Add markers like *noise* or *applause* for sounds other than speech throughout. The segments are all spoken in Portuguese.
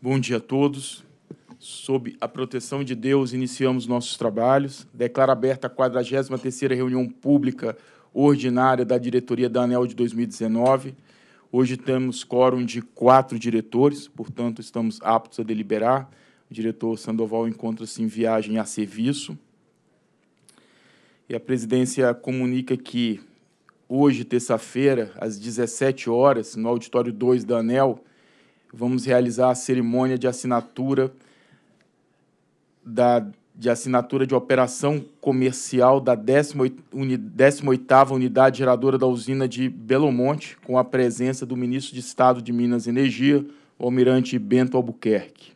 Bom dia a todos. Sob a proteção de Deus, iniciamos nossos trabalhos. Declaro aberta a 43ª reunião pública ordinária da diretoria da ANEL de 2019. Hoje temos quórum de quatro diretores, portanto, estamos aptos a deliberar. O diretor Sandoval encontra-se em viagem a serviço. E a presidência comunica que hoje, terça-feira, às 17 horas, no auditório 2 da ANEL, vamos realizar a cerimônia de assinatura da, de assinatura de operação comercial da 18ª, Unidade Geradora da Usina de Belo Monte, com a presença do Ministro de Estado de Minas e Energia, o Almirante Bento Albuquerque.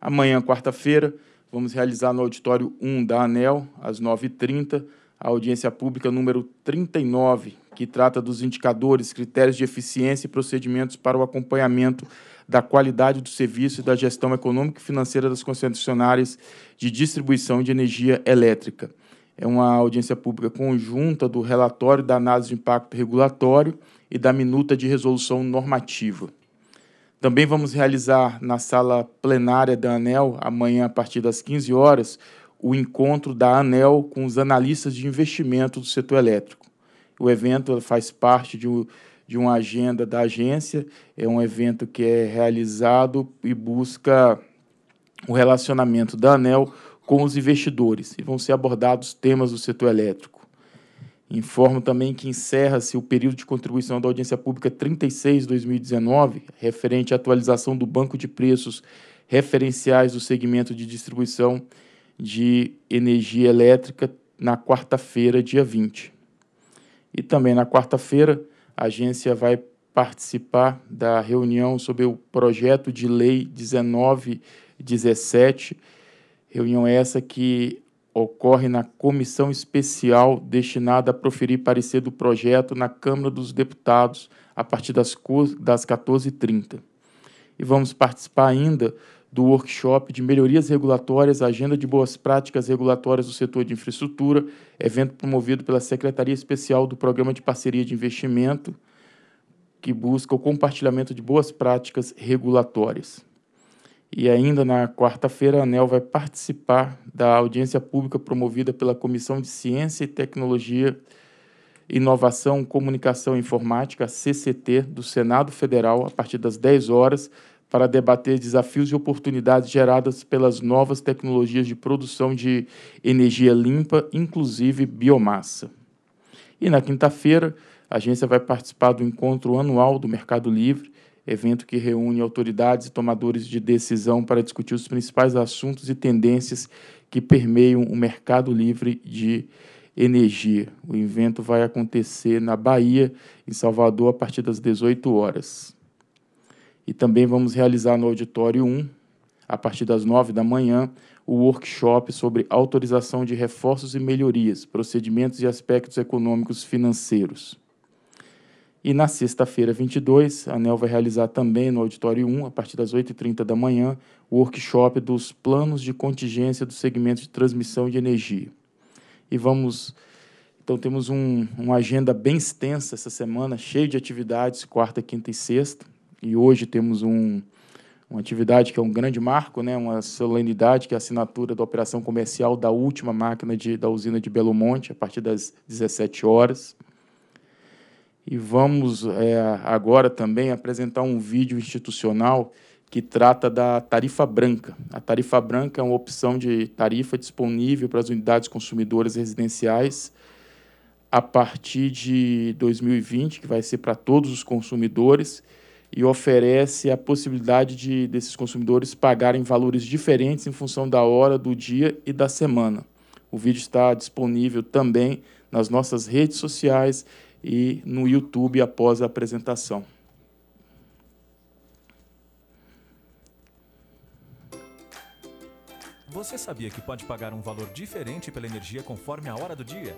Amanhã, quarta-feira, vamos realizar no Auditório 1 da ANEL, às 9h30, a audiência pública número 39, que trata dos indicadores, critérios de eficiência e procedimentos para o acompanhamento da qualidade do serviço e da gestão econômica e financeira das concessionárias de distribuição de energia elétrica. É uma audiência pública conjunta do relatório da análise de impacto regulatório e da minuta de resolução normativa. Também vamos realizar na sala plenária da ANEL, amanhã a partir das 15 horas, o encontro da ANEL com os analistas de investimento do setor elétrico. O evento faz parte de, um, de uma agenda da agência, é um evento que é realizado e busca o relacionamento da ANEL com os investidores e vão ser abordados temas do setor elétrico. Informo também que encerra-se o período de contribuição da audiência pública 36-2019, referente à atualização do banco de preços referenciais do segmento de distribuição de energia elétrica na quarta-feira, dia 20. E também na quarta-feira, a agência vai participar da reunião sobre o projeto de lei 1917, reunião essa que ocorre na comissão especial destinada a proferir parecer do projeto na Câmara dos Deputados a partir das, das 14h30. E vamos participar ainda do workshop de melhorias regulatórias, agenda de boas práticas regulatórias do setor de infraestrutura, evento promovido pela Secretaria Especial do Programa de Parceria de Investimento, que busca o compartilhamento de boas práticas regulatórias. E ainda na quarta-feira, a ANEL vai participar da audiência pública promovida pela Comissão de Ciência e Tecnologia, Inovação, Comunicação e Informática, CCT, do Senado Federal, a partir das 10 horas, para debater desafios e oportunidades geradas pelas novas tecnologias de produção de energia limpa, inclusive biomassa. E na quinta-feira, a agência vai participar do encontro anual do Mercado Livre, evento que reúne autoridades e tomadores de decisão para discutir os principais assuntos e tendências que permeiam o mercado livre de energia. O evento vai acontecer na Bahia, em Salvador, a partir das 18 horas. E também vamos realizar no Auditório 1, a partir das 9 da manhã, o workshop sobre autorização de reforços e melhorias, procedimentos e aspectos econômicos financeiros. E na sexta-feira, 22, a ANEL vai realizar também no Auditório 1, a partir das 8h30 da manhã, o workshop dos planos de contingência do segmento de transmissão de energia. E vamos. Então, temos um, uma agenda bem extensa essa semana, cheia de atividades, quarta, quinta e sexta e hoje temos um, uma atividade que é um grande marco, né, uma solenidade que é a assinatura da operação comercial da última máquina de, da usina de Belo Monte, a partir das 17 horas. E vamos é, agora também apresentar um vídeo institucional que trata da tarifa branca. A tarifa branca é uma opção de tarifa disponível para as unidades consumidoras residenciais a partir de 2020, que vai ser para todos os consumidores e oferece a possibilidade de desses consumidores pagarem valores diferentes em função da hora, do dia e da semana. O vídeo está disponível também nas nossas redes sociais e no YouTube após a apresentação. Você sabia que pode pagar um valor diferente pela energia conforme a hora do dia?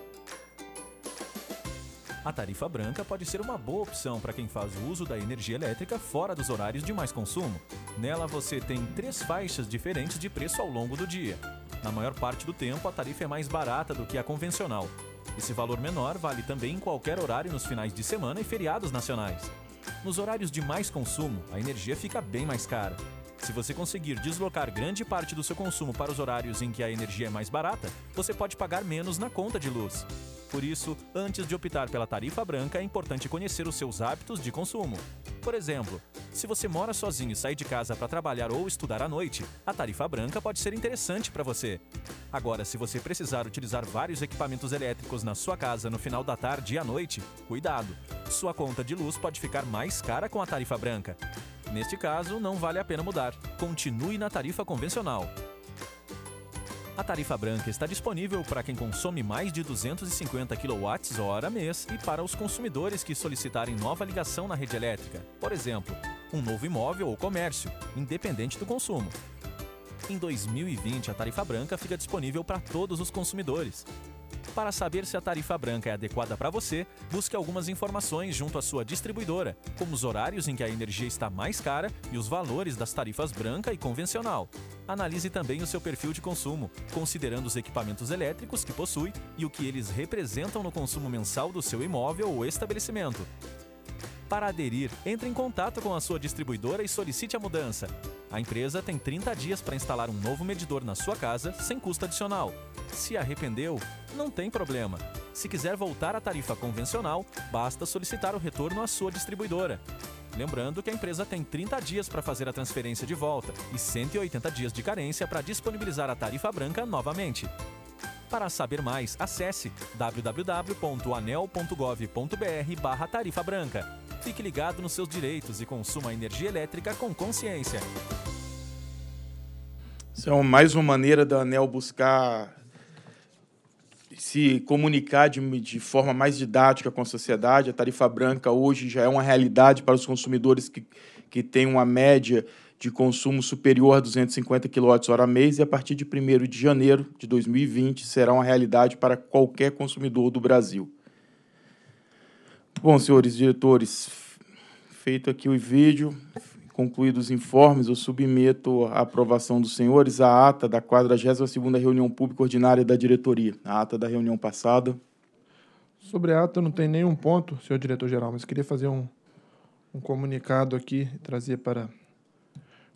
A tarifa branca pode ser uma boa opção para quem faz uso da energia elétrica fora dos horários de mais consumo. Nela você tem três faixas diferentes de preço ao longo do dia. Na maior parte do tempo, a tarifa é mais barata do que a convencional. Esse valor menor vale também em qualquer horário nos finais de semana e feriados nacionais. Nos horários de mais consumo, a energia fica bem mais cara. Se você conseguir deslocar grande parte do seu consumo para os horários em que a energia é mais barata, você pode pagar menos na conta de luz. Por isso, antes de optar pela tarifa branca, é importante conhecer os seus hábitos de consumo. Por exemplo, se você mora sozinho e sai de casa para trabalhar ou estudar à noite, a tarifa branca pode ser interessante para você. Agora, se você precisar utilizar vários equipamentos elétricos na sua casa no final da tarde e à noite, cuidado! Sua conta de luz pode ficar mais cara com a tarifa branca. Neste caso, não vale a pena mudar. Continue na tarifa convencional. A tarifa branca está disponível para quem consome mais de 250 kWh mês e para os consumidores que solicitarem nova ligação na rede elétrica, por exemplo, um novo imóvel ou comércio, independente do consumo. Em 2020, a tarifa branca fica disponível para todos os consumidores. Para saber se a tarifa branca é adequada para você, busque algumas informações junto à sua distribuidora, como os horários em que a energia está mais cara e os valores das tarifas branca e convencional. Analise também o seu perfil de consumo, considerando os equipamentos elétricos que possui e o que eles representam no consumo mensal do seu imóvel ou estabelecimento. Para aderir, entre em contato com a sua distribuidora e solicite a mudança. A empresa tem 30 dias para instalar um novo medidor na sua casa sem custo adicional. Se arrependeu, não tem problema. Se quiser voltar à tarifa convencional, basta solicitar o retorno à sua distribuidora. Lembrando que a empresa tem 30 dias para fazer a transferência de volta e 180 dias de carência para disponibilizar a tarifa branca novamente. Para saber mais, acesse www.anel.gov.br tarifa branca. Fique ligado nos seus direitos e consuma energia elétrica com consciência. Isso é mais uma maneira da ANEL buscar se comunicar de, de, forma mais didática com a sociedade. A tarifa branca hoje já é uma realidade para os consumidores que, que têm uma média de consumo superior a 250 kWh mês e a partir de 1 de janeiro de 2020 será uma realidade para qualquer consumidor do Brasil. Bom, senhores diretores, feito aqui o vídeo, concluídos os informes, eu submeto à aprovação dos senhores a ata da 42ª reunião pública ordinária da diretoria, a ata da reunião passada. Sobre a ata não tem nenhum ponto, senhor diretor-geral, mas queria fazer um, um comunicado aqui, trazer para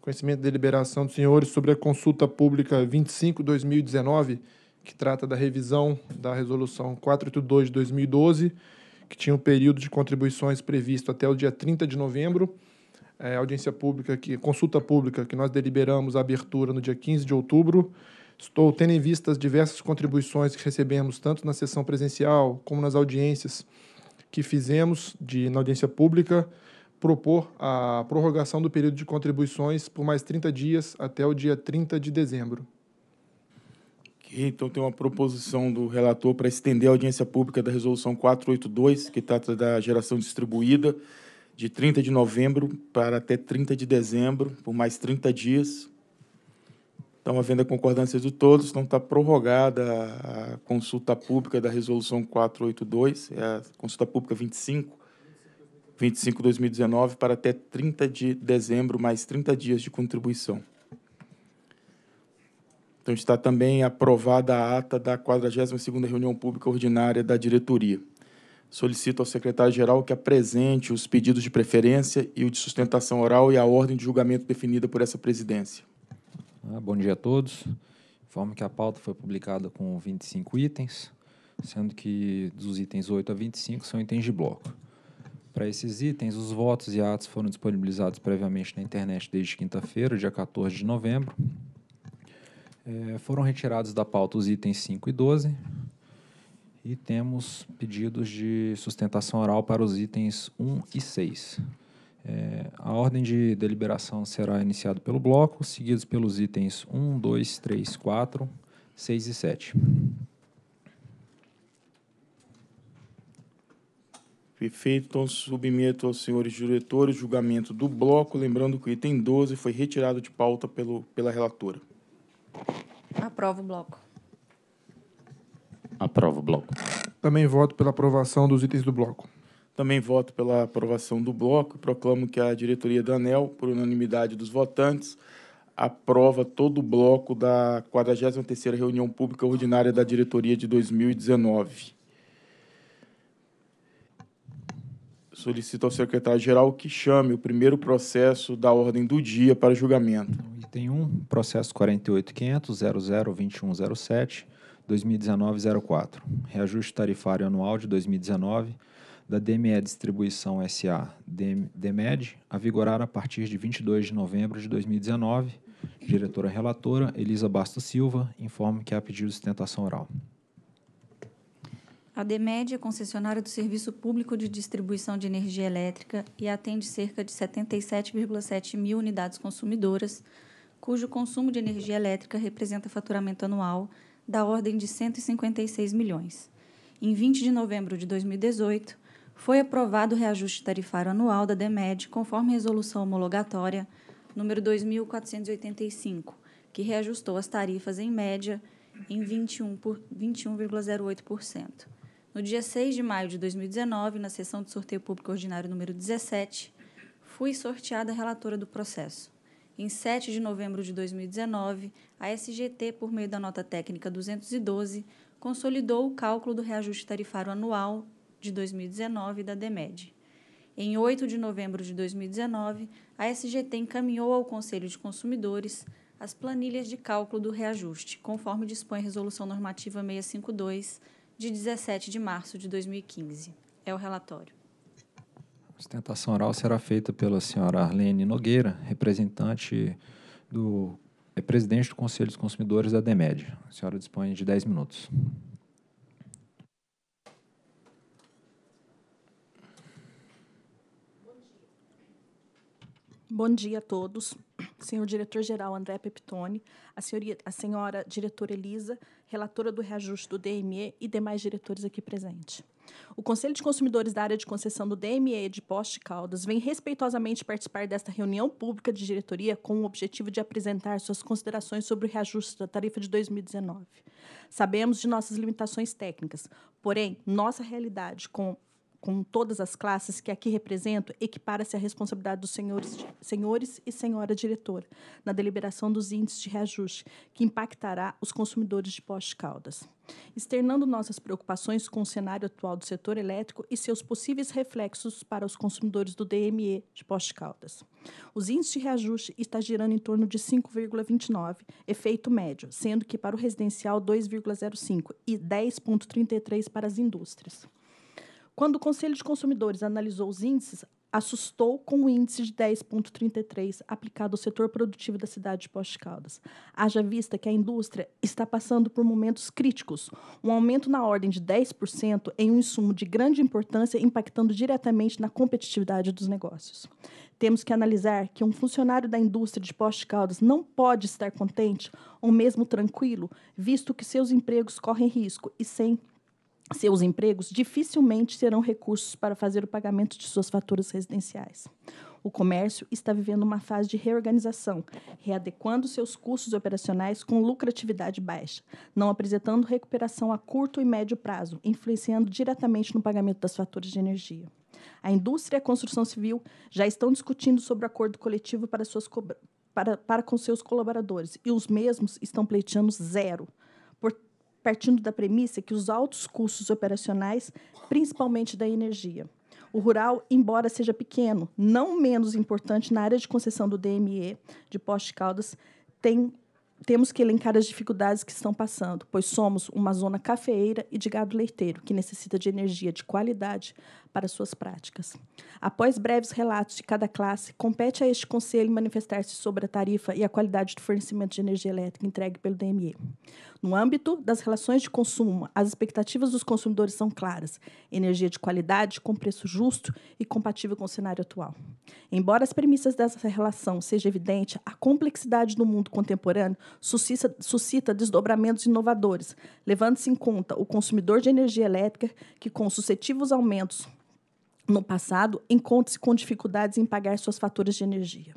conhecimento da deliberação dos senhores sobre a consulta pública 25/2019, que trata da revisão da resolução 482 de 2012, que tinha um período de contribuições previsto até o dia 30 de novembro. É, audiência pública que consulta pública que nós deliberamos a abertura no dia 15 de outubro. Estou tendo em vista as diversas contribuições que recebemos tanto na sessão presencial como nas audiências que fizemos de na audiência pública propor a prorrogação do período de contribuições por mais 30 dias até o dia 30 de dezembro. Okay, então, tem uma proposição do relator para estender a audiência pública da Resolução 482, que trata da geração distribuída, de 30 de novembro para até 30 de dezembro, por mais 30 dias. Então, havendo a concordância de todos, então está prorrogada a consulta pública da Resolução 482, é a consulta pública 25, 25 2019 para até 30 de dezembro, mais 30 dias de contribuição. Então está também aprovada a ata da 42ª reunião pública ordinária da diretoria. Solicito ao secretário-geral que apresente os pedidos de preferência e o de sustentação oral e a ordem de julgamento definida por essa presidência. Ah, bom dia a todos. Informo que a pauta foi publicada com 25 itens, sendo que dos itens 8 a 25 são itens de bloco. Para esses itens, os votos e atos foram disponibilizados previamente na internet desde quinta-feira, dia 14 de novembro. É, foram retirados da pauta os itens 5 e 12. E temos pedidos de sustentação oral para os itens 1 e 6. É, a ordem de deliberação será iniciada pelo bloco, seguidos pelos itens 1, 2, 3, 4, 6 e 7. Perfeito, então submeto aos senhores diretores julgamento do bloco, lembrando que o item 12 foi retirado de pauta pelo, pela relatora. Aprova o bloco. Aprova o bloco. Também voto pela aprovação dos itens do bloco. Também voto pela aprovação do bloco proclamo que a diretoria da ANEL, por unanimidade dos votantes, aprova todo o bloco da 43ª reunião pública ordinária da diretoria de 2019. solicito ao secretário-geral que chame o primeiro processo da ordem do dia para julgamento. Então, item 1, processo 48.500.002107, 2019-04, reajuste tarifário anual de 2019 da DME Distribuição SA, DMED, a vigorar a partir de 22 de novembro de 2019. Diretora relatora Elisa Bastos Silva informe que há pedido de sustentação oral. A DEMED é concessionária do Serviço Público de Distribuição de Energia Elétrica e atende cerca de 77,7 mil unidades consumidoras, cujo consumo de energia elétrica representa faturamento anual da ordem de 156 milhões. Em 20 de novembro de 2018, foi aprovado o reajuste tarifário anual da DEMED, conforme resolução homologatória número 2485, que reajustou as tarifas em média em 21,08%. 21 no dia 6 de maio de 2019, na sessão de sorteio público ordinário número 17, fui sorteada relatora do processo. Em 7 de novembro de 2019, a SGT, por meio da nota técnica 212, consolidou o cálculo do reajuste tarifário anual de 2019 da DEMED. Em 8 de novembro de 2019, a SGT encaminhou ao Conselho de Consumidores as planilhas de cálculo do reajuste, conforme dispõe a Resolução Normativa 652 de 17 de março de 2015. É o relatório. A sustentação oral será feita pela senhora Arlene Nogueira, representante do é presidente do Conselho dos Consumidores da DEMED. A senhora dispõe de 10 minutos. Bom dia a todos. Senhor diretor-geral André Peptone, a, senhoria, a senhora diretora Elisa relatora do reajuste do DME e demais diretores aqui presentes. O Conselho de Consumidores da área de concessão do DME de Poste Caldas vem respeitosamente participar desta reunião pública de diretoria com o objetivo de apresentar suas considerações sobre o reajuste da tarifa de 2019. Sabemos de nossas limitações técnicas, porém, nossa realidade com com todas as classes que aqui represento, equipara-se à responsabilidade dos senhores, senhores e senhora diretora na deliberação dos índices de reajuste, que impactará os consumidores de Poste Caldas. Externando nossas preocupações com o cenário atual do setor elétrico e seus possíveis reflexos para os consumidores do DME de Poste Caldas. Os índices de reajuste está girando em torno de 5,29, efeito médio, sendo que para o residencial 2,05 e 10,33 para as indústrias. Quando o Conselho de Consumidores analisou os índices, assustou com o índice de 10,33 aplicado ao setor produtivo da cidade de Poste Caldas. Haja vista que a indústria está passando por momentos críticos, um aumento na ordem de 10% em um insumo de grande importância impactando diretamente na competitividade dos negócios. Temos que analisar que um funcionário da indústria de Poste Caldas não pode estar contente ou mesmo tranquilo, visto que seus empregos correm risco e sem seus empregos, dificilmente terão recursos para fazer o pagamento de suas faturas residenciais. O comércio está vivendo uma fase de reorganização, readequando seus custos operacionais com lucratividade baixa, não apresentando recuperação a curto e médio prazo, influenciando diretamente no pagamento das faturas de energia. A indústria e a construção civil já estão discutindo sobre o acordo coletivo para, suas para, para com seus colaboradores, e os mesmos estão pleiteando zero partindo da premissa que os altos custos operacionais, principalmente da energia. O rural, embora seja pequeno, não menos importante na área de concessão do DME de Poste Caldas, tem, temos que elencar as dificuldades que estão passando, pois somos uma zona cafeeira e de gado leiteiro, que necessita de energia de qualidade para suas práticas. Após breves relatos de cada classe, compete a este conselho manifestar-se sobre a tarifa e a qualidade do fornecimento de energia elétrica entregue pelo DME. No âmbito das relações de consumo, as expectativas dos consumidores são claras: energia de qualidade, com preço justo e compatível com o cenário atual. Embora as premissas dessa relação seja evidente, a complexidade do mundo contemporâneo suscita, suscita desdobramentos inovadores, levando-se em conta o consumidor de energia elétrica que, com suscetíveis aumentos no passado encontre-se com dificuldades em pagar suas faturas de energia.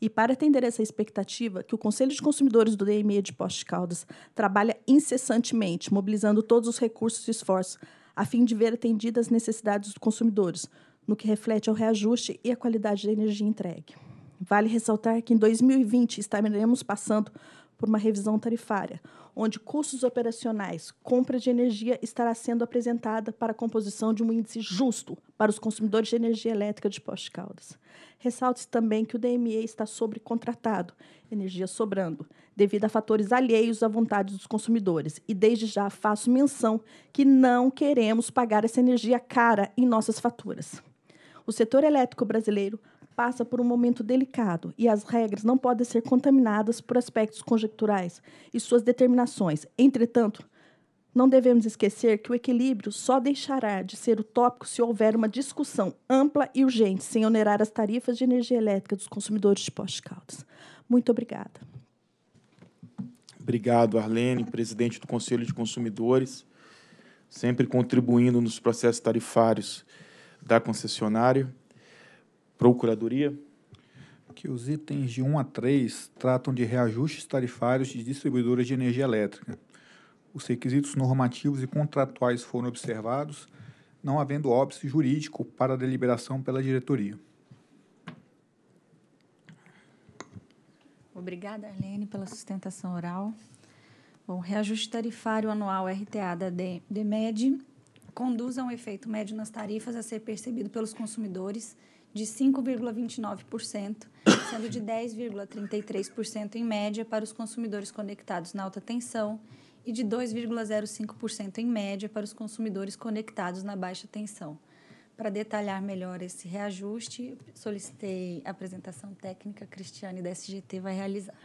E para atender essa expectativa, que o Conselho de Consumidores do DME de Poste Caldas trabalha incessantemente, mobilizando todos os recursos e esforços a fim de ver atendidas as necessidades dos consumidores, no que reflete ao reajuste e à qualidade da energia entregue. Vale ressaltar que em 2020 estaremos passando por uma revisão tarifária, onde custos operacionais, compra de energia estará sendo apresentada para a composição de um índice justo para os consumidores de energia elétrica de Poste Caldas. Ressalte também que o DME está sobrecontratado, energia sobrando, devido a fatores alheios à vontade dos consumidores. E desde já faço menção que não queremos pagar essa energia cara em nossas faturas. O setor elétrico brasileiro passa por um momento delicado e as regras não podem ser contaminadas por aspectos conjecturais e suas determinações. Entretanto, não devemos esquecer que o equilíbrio só deixará de ser utópico se houver uma discussão ampla e urgente, sem onerar as tarifas de energia elétrica dos consumidores de Poste Caldas. Muito obrigada. Obrigado, Arlene, presidente do Conselho de Consumidores, sempre contribuindo nos processos tarifários da concessionária. Procuradoria. Que os itens de 1 a 3 tratam de reajustes tarifários de distribuidoras de energia elétrica. Os requisitos normativos e contratuais foram observados, não havendo óbice jurídico para a deliberação pela diretoria. Obrigada, Arlene, pela sustentação oral. Bom, reajuste tarifário anual RTA da DEMED conduz a um efeito médio nas tarifas a ser percebido pelos consumidores de 5,29%, sendo de 10,33% em média para os consumidores conectados na alta tensão e de 2,05% em média para os consumidores conectados na baixa tensão. Para detalhar melhor esse reajuste, solicitei a apresentação técnica, a Cristiane da SGT vai realizar.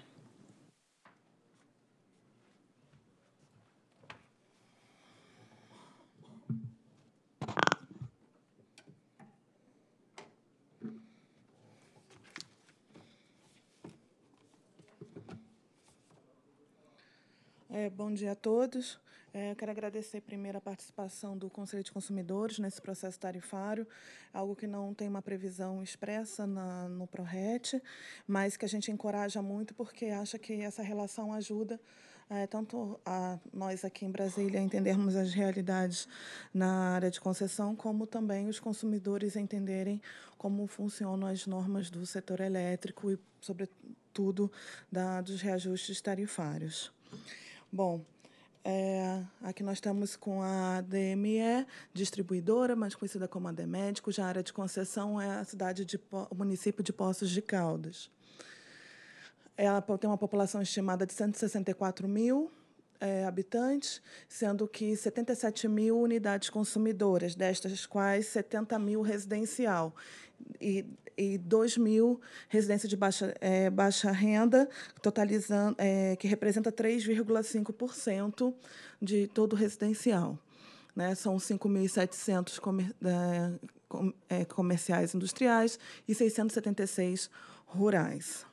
É, bom dia a todos. É, quero agradecer primeiro a participação do Conselho de Consumidores nesse processo tarifário, algo que não tem uma previsão expressa na, no ProRet, mas que a gente encoraja muito porque acha que essa relação ajuda é, tanto a nós aqui em Brasília entendermos as realidades na área de concessão, como também os consumidores entenderem como funcionam as normas do setor elétrico e, sobretudo, da, dos reajustes tarifários. Bom, é, aqui nós estamos com a DME, distribuidora, mais conhecida como a Demédico. Já a área de concessão é a cidade de, o município de Poços de Caldas. Ela tem uma população estimada de 164 mil é, habitantes, sendo que 77 mil unidades consumidoras, destas quais 70 mil residencial. E 2 mil residências de baixa, é, baixa renda, totalizando, é, que representa 3,5% de todo o residencial. Né? São 5.700 comer, é, é, comerciais industriais e 676 rurais.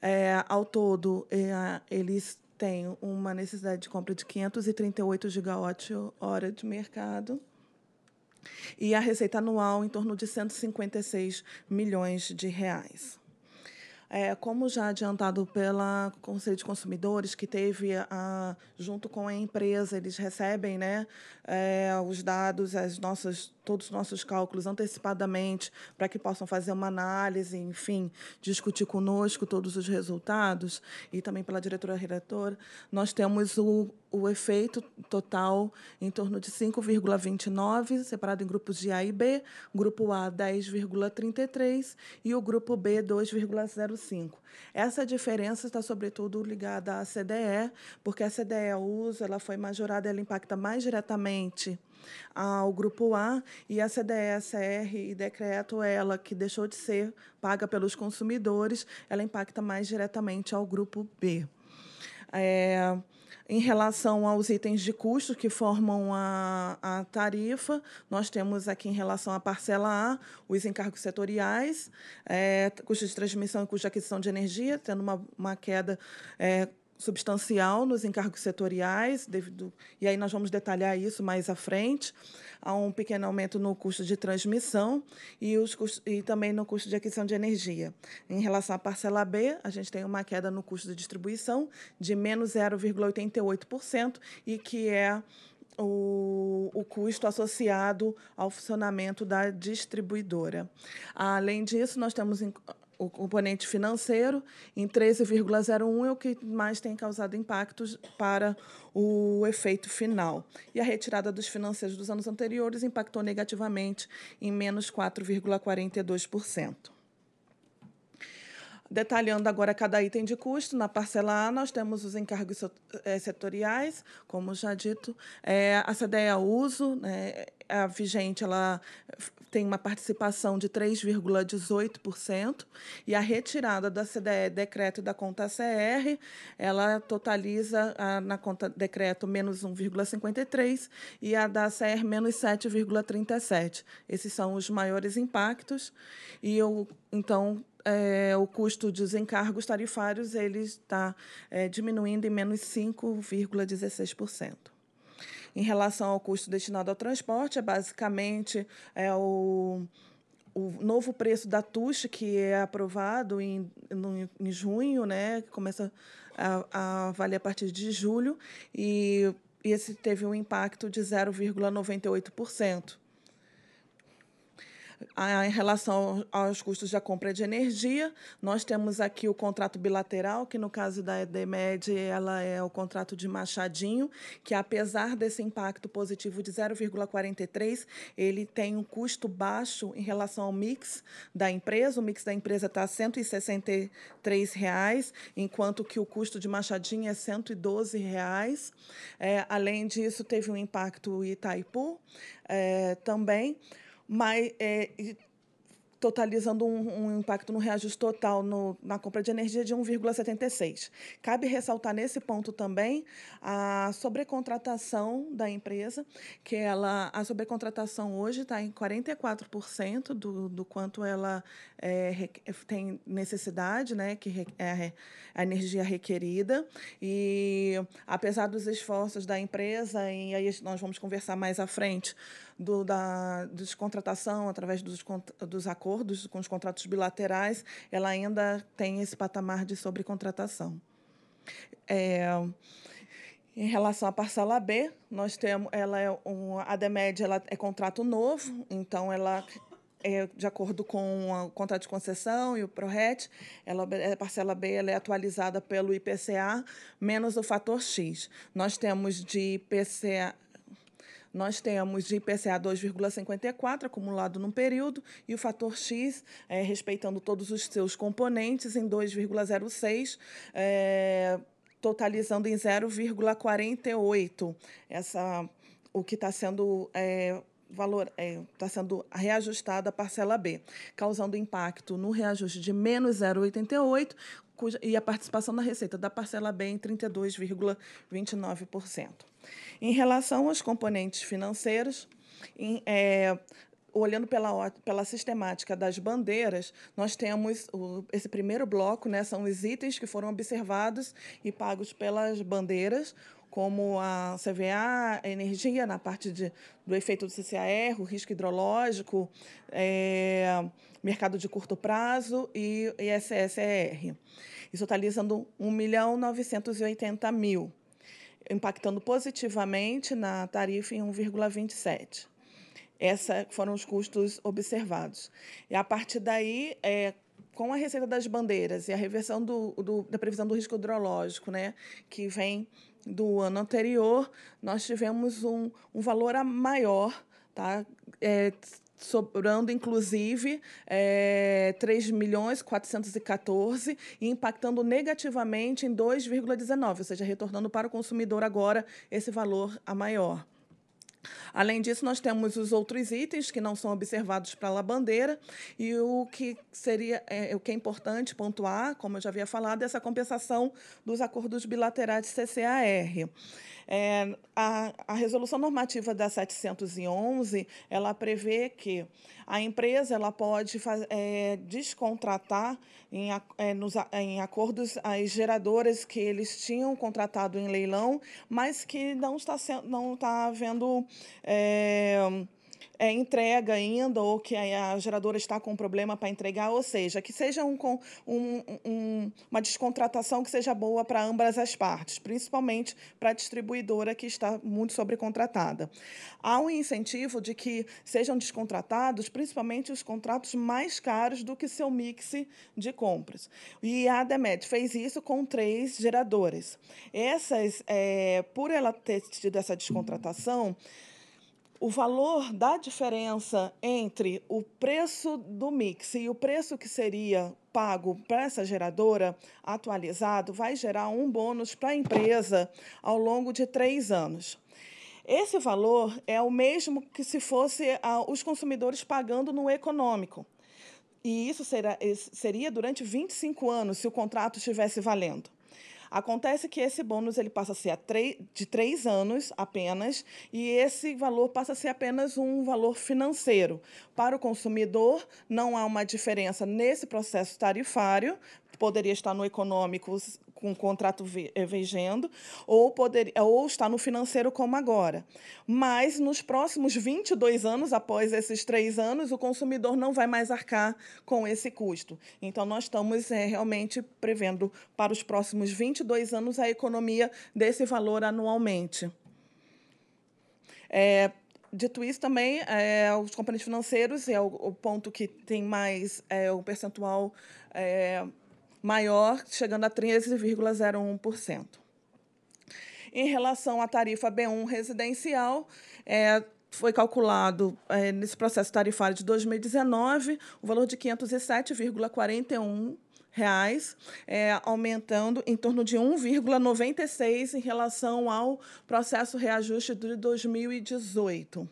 É, ao todo, é, eles têm uma necessidade de compra de 538 gigawatt-hora de mercado e a receita anual em torno de 156 milhões de reais. É, como já adiantado pela Conselho de Consumidores, que teve, a, junto com a empresa, eles recebem né, é, os dados, as nossas, todos os nossos cálculos antecipadamente, para que possam fazer uma análise, enfim, discutir conosco todos os resultados, e também pela diretora-redatora, nós temos o, o efeito total em torno de 5,29, separado em grupos de A e B, grupo A 10,33 e o grupo B 2,05. Essa diferença está sobretudo ligada à CDE, porque a CDE usa, ela foi majorada, ela impacta mais diretamente ao grupo A e a CDE-CR e decreto ela que deixou de ser paga pelos consumidores, ela impacta mais diretamente ao grupo B. É, em relação aos itens de custo que formam a, a tarifa, nós temos aqui em relação à parcela A os encargos setoriais, é, custo de transmissão e custo de aquisição de energia, tendo uma, uma queda é, substancial nos encargos setoriais, devido, e aí nós vamos detalhar isso mais à frente. Há um pequeno aumento no custo de transmissão e, os custos, e também no custo de aquisição de energia. Em relação à parcela B, a gente tem uma queda no custo de distribuição de menos 0,88%, e que é o, o, custo associado ao funcionamento da distribuidora. Além disso, nós temos o componente financeiro em 13,01 é o que mais tem causado impactos para o efeito final. E a retirada dos financeiros dos anos anteriores impactou negativamente em menos 4,42%. Detalhando agora cada item de custo, na parcela A nós temos os encargos eh, setoriais, como já dito, é, a CDEA é Uso, né, a vigente ela tem uma participação de 3,18% e a retirada da CDE decreto da conta CR, ela totaliza a, na conta decreto menos 1,53 e a da CR menos 7,37. Esses são os maiores impactos e eu então é, o custo dos encargos tarifários ele está é, diminuindo em menos 5,16%. Em relação ao custo destinado ao transporte, é basicamente é o, o novo preço da TUS, que é aprovado em, no, em junho, né, que começa a, a valer a partir de julho, e, e esse teve um impacto de 0,98%. Em relação aos custos da compra de energia, nós temos aqui o contrato bilateral, que no caso da EDMED, ela é o contrato de Machadinho, que apesar desse impacto positivo de 0,43, ele tem um custo baixo em relação ao mix da empresa. O mix da empresa está R$ 163, reais, enquanto que o custo de Machadinho é R$ 112. Reais. É, além disso, teve um impacto Itaipu é, também mas é, totalizando um, um, impacto no reajuste total no, na compra de energia de 1,76. Cabe ressaltar nesse ponto também a sobrecontratação da empresa, que ela a sobrecontratação hoje está em 44% do, do quanto ela é, tem necessidade, né, que é a energia requerida. E apesar dos esforços da empresa, e aí nós vamos conversar mais à frente do, da descontratação através dos, dos acordos com os contratos bilaterais, ela ainda tem esse patamar de sobrecontratação. É, em relação à parcela B, nós temos, ela é um, a DEMED ela é contrato novo, então ela é de acordo com o contrato de concessão e o PRORET, ela, é, a parcela B ela é atualizada pelo IPCA menos o fator X. Nós temos de IPCA, nós temos de IPCA 2,54 acumulado num período e o fator X, é, respeitando todos os seus componentes, em 2,06. É, eh, totalizando em 0,48 essa o que está sendo é, valor está é, sendo reajustada a parcela B, causando impacto no reajuste de menos 0,88, cuja, e a participação na receita da parcela B em 32,29%. Em relação aos componentes financeiros, em, é, olhando pela, pela sistemática das bandeiras, nós temos o, esse primeiro bloco, né, são os itens que foram observados e pagos pelas bandeiras, como a CVA, a energia na parte de, do efeito do CCAR, o risco hidrológico, é, mercado de curto prazo e ISSR. Isso totalizando tá 1 milhão 980 mil, impactando positivamente na tarifa em 1,27. Esses foram os custos observados. E a partir daí, é, com a receita das bandeiras e a reversão do, do, da previsão do risco hidrológico, né, que vem do ano anterior, nós tivemos um, um valor maior, tá? É, sobrando inclusive é, eh, 3 milhões 414 e impactando negativamente em 2,19, ou seja, retornando para o consumidor agora esse valor a maior. Além disso, nós temos os outros itens que não são observados pela bandeira e o que seria é, o que é importante pontuar, como eu já havia falado, é essa compensação dos acordos bilaterais CCAR. É, a, a resolução normativa da 711 ela prevê que a empresa ela pode faz, é, descontratar em, é, nos, em acordos as geradoras que eles tinham contratado em leilão, mas que não está, sendo, não está havendo é é, entrega ainda ou que a geradora está com um problema para entregar, ou seja, que seja um, um, um, uma descontratação que seja boa para ambas as partes, principalmente para a distribuidora que está muito sobrecontratada. Há um incentivo de que sejam descontratados principalmente os contratos mais caros do que seu mix de compras. E a Demet fez isso com três geradores. Essas, é, por ela ter tido essa descontratação, o valor da diferença entre o preço do mix e o preço que seria pago para essa geradora atualizado vai gerar um bônus para a empresa ao longo de três anos. Esse valor é o mesmo que se fosse ah, os consumidores pagando no econômico. E isso será, seria durante 25 anos, se o contrato estivesse valendo. Acontece que esse bônus ele passa a ser a de três anos apenas e esse valor passa a ser apenas um valor financeiro. Para o consumidor, não há uma diferença nesse processo tarifário, poderia estar no econômico com o contrato vigendo, eh, ou, poderia ou estar no financeiro como agora. Mas nos próximos 22 anos, após esses três anos, o consumidor não vai mais arcar com esse custo. Então, nós estamos é, realmente prevendo para os próximos 22 anos a economia desse valor anualmente. É, dito isso, também, é, os componentes financeiros é o, o ponto que tem mais é, o percentual é, maior, chegando a 13,01%. Em relação à tarifa B1 residencial, é, foi calculado é, nesse processo tarifário de 2019 o valor de R$ 507,41 reais, é, aumentando em torno de 1,96 em relação ao processo reajuste de 2018.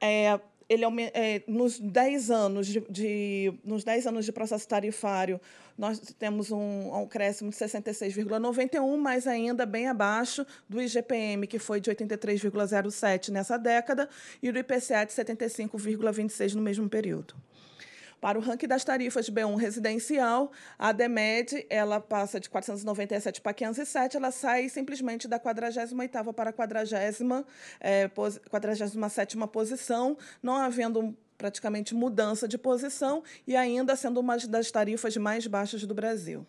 É, ele é, nos 10 anos de, de, nos 10 anos de processo tarifário, nós temos um, um crescimento de 66,91, mas ainda bem abaixo do IGPM, que foi de 83,07 nessa década, e do IPCA de 75,26 no mesmo período. Para o ranking das tarifas de B1 residencial, a DEMED ela passa de 497 para 507, ela sai simplesmente da 48ª para a é, 47ª eh, posição, não havendo praticamente mudança de posição e ainda sendo uma das tarifas mais baixas do Brasil.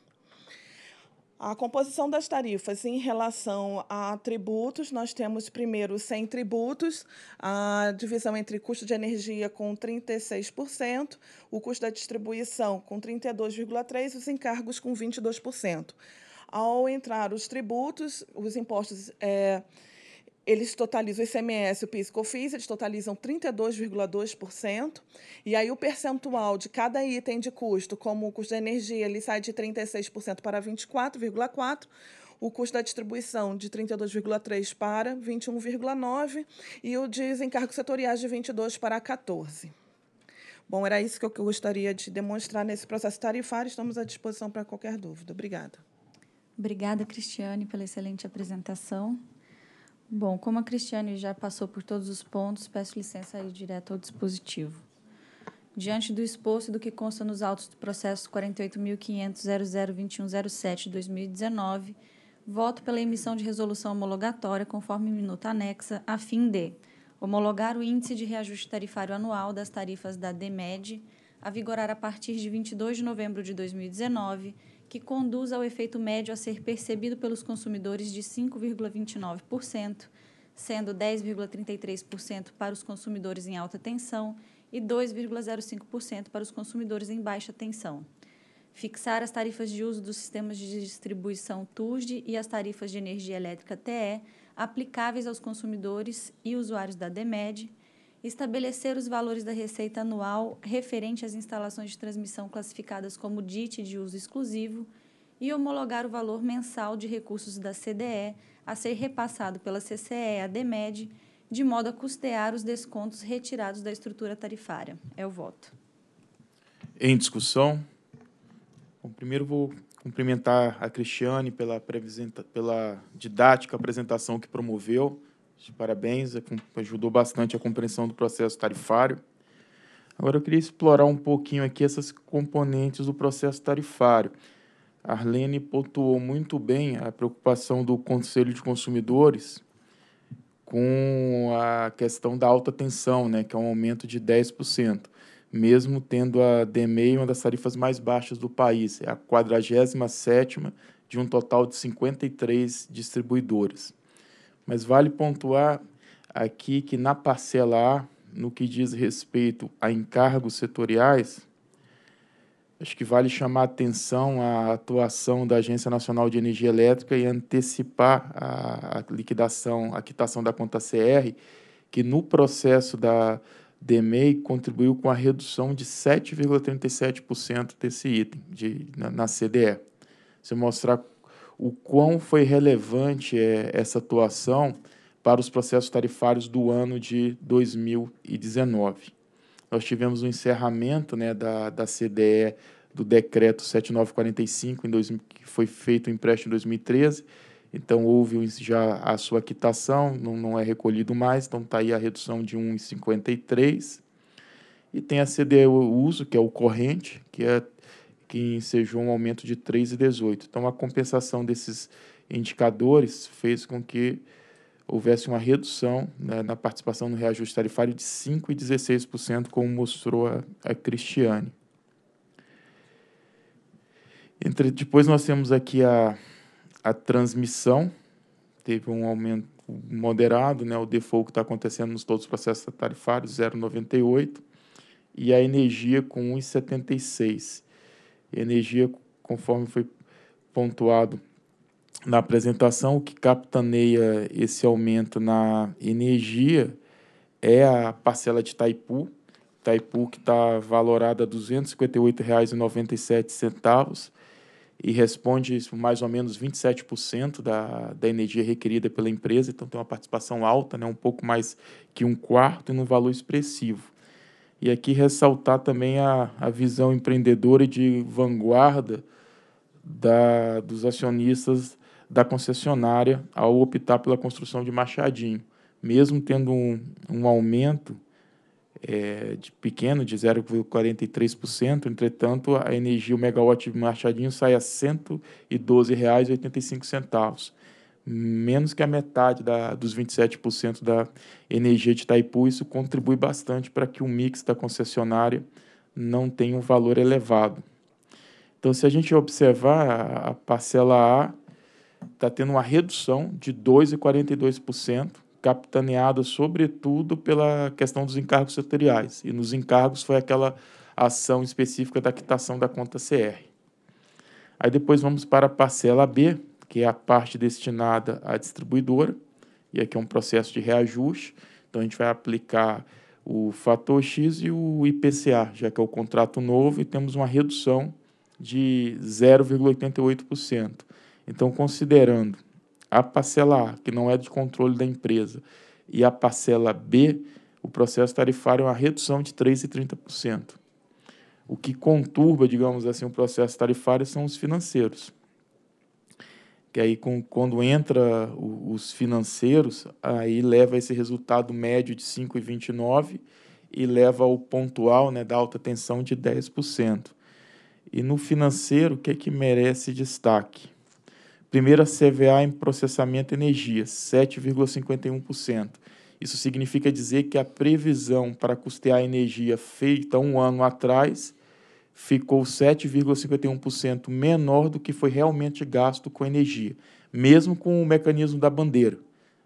A composição das tarifas em relação a tributos, nós temos primeiro sem tributos, a divisão entre custo de energia com 36%, o custo da distribuição com 32,3% e os encargos com 22%. Ao entrar os tributos, os impostos. É, eles totalizam o ICMS, o PIS, COFINS, eles totalizam 32,2%, e aí o percentual de cada item de custo, como o custo da energia, ele sai de 36% para 24,4%, o custo da distribuição de 32,3 para 21,9 e o de setorial setoriais de 22 para 14. Bom, era isso que eu gostaria de demonstrar nesse processo tarifário. Estamos à disposição para qualquer dúvida. Obrigada. Obrigada, Cristiane, pela excelente apresentação. Bom, como a Cristiane já passou por todos os pontos, peço licença a ir direto ao dispositivo. Diante do exposto e do que consta nos autos do processo 48.500.002107-2019, voto pela emissão de resolução homologatória conforme minuta anexa, a fim de homologar o índice de reajuste tarifário anual das tarifas da DEMED a vigorar a partir de 22 de novembro de 2019 que conduz ao efeito médio a ser percebido pelos consumidores de 5,29%, sendo 10,33% para os consumidores em alta tensão e 2,05% para os consumidores em baixa tensão. Fixar as tarifas de uso dos sistemas de distribuição TUSD e as tarifas de energia elétrica TE aplicáveis aos consumidores e usuários da DEMED estabelecer os valores da receita anual referente às instalações de transmissão classificadas como DIT de uso exclusivo e homologar o valor mensal de recursos da CDE a ser repassado pela CCE a DEMED, de modo a custear os descontos retirados da estrutura tarifária. É o voto. Em discussão? Bom, primeiro vou cumprimentar a Cristiane pela, pela didática apresentação que promoveu de parabéns, ajudou bastante a compreensão do processo tarifário. Agora eu queria explorar um pouquinho aqui essas componentes do processo tarifário. A Arlene pontuou muito bem a preocupação do Conselho de Consumidores com a questão da alta tensão, né, que é um aumento de 10%, mesmo tendo a DMEI uma das tarifas mais baixas do país, é a 47ª de um total de 53 distribuidores. Mas vale pontuar aqui que na parcela A, no que diz respeito a encargos setoriais, acho que vale chamar atenção à atuação da Agência Nacional de Energia Elétrica e antecipar a, liquidação, a quitação da conta CR, que no processo da DMEI contribuiu com a redução de 7,37% desse item de, na, na CDE. Você mostrar o quão foi relevante é essa atuação para os processos tarifários do ano de 2019. Nós tivemos o um encerramento né, da, da CDE do decreto 7945, em 2000, que foi feito o empréstimo em 2013, então houve já a sua quitação, não, não é recolhido mais, então está aí a redução de 1,53. E tem a CDE uso, que é o corrente, que é que ensejou um aumento de 3,18. Então, a compensação desses indicadores fez com que houvesse uma redução né, na participação no reajuste tarifário de 5,16%, como mostrou a, a Cristiane. Entre, depois nós temos aqui a, a transmissão, teve um aumento moderado, né, o default que está acontecendo nos todos os processos tarifários, 0,98%, e a energia com 1,76% energia, conforme foi pontuado na apresentação, o que capitaneia esse aumento na energia é a parcela de Taipu, Taipu que está valorada a R$ 258,97 e responde mais ou menos 27% da, da energia requerida pela empresa, então tem uma participação alta, né, um pouco mais que um quarto e num valor expressivo. E aqui ressaltar também a, a visão empreendedora e de vanguarda da, dos acionistas da concessionária ao optar pela construção de Machadinho. Mesmo tendo um, um aumento é, de pequeno, de 0,43%, entretanto, a energia, o megawatt de Machadinho sai a R$ 112,85 menos que a metade da, dos 27% da energia de Itaipu. Isso contribui bastante para que o mix da concessionária não tenha um valor elevado. Então, se a gente observar, a parcela A está tendo uma redução de 2,42%, capitaneada sobretudo pela questão dos encargos setoriais. E nos encargos foi aquela ação específica da quitação da conta CR. Aí depois vamos para a parcela B, que é a parte destinada à distribuidora, e aqui é um processo de reajuste, então a gente vai aplicar o fator X e o IPCA, já que é o contrato novo, e temos uma redução de 0,88%. Então, considerando a parcela A, que não é de controle da empresa, e a parcela B, o processo tarifário é uma redução de 3,30%. O que conturba, digamos assim, o processo tarifário são os financeiros que aí com, quando entra o, os financeiros, aí leva esse resultado médio de 5,29 e leva ao pontual né, da alta tensão de 10%. E no financeiro, o que é que merece destaque? Primeiro, a CVA em processamento energia, 7,51%. Isso significa dizer que a previsão para custear energia feita um ano atrás ficou 7,51% menor do que foi realmente gasto com energia, mesmo com o mecanismo da bandeira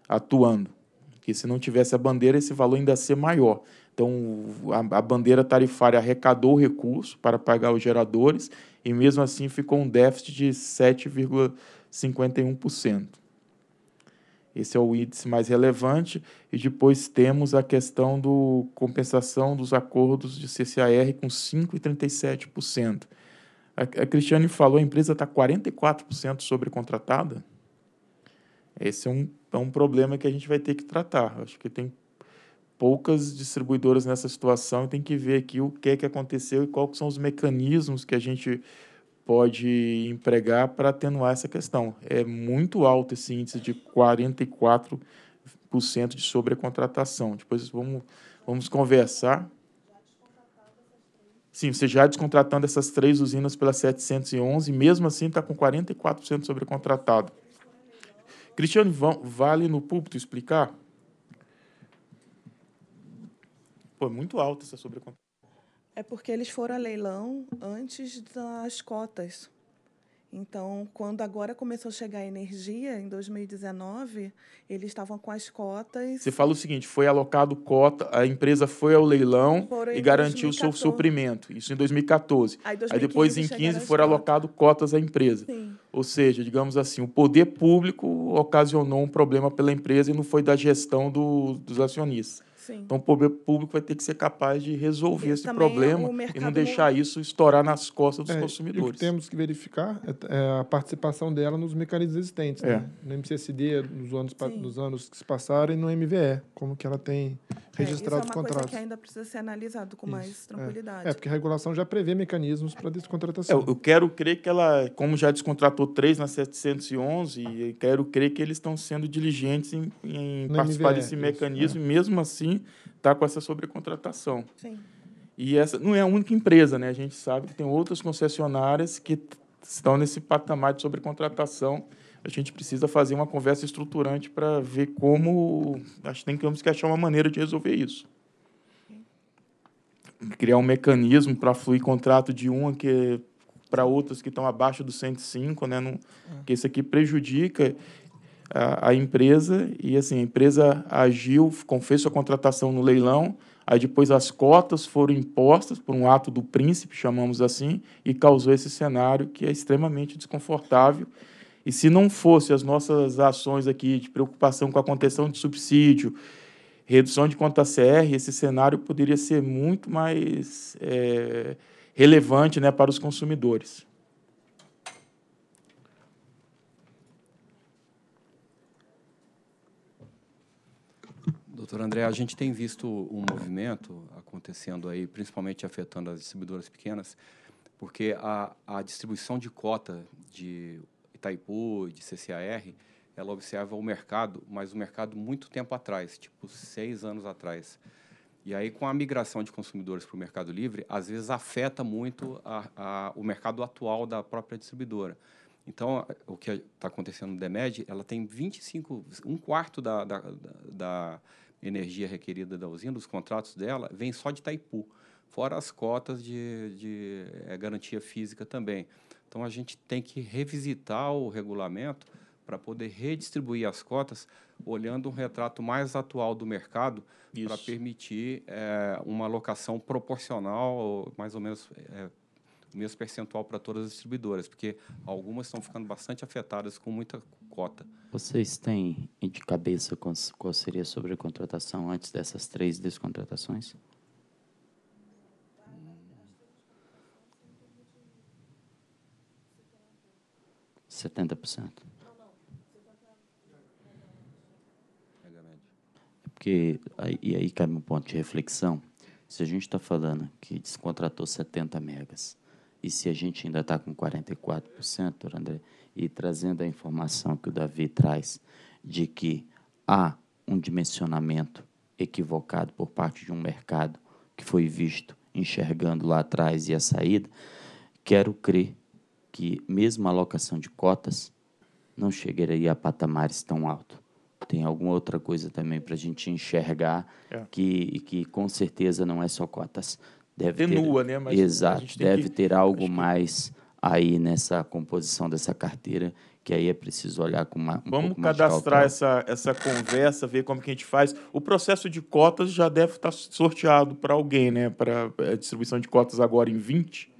atuando. Que se não tivesse a bandeira, esse valor ainda ia ser maior. Então, a, a bandeira tarifária arrecadou o recurso para pagar os geradores e, mesmo assim, ficou um déficit de 7,51%. Esse é o índice mais relevante. E depois temos a questão da do compensação dos acordos de CCAR com 5,37%. A, a Cristiane falou, a empresa está 44% sobrecontratada. Esse é um, é um problema que a gente vai ter que tratar. Acho que tem poucas distribuidoras nessa situação e tem que ver aqui o que, é que aconteceu e quais são os mecanismos que a gente pode empregar para atenuar essa questão. É muito alto esse índice de 44% de sobrecontratação. Depois vamos, vamos conversar. Sim, você já descontratando essas três usinas pela 711, mesmo assim está com 44% sobrecontratado. Cristiano, vale no púlpito explicar? Pô, é muito alto essa sobrecontratação. É porque eles foram a leilão antes das cotas. Então, quando agora começou a chegar a energia, em 2019, eles estavam com as cotas. Você fala o seguinte: foi alocado cota, a empresa foi ao leilão e garantiu o seu suprimento. Isso em 2014. Aí, 2015, Aí depois, em 15, foram alocado cotas à empresa. Sim. Ou seja, digamos assim, o poder público ocasionou um problema pela empresa e não foi da gestão do, dos acionistas. Sim. Então, o poder público vai ter que ser capaz de resolver e esse problema e não deixar isso estourar nas costas dos é, consumidores. O que temos que verificar é, é a participação dela nos mecanismos existentes, é. né? no MCSD, nos anos, nos anos que se passaram, e no MVE, como que ela tem registrado é, isso é uma contratos. coisa que ainda precisa ser analisado com isso. mais é. tranquilidade. É. é, porque a regulação já prevê mecanismos para descontratação. É, eu quero crer que ela, como já descontratou três na 711, e quero crer que eles estão sendo diligentes em, em participar MVE, desse isso, mecanismo, é. mesmo assim está com essa sobrecontratação. Sim. E essa não é a única empresa, né? A gente sabe que tem outras concessionárias que estão nesse patamar de sobrecontratação. A gente precisa fazer uma conversa estruturante para ver como. Acho que temos que achar uma maneira de resolver isso. Criar um mecanismo para fluir contrato de uma que para outras que estão abaixo do 105, né? Não, é. que isso aqui prejudica a, empresa e assim a empresa agiu, confez sua contratação no leilão, aí depois as cotas foram impostas por um ato do príncipe, chamamos assim, e causou esse cenário que é extremamente desconfortável. E se não fosse as nossas ações aqui de preocupação com a contenção de subsídio, redução de conta CR, esse cenário poderia ser muito mais é, relevante né, para os consumidores. Doutor André, a gente tem visto um movimento acontecendo aí, principalmente afetando as distribuidoras pequenas, porque a, a distribuição de cota de Itaipu, de CCAR, ela observa o mercado, mas o mercado muito tempo atrás, tipo seis anos atrás. E aí, com a migração de consumidores para o mercado livre, às vezes afeta muito a, a, o mercado atual da própria distribuidora. Então, o que está acontecendo no DEMED, ela tem 25, um quarto da, da, da energia requerida da usina, os contratos dela, vêm só de Itaipu, fora as cotas de, de é, garantia física também. Então a gente tem que revisitar o regulamento para poder redistribuir as cotas, olhando um retrato mais atual do mercado, para permitir é, uma alocação proporcional, mais ou menos é, mesmo percentual para todas as distribuidoras, porque algumas estão ficando bastante afetadas com muita cota. Vocês têm de cabeça qual seria sobre a contratação antes dessas três descontratações? Setenta por cento. É porque e aí cabe um ponto de reflexão. Se a gente está falando que descontratou 70 megas, e se a gente ainda está com 44%, André, e trazendo a informação que o Davi traz de que há um dimensionamento equivocado por parte de um mercado que foi visto enxergando lá atrás e a saída, quero crer que mesmo a alocação de cotas não chegaria a patamares tão altos. Tem alguma outra coisa também para a gente enxergar é. que, que com certeza não é só cotas deve ter, né? Mas exato, deve que... ter algo que... mais aí nessa composição dessa carteira que aí é preciso olhar com uma um Vamos cadastrar essa, essa conversa, ver como que a gente faz. O processo de cotas já deve estar tá sorteado para alguém, né? Para a é, distribuição de cotas agora em 20.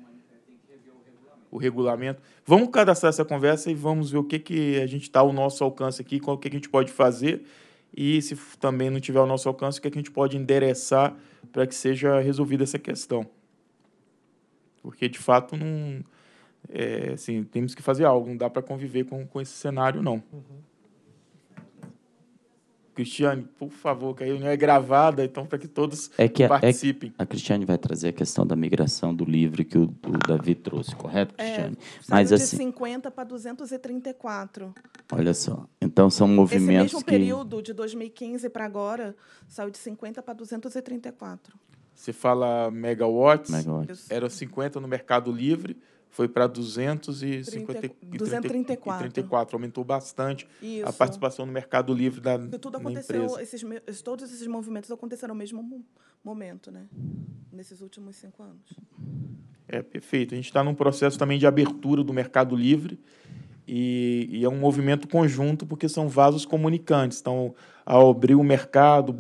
O regulamento. Vamos cadastrar essa conversa e vamos ver o que, que a gente está ao nosso alcance aqui, o que, que a gente pode fazer e se também não tiver ao nosso alcance, o que, é que a gente pode endereçar para que seja resolvida essa questão. Porque, de fato, não, é, assim, temos que fazer algo, não dá para conviver com, com esse cenário, não. Uhum. Cristiane, por favor, que a reunião é gravada, então para que todos é que a, é participem. É, a Cristiane vai trazer a questão da migração do livro que o, o Davi trouxe, correto, é, Cristiane? É, Mas de assim, 50 para 234. Olha só. Então são movimentos Esse mesmo que... período de 2015 para agora saiu de 50 para 234. Você fala megawatts, megawatts. eram 50 no Mercado Livre, foi para 234, aumentou bastante Isso. a participação no mercado livre da e tudo aconteceu, esses, todos esses movimentos aconteceram no mesmo momento, né? Nesses últimos cinco anos. É perfeito. A gente está num processo também de abertura do mercado livre e, e, é um movimento conjunto porque são vasos comunicantes. Então, ao abrir o mercado,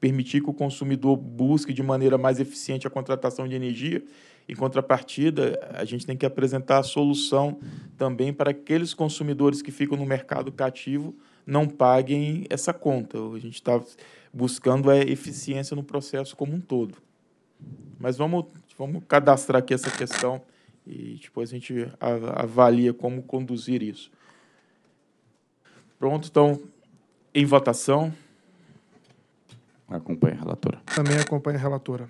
permitir que o consumidor busque de maneira mais eficiente a contratação de energia em contrapartida, a gente tem que apresentar a solução também para aqueles consumidores que ficam no mercado cativo não paguem essa conta. A gente está buscando a é eficiência no processo como um todo. Mas vamos, vamos cadastrar aqui essa questão e depois a gente avalia como conduzir isso. Pronto, então, em votação. Acompanha a relatora. Também acompanha a relatora.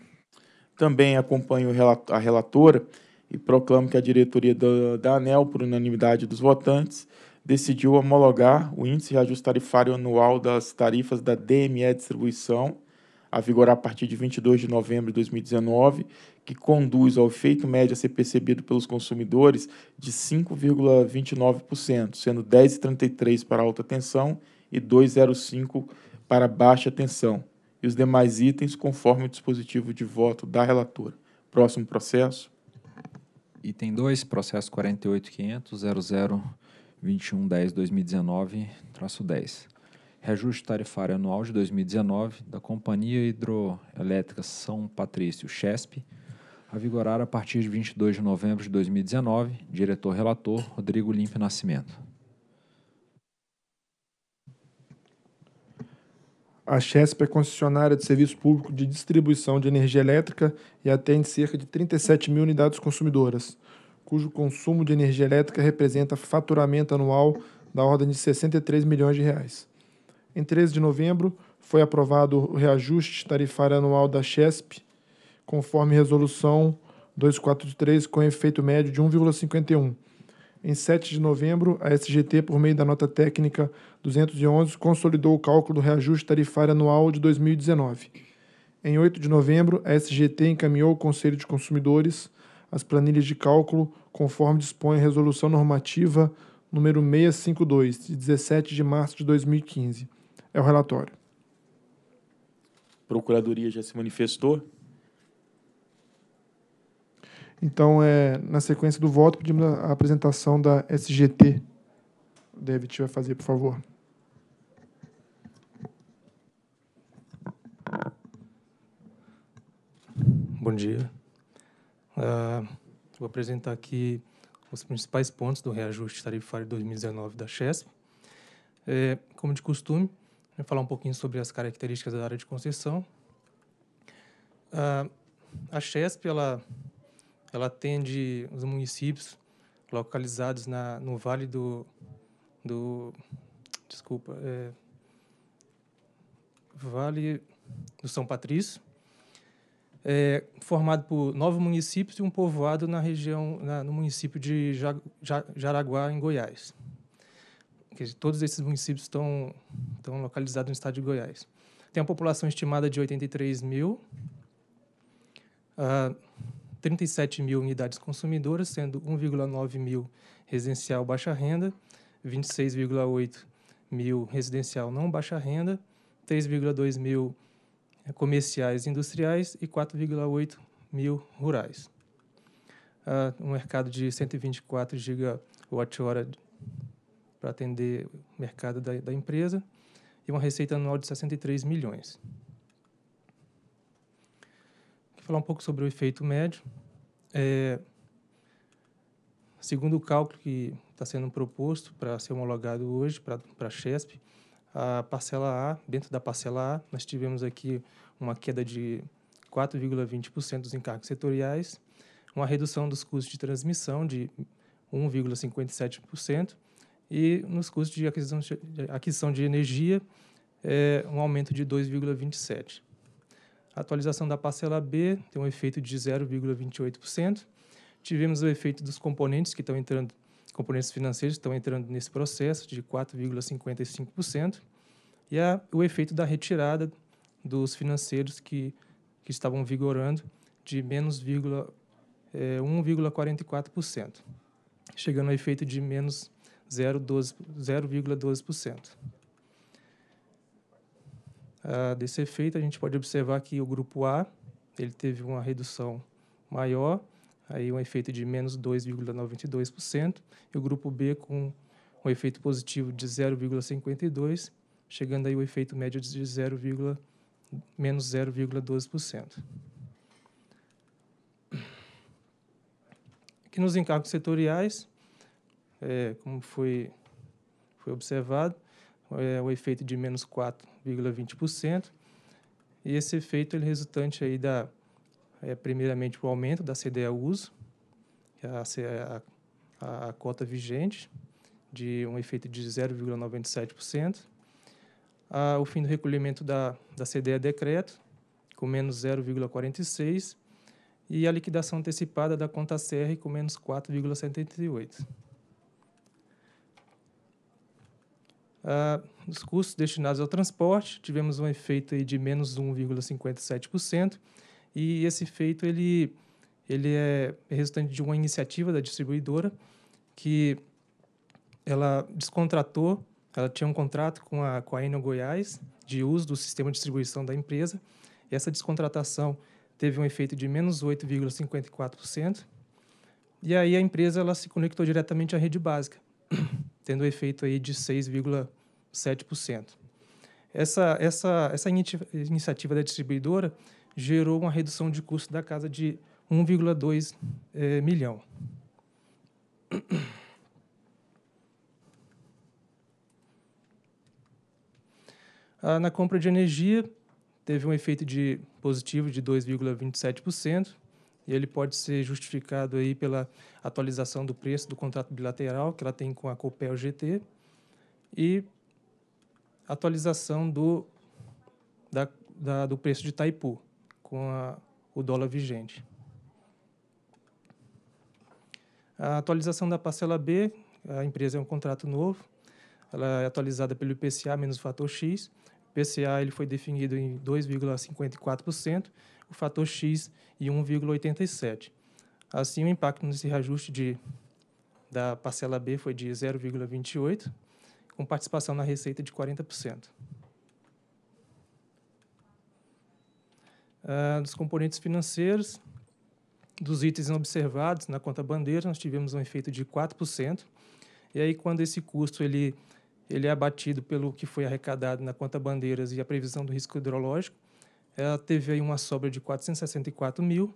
Também acompanho a relatora e proclamo que a diretoria da ANEL, por unanimidade dos votantes, decidiu homologar o índice de ajuste tarifário anual das tarifas da DME Distribuição, a vigorar a partir de 22 de novembro de 2019, que conduz ao efeito médio a ser percebido pelos consumidores de 5,29%, sendo 10,33 para alta tensão e 2,05 para baixa tensão e os demais itens conforme o dispositivo de voto da relatora. Próximo processo. Item 2, processo 48.500.00.21.10.2019-10. Reajuste tarifário anual de 2019 da Companhia Hidroelétrica São Patrício, CHESP, a vigorar a partir de 22 de novembro de 2019, diretor-relator Rodrigo Limpe Nascimento. A Chesp é concessionária de serviço público de distribuição de energia elétrica e atende cerca de 37 mil unidades consumidoras, cujo consumo de energia elétrica representa faturamento anual da ordem de 63 milhões de reais. Em 13 de novembro, foi aprovado o reajuste tarifário anual da Chesp, conforme resolução 243, com efeito médio de 1,51 em 7 de novembro, a SGT, por meio da nota técnica 211, consolidou o cálculo do reajuste tarifário anual de 2019. Em 8 de novembro, a SGT encaminhou ao Conselho de Consumidores as planilhas de cálculo conforme dispõe a Resolução Normativa número 652, de 17 de março de 2015. É o relatório. A Procuradoria já se manifestou? Então, é, na sequência do voto, pedimos a apresentação da SGT. O David vai fazer, por favor. Bom dia. Uh, vou apresentar aqui os principais pontos do reajuste tarifário 2019 da CHESP. É, como de costume, vou falar um pouquinho sobre as características da área de concessão. Uh, a CHESP, ela ela atende os municípios localizados na, no Vale do, do desculpa, é, Vale do São Patrício, é, formado por nove municípios e um povoado na região, na, no município de ja, ja, Jaraguá, em Goiás. Dizer, todos esses municípios estão, estão localizados no estado de Goiás. Tem uma população estimada de 83 mil. Ah, 37 mil unidades consumidoras, sendo 1,9 mil residencial baixa renda, 26,8 mil residencial não baixa renda, 3,2 mil eh, comerciais e industriais e 4,8 mil rurais. Uh, um mercado de 124 gigawatt-hora para atender o mercado da, da empresa e uma receita anual de 63 milhões falar um pouco sobre o efeito médio. É, segundo o cálculo que está sendo proposto para ser homologado hoje para a CHESP, a parcela A, dentro da parcela A, nós tivemos aqui uma queda de 4,20% dos encargos setoriais, uma redução dos custos de transmissão de 1,57% e nos custos de aquisição de, aquisição de energia, é, um aumento de 2,27%. A atualização da parcela B tem um efeito de 0,28%. Tivemos o efeito dos componentes que estão entrando, componentes financeiros estão entrando nesse processo de 4,55%. E a, o efeito da retirada dos financeiros que, que estavam vigorando de menos é, 1,44%, eh, chegando ao efeito de menos 0,12% desse efeito, a gente pode observar que o grupo A ele teve uma redução maior, aí um efeito de menos 2,92%, e o grupo B com um efeito positivo de 0,52%, chegando aí o efeito médio de 0, menos 0,12%. Aqui nos encargos setoriais, é, como foi, foi observado, é, o efeito de menos 4 4,20%. E esse efeito ele é resultante aí da é, primeiramente o aumento da CDE uso, é é a, a, a cota vigente de um efeito de 0,97%, o fim do recolhimento da, da CDA decreto com menos 0,46 e a liquidação antecipada da conta CR com menos 4,78 dos custos destinados ao transporte, tivemos um efeito aí de menos 1,57%, e esse efeito ele, ele é resultante de uma iniciativa da distribuidora que ela descontratou, ela tinha um contrato com a, com a Goiás de uso do sistema de distribuição da empresa, e essa descontratação teve um efeito de menos 8,54%, e aí a empresa ela se conectou diretamente à rede básica, *clears throat* tendo um efeito aí de 6,1%. 7%. Essa, essa, essa iniciativa da distribuidora gerou uma redução de custo da casa de 1,2 é, eh, milhão. Ah, na compra de energia, teve um efeito de positivo de 2,27%, e ele pode ser justificado aí pela atualização do preço do contrato bilateral que ela tem com a Copel GT, e atualização do, da, da, do preço de Taipu com a, o dólar vigente. A atualização da parcela B, a empresa é um contrato novo, ela é atualizada pelo IPCA menos o fator X. O IPCA ele foi definido em 2,54%, o fator X em 1,87%. Assim, o impacto nesse reajuste de, da parcela B foi de 0,28%, com participação na receita de 40%. Uh, ah, dos componentes financeiros, dos itens observados na conta bandeira, nós tivemos um efeito de 4%. E aí, quando esse custo ele, ele é abatido pelo que foi arrecadado na conta bandeiras e a previsão do risco hidrológico, ela teve aí uma sobra de 464 mil,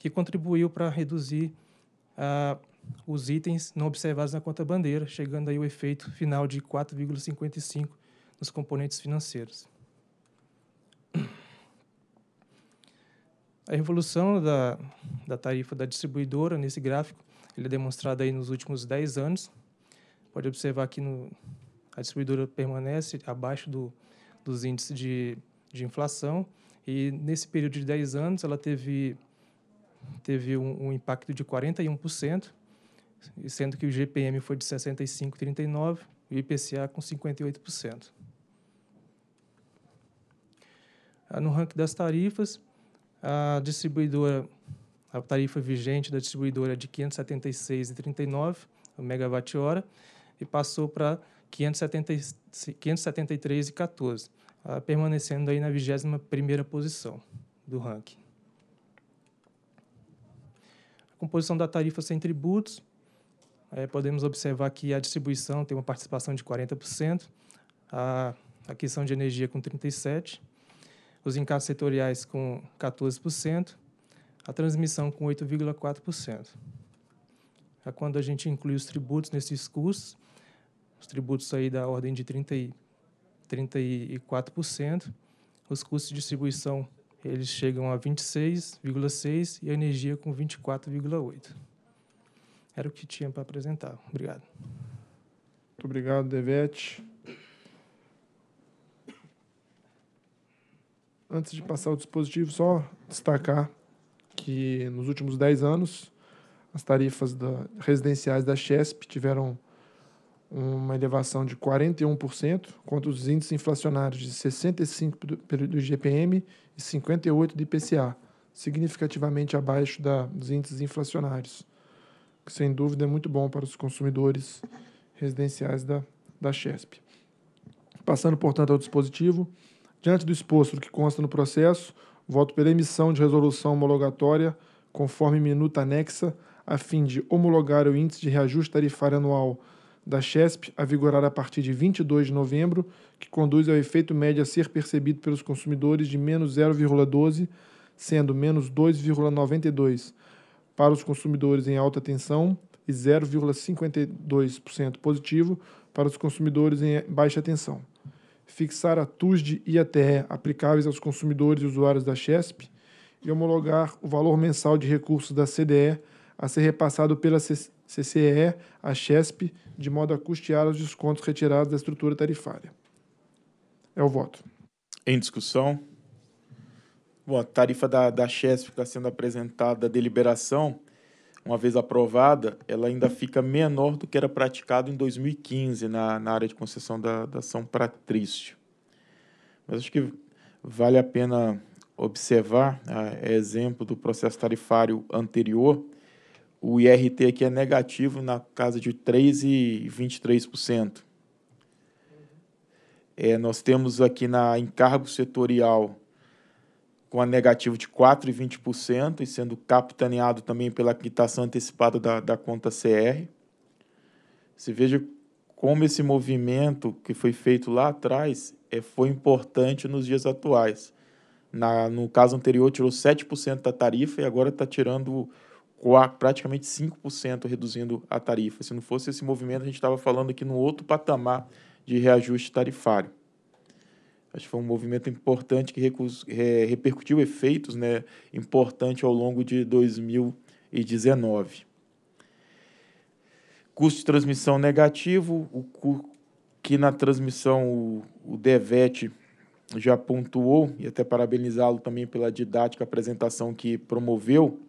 que contribuiu para reduzir a uh, os itens não observados na conta bandeira, chegando aí o efeito final de 4,55 nos componentes financeiros. A evolução da, da tarifa da distribuidora nesse gráfico ele é demonstrado aí nos últimos 10 anos. Pode observar que no, a distribuidora permanece abaixo do, dos índices de, de inflação e nesse período de 10 anos ela teve, teve um, um impacto de 41%, e sendo que o GPM foi de 65,39% e o IPCA com 58%. Ah, no ranking das tarifas, a distribuidora, a tarifa vigente da distribuidora é de 576,39 megawatt-hora e passou para 573,14, ah, permanecendo aí na 21ª posição do ranking. A composição da tarifa sem tributos é, podemos observar que a distribuição tem uma participação de 40%, a aquisição de energia com 37%, os encargos setoriais com 14%, a transmissão com 8,4%. É quando a gente inclui os tributos nesses custos, os tributos aí da ordem de 30 34%, os custos de distribuição eles chegam a 26,6 e a energia com 24,8. Era o que tinha para apresentar. Obrigado. Muito obrigado, Devete. Antes de passar o dispositivo, só destacar que nos últimos 10 anos as tarifas da, residenciais da Chesp tiveram uma elevação de 41%, contra os índices inflacionários de 65% do, IGPM e 58% do IPCA, significativamente abaixo da, dos índices inflacionários que sem dúvida é muito bom para os consumidores residenciais da, da XESP. Passando, portanto, ao dispositivo, diante do exposto do que consta no processo, voto pela emissão de resolução homologatória conforme minuta anexa, a fim de homologar o índice de reajuste tarifário anual da CHESP a vigorar a partir de 22 de novembro, que conduz ao efeito médio a ser percebido pelos consumidores de menos 0,12, sendo menos 2,92 para os consumidores em alta tensão e 0,52% positivo para os consumidores em baixa tensão. Fixar a TUSD e a TRE aplicáveis aos consumidores e usuários da CHESP e homologar o valor mensal de recursos da CDE a ser repassado pela CCE à CHESP de modo a custear os descontos retirados da estrutura tarifária. É o voto. Em discussão. Bom, a tarifa da, da CHESP está sendo apresentada a deliberação, uma vez aprovada, ela ainda fica menor do que era praticado em 2015 na, na área de concessão da, da São Patrício. Mas acho que vale a pena observar, né, é exemplo do processo tarifário anterior, o IRT aqui é negativo na casa de 3,23%. É, nós temos aqui na encargo setorial com a negativa de 4,20%, e sendo capitaneado também pela quitação antecipada da, da conta CR. Você veja como esse movimento que foi feito lá atrás é, foi importante nos dias atuais. Na, no caso anterior, tirou 7% da tarifa e agora está tirando praticamente 5%, reduzindo a tarifa. Se não fosse esse movimento, a gente estava falando aqui no outro patamar de reajuste tarifário. Acho que foi um movimento importante que é, repercutiu efeitos né, importante ao longo de 2019. Custo de transmissão negativo, o que na transmissão o, o DEVET já pontuou, e até parabenizá-lo também pela didática apresentação que promoveu,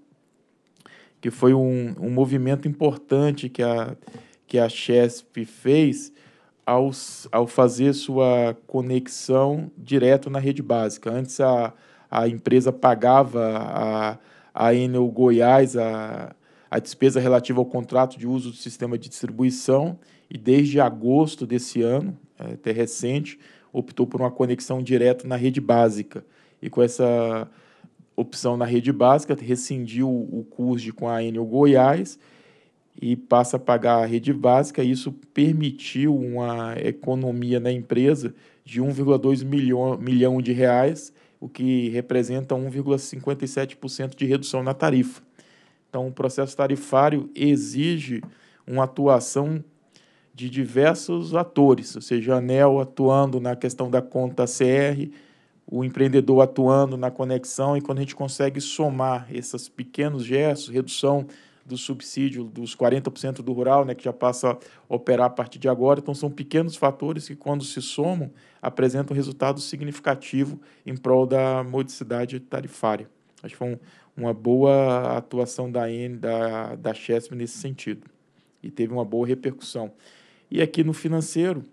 que foi um, um movimento importante que a, que a CHESP fez, ao, ao fazer sua conexão direto na rede básica. Antes a, a empresa pagava a, a Enel Goiás a, a despesa relativa ao contrato de uso do sistema de distribuição e desde agosto desse ano, é, até recente, optou por uma conexão direta na rede básica. E com essa opção na rede básica, rescindiu o curso com a Enel Goiás e passa a pagar a rede básica. Isso permitiu uma economia na empresa de 1,2 milhão, milhão de reais, o que representa 1,57% de redução na tarifa. Então, o processo tarifário exige uma atuação de diversos atores, ou seja, a ANEL atuando na questão da conta CR, o empreendedor atuando na conexão, e quando a gente consegue somar esses pequenos gestos, redução do subsídio dos 40% do rural, né, que já passa a operar a partir de agora. Então, são pequenos fatores que, quando se somam, apresentam resultado significativo em prol da modicidade tarifária. Acho que foi um, uma boa atuação da N, da, da Chesme nesse sentido. E teve uma boa repercussão. E aqui no financeiro,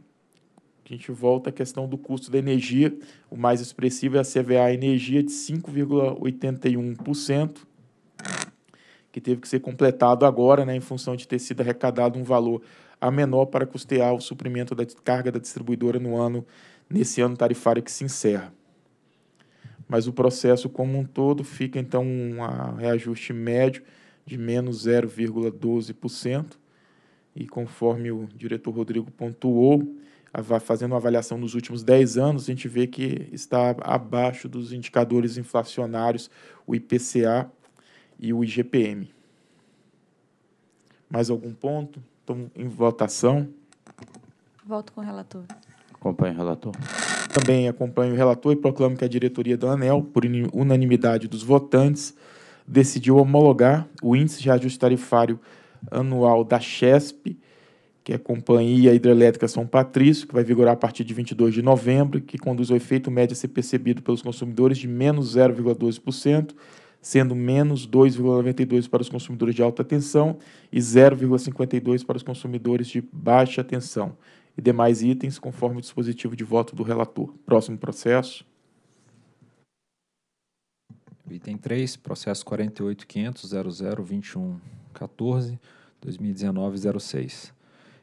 a gente volta à questão do custo da energia. O mais expressivo é a CVA Energia de 5,81% que teve que ser completado agora, né, em função de ter sido arrecadado um valor a menor para custear o suprimento da carga da distribuidora no ano, nesse ano tarifário que se encerra. Mas o processo como um todo fica então um reajuste médio de menos 0,12%, e conforme o diretor Rodrigo pontuou, fazendo uma avaliação nos últimos 10 anos, a gente vê que está abaixo dos indicadores inflacionários, o IPCA, e o IGPM. Mais algum ponto? Estamos em votação. Volto com o relator. Acompanho o relator. Também acompanho o relator e proclamo que a diretoria do ANEL, por unanimidade dos votantes, decidiu homologar o índice de ajuste tarifário anual da CHESP, que é a Companhia Hidrelétrica São Patrício, que vai vigorar a partir de 22 de novembro, que conduz ao efeito médio a ser percebido pelos consumidores de menos 0,12% sendo menos 2,92 para os consumidores de alta tensão e 0,52 para os consumidores de baixa tensão e demais itens, conforme o dispositivo de voto do relator. Próximo processo. Item 3, processo 48.500.0021.14.2019.06.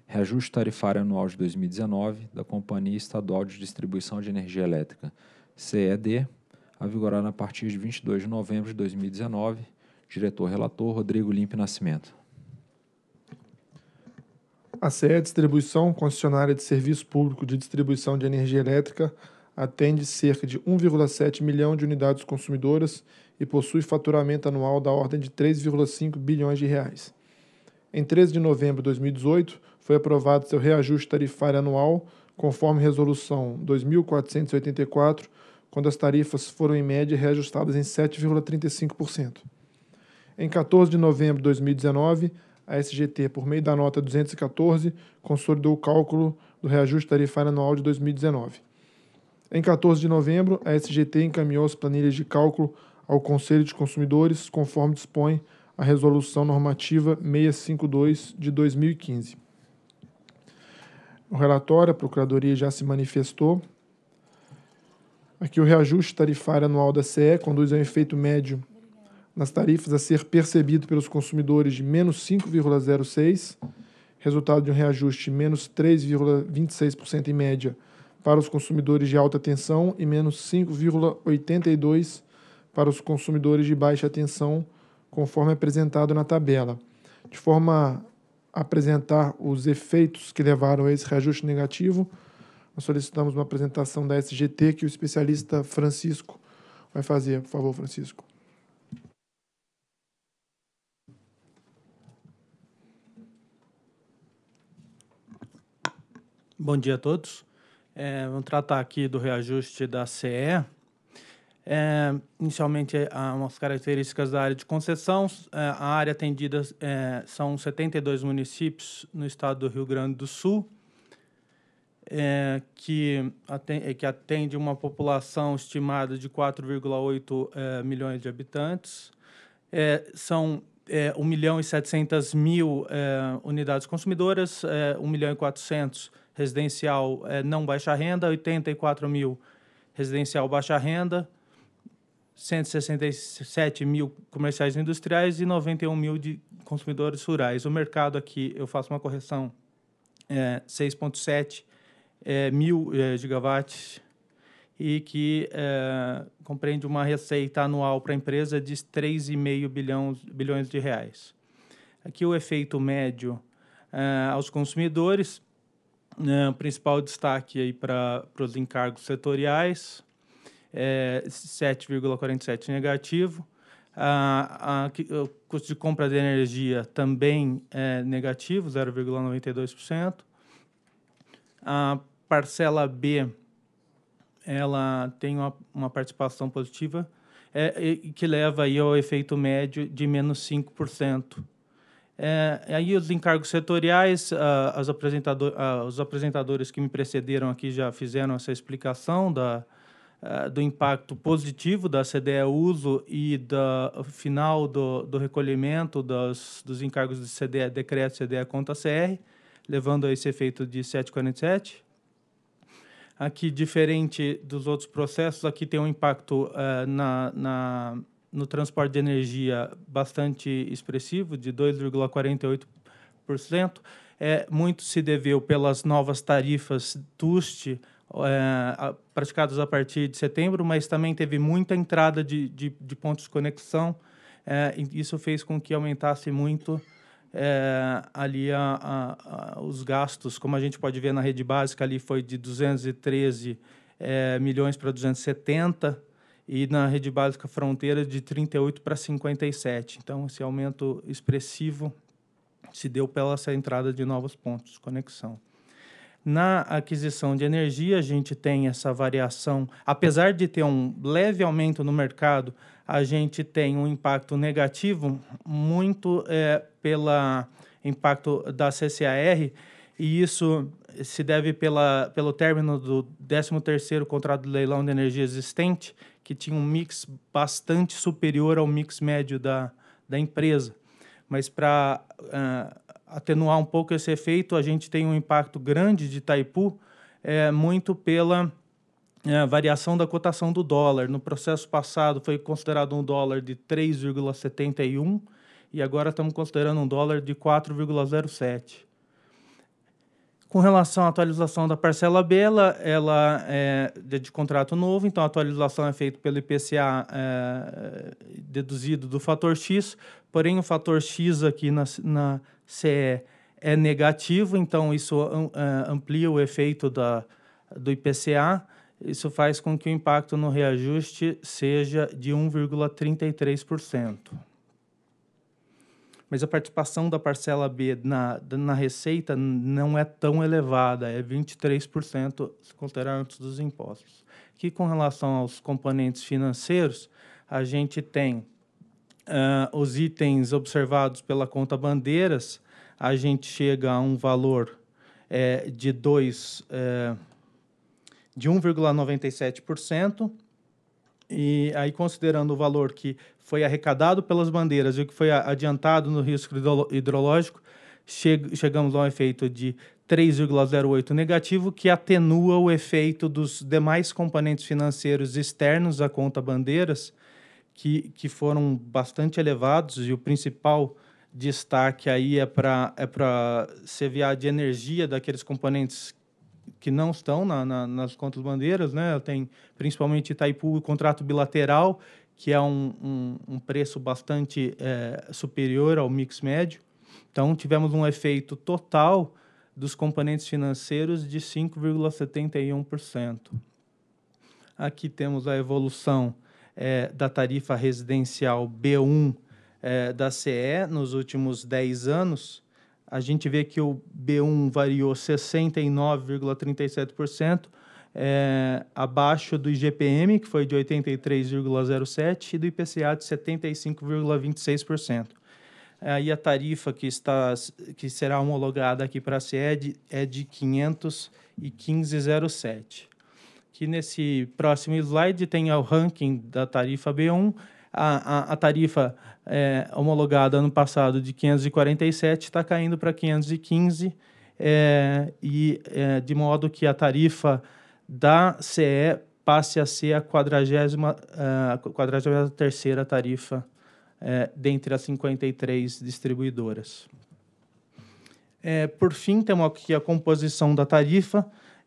Reajuste tarifário anual de 2019 da Companhia Estadual de Distribuição de Energia Elétrica, CED, a vigorar a partir de 22 de novembro de 2019. Diretor-relator Rodrigo Limpe Nascimento. A CE Distribuição, concessionária de serviço público de distribuição de energia elétrica, atende cerca de 1,7 milhão de unidades consumidoras e possui faturamento anual da ordem de 3,5 bilhões de reais. Em 13 de novembro de 2018, foi aprovado seu reajuste tarifário anual, conforme Resolução 2484 quando as tarifas foram em média reajustadas em 7,35%. Em 14 de novembro de 2019, a SGT, por meio da nota 214, consolidou o cálculo do reajuste tarifário anual de 2019. Em 14 de novembro, a SGT encaminhou as planilhas de cálculo ao Conselho de Consumidores, conforme dispõe a Resolução Normativa 652 de 2015. O relatório, a Procuradoria já se manifestou Aqui é o reajuste tarifário anual da CE conduz a um efeito médio nas tarifas a ser percebido pelos consumidores de menos 5,06, resultado de um reajuste menos 3,26% em média para os consumidores de alta tensão e menos 5,82% para os consumidores de baixa tensão, conforme apresentado na tabela. De forma a apresentar os efeitos que levaram a esse reajuste negativo, nós solicitamos uma apresentação da SGT que o especialista Francisco vai fazer. Por favor, Francisco. Bom dia a todos. É, vamos tratar aqui do reajuste da CE. É, inicialmente, as características da área de concessão. É, a área atendida é, são 72 municípios no estado do Rio Grande do Sul é, que, atende, é, que atende uma população estimada de 4,8 é, milhões de habitantes. É, são é, 1 milhão e 700 mil é, unidades consumidoras, é, 1 milhão e 400 residencial é, não baixa renda, 84 mil residencial baixa renda, 167 mil comerciais industriais e 91 mil de consumidores rurais. O mercado aqui, eu faço uma correção, é 6,7 é, mil é, gigawatts e que é, compreende uma receita anual para a empresa de 3,5 bilhão, bilhões de reais. Aqui o efeito médio é, aos consumidores, né, o principal destaque aí para os encargos setoriais, é 7,47 negativo, a, a, o custo de compra de energia também é negativo, 0,92%. A parcela B ela tem uma, uma participação positiva é, que leva aí ao efeito médio de menos 5%. É, aí os encargos setoriais, as apresentador, os apresentadores que me precederam aqui já fizeram essa explicação da, do impacto positivo da CDE uso e do final do, do recolhimento dos, dos encargos de CDE, decreto CDE conta CR, levando a esse efeito de 747. Aqui, diferente dos outros processos, aqui tem um impacto uh, na, na, no transporte de energia bastante expressivo, de 2,48%. É, muito se deveu pelas novas tarifas TUST, eh, praticadas a partir de setembro, mas também teve muita entrada de, de, de pontos de conexão. É, isso fez com que aumentasse muito é, ali a, a, a, os gastos, como a gente pode ver na rede básica, ali foi de 213 é, milhões para 270 e na rede básica fronteira de 38 para 57. Então, esse aumento expressivo se deu pela essa entrada de novos pontos de conexão. Na aquisição de energia, a gente tem essa variação. Apesar de ter um leve aumento no mercado, a gente tem um impacto negativo muito é, pelo impacto da CCAR, e isso se deve pela, pelo término do 13º contrato de leilão de energia existente, que tinha um mix bastante superior ao mix médio da, da empresa. Mas para uh, ah, atenuar um pouco esse efeito, a gente tem um impacto grande de Itaipu, é, muito pela é, variação da cotação do dólar. No processo passado foi considerado um dólar de 3,71 e agora estamos considerando um dólar de 4,07. Com relação à atualização da parcela B, ela, ela é de contrato novo, então a atualização é feita pelo IPCA é, deduzido do fator X, porém o fator X aqui na, na se é, é negativo, então isso ah, ah, amplia o efeito da, do IPCA. Isso faz com que o impacto no reajuste seja de 1,33%. Mas a participação da parcela B na, na receita não é tão elevada, é 23% se considerar antes dos impostos. Que com relação aos componentes financeiros, a gente tem uh, os itens observados pela conta bandeiras, a gente chega a um valor é, de dois é, de 1,97%. E aí, considerando o valor que foi arrecadado pelas bandeiras e o que foi adiantado no risco hidrológico, che chegamos a um efeito de 3,08 negativo, que atenua o efeito dos demais componentes financeiros externos à conta bandeiras, que, que foram bastante elevados e o principal destaque aí é para é para CVA de energia daqueles componentes que não estão na, na, nas contas bandeiras, né? Tem principalmente Itaipu e contrato bilateral, que é um, um, um preço bastante é, superior ao mix médio. Então, tivemos um efeito total dos componentes financeiros de 5,71%. Aqui temos a evolução é, da tarifa residencial B1 é, da CE nos últimos 10 anos, a gente vê que o B1 variou 69,37%, é, abaixo do IGPM, que foi de 83,07%, e do IPCA de 75,26%. Aí a tarifa que, está, que será homologada aqui para a CE é de, é de 515,07 que nesse próximo slide tem o ranking da tarifa B1. A, a, a tarifa é, homologada ano passado de 547 está caindo para 515, é, e é, de modo que a tarifa da CE passe a ser a 40, é, a 43 tarifa é, dentre as 53 distribuidoras. É, por fim, temos aqui a composição da tarifa.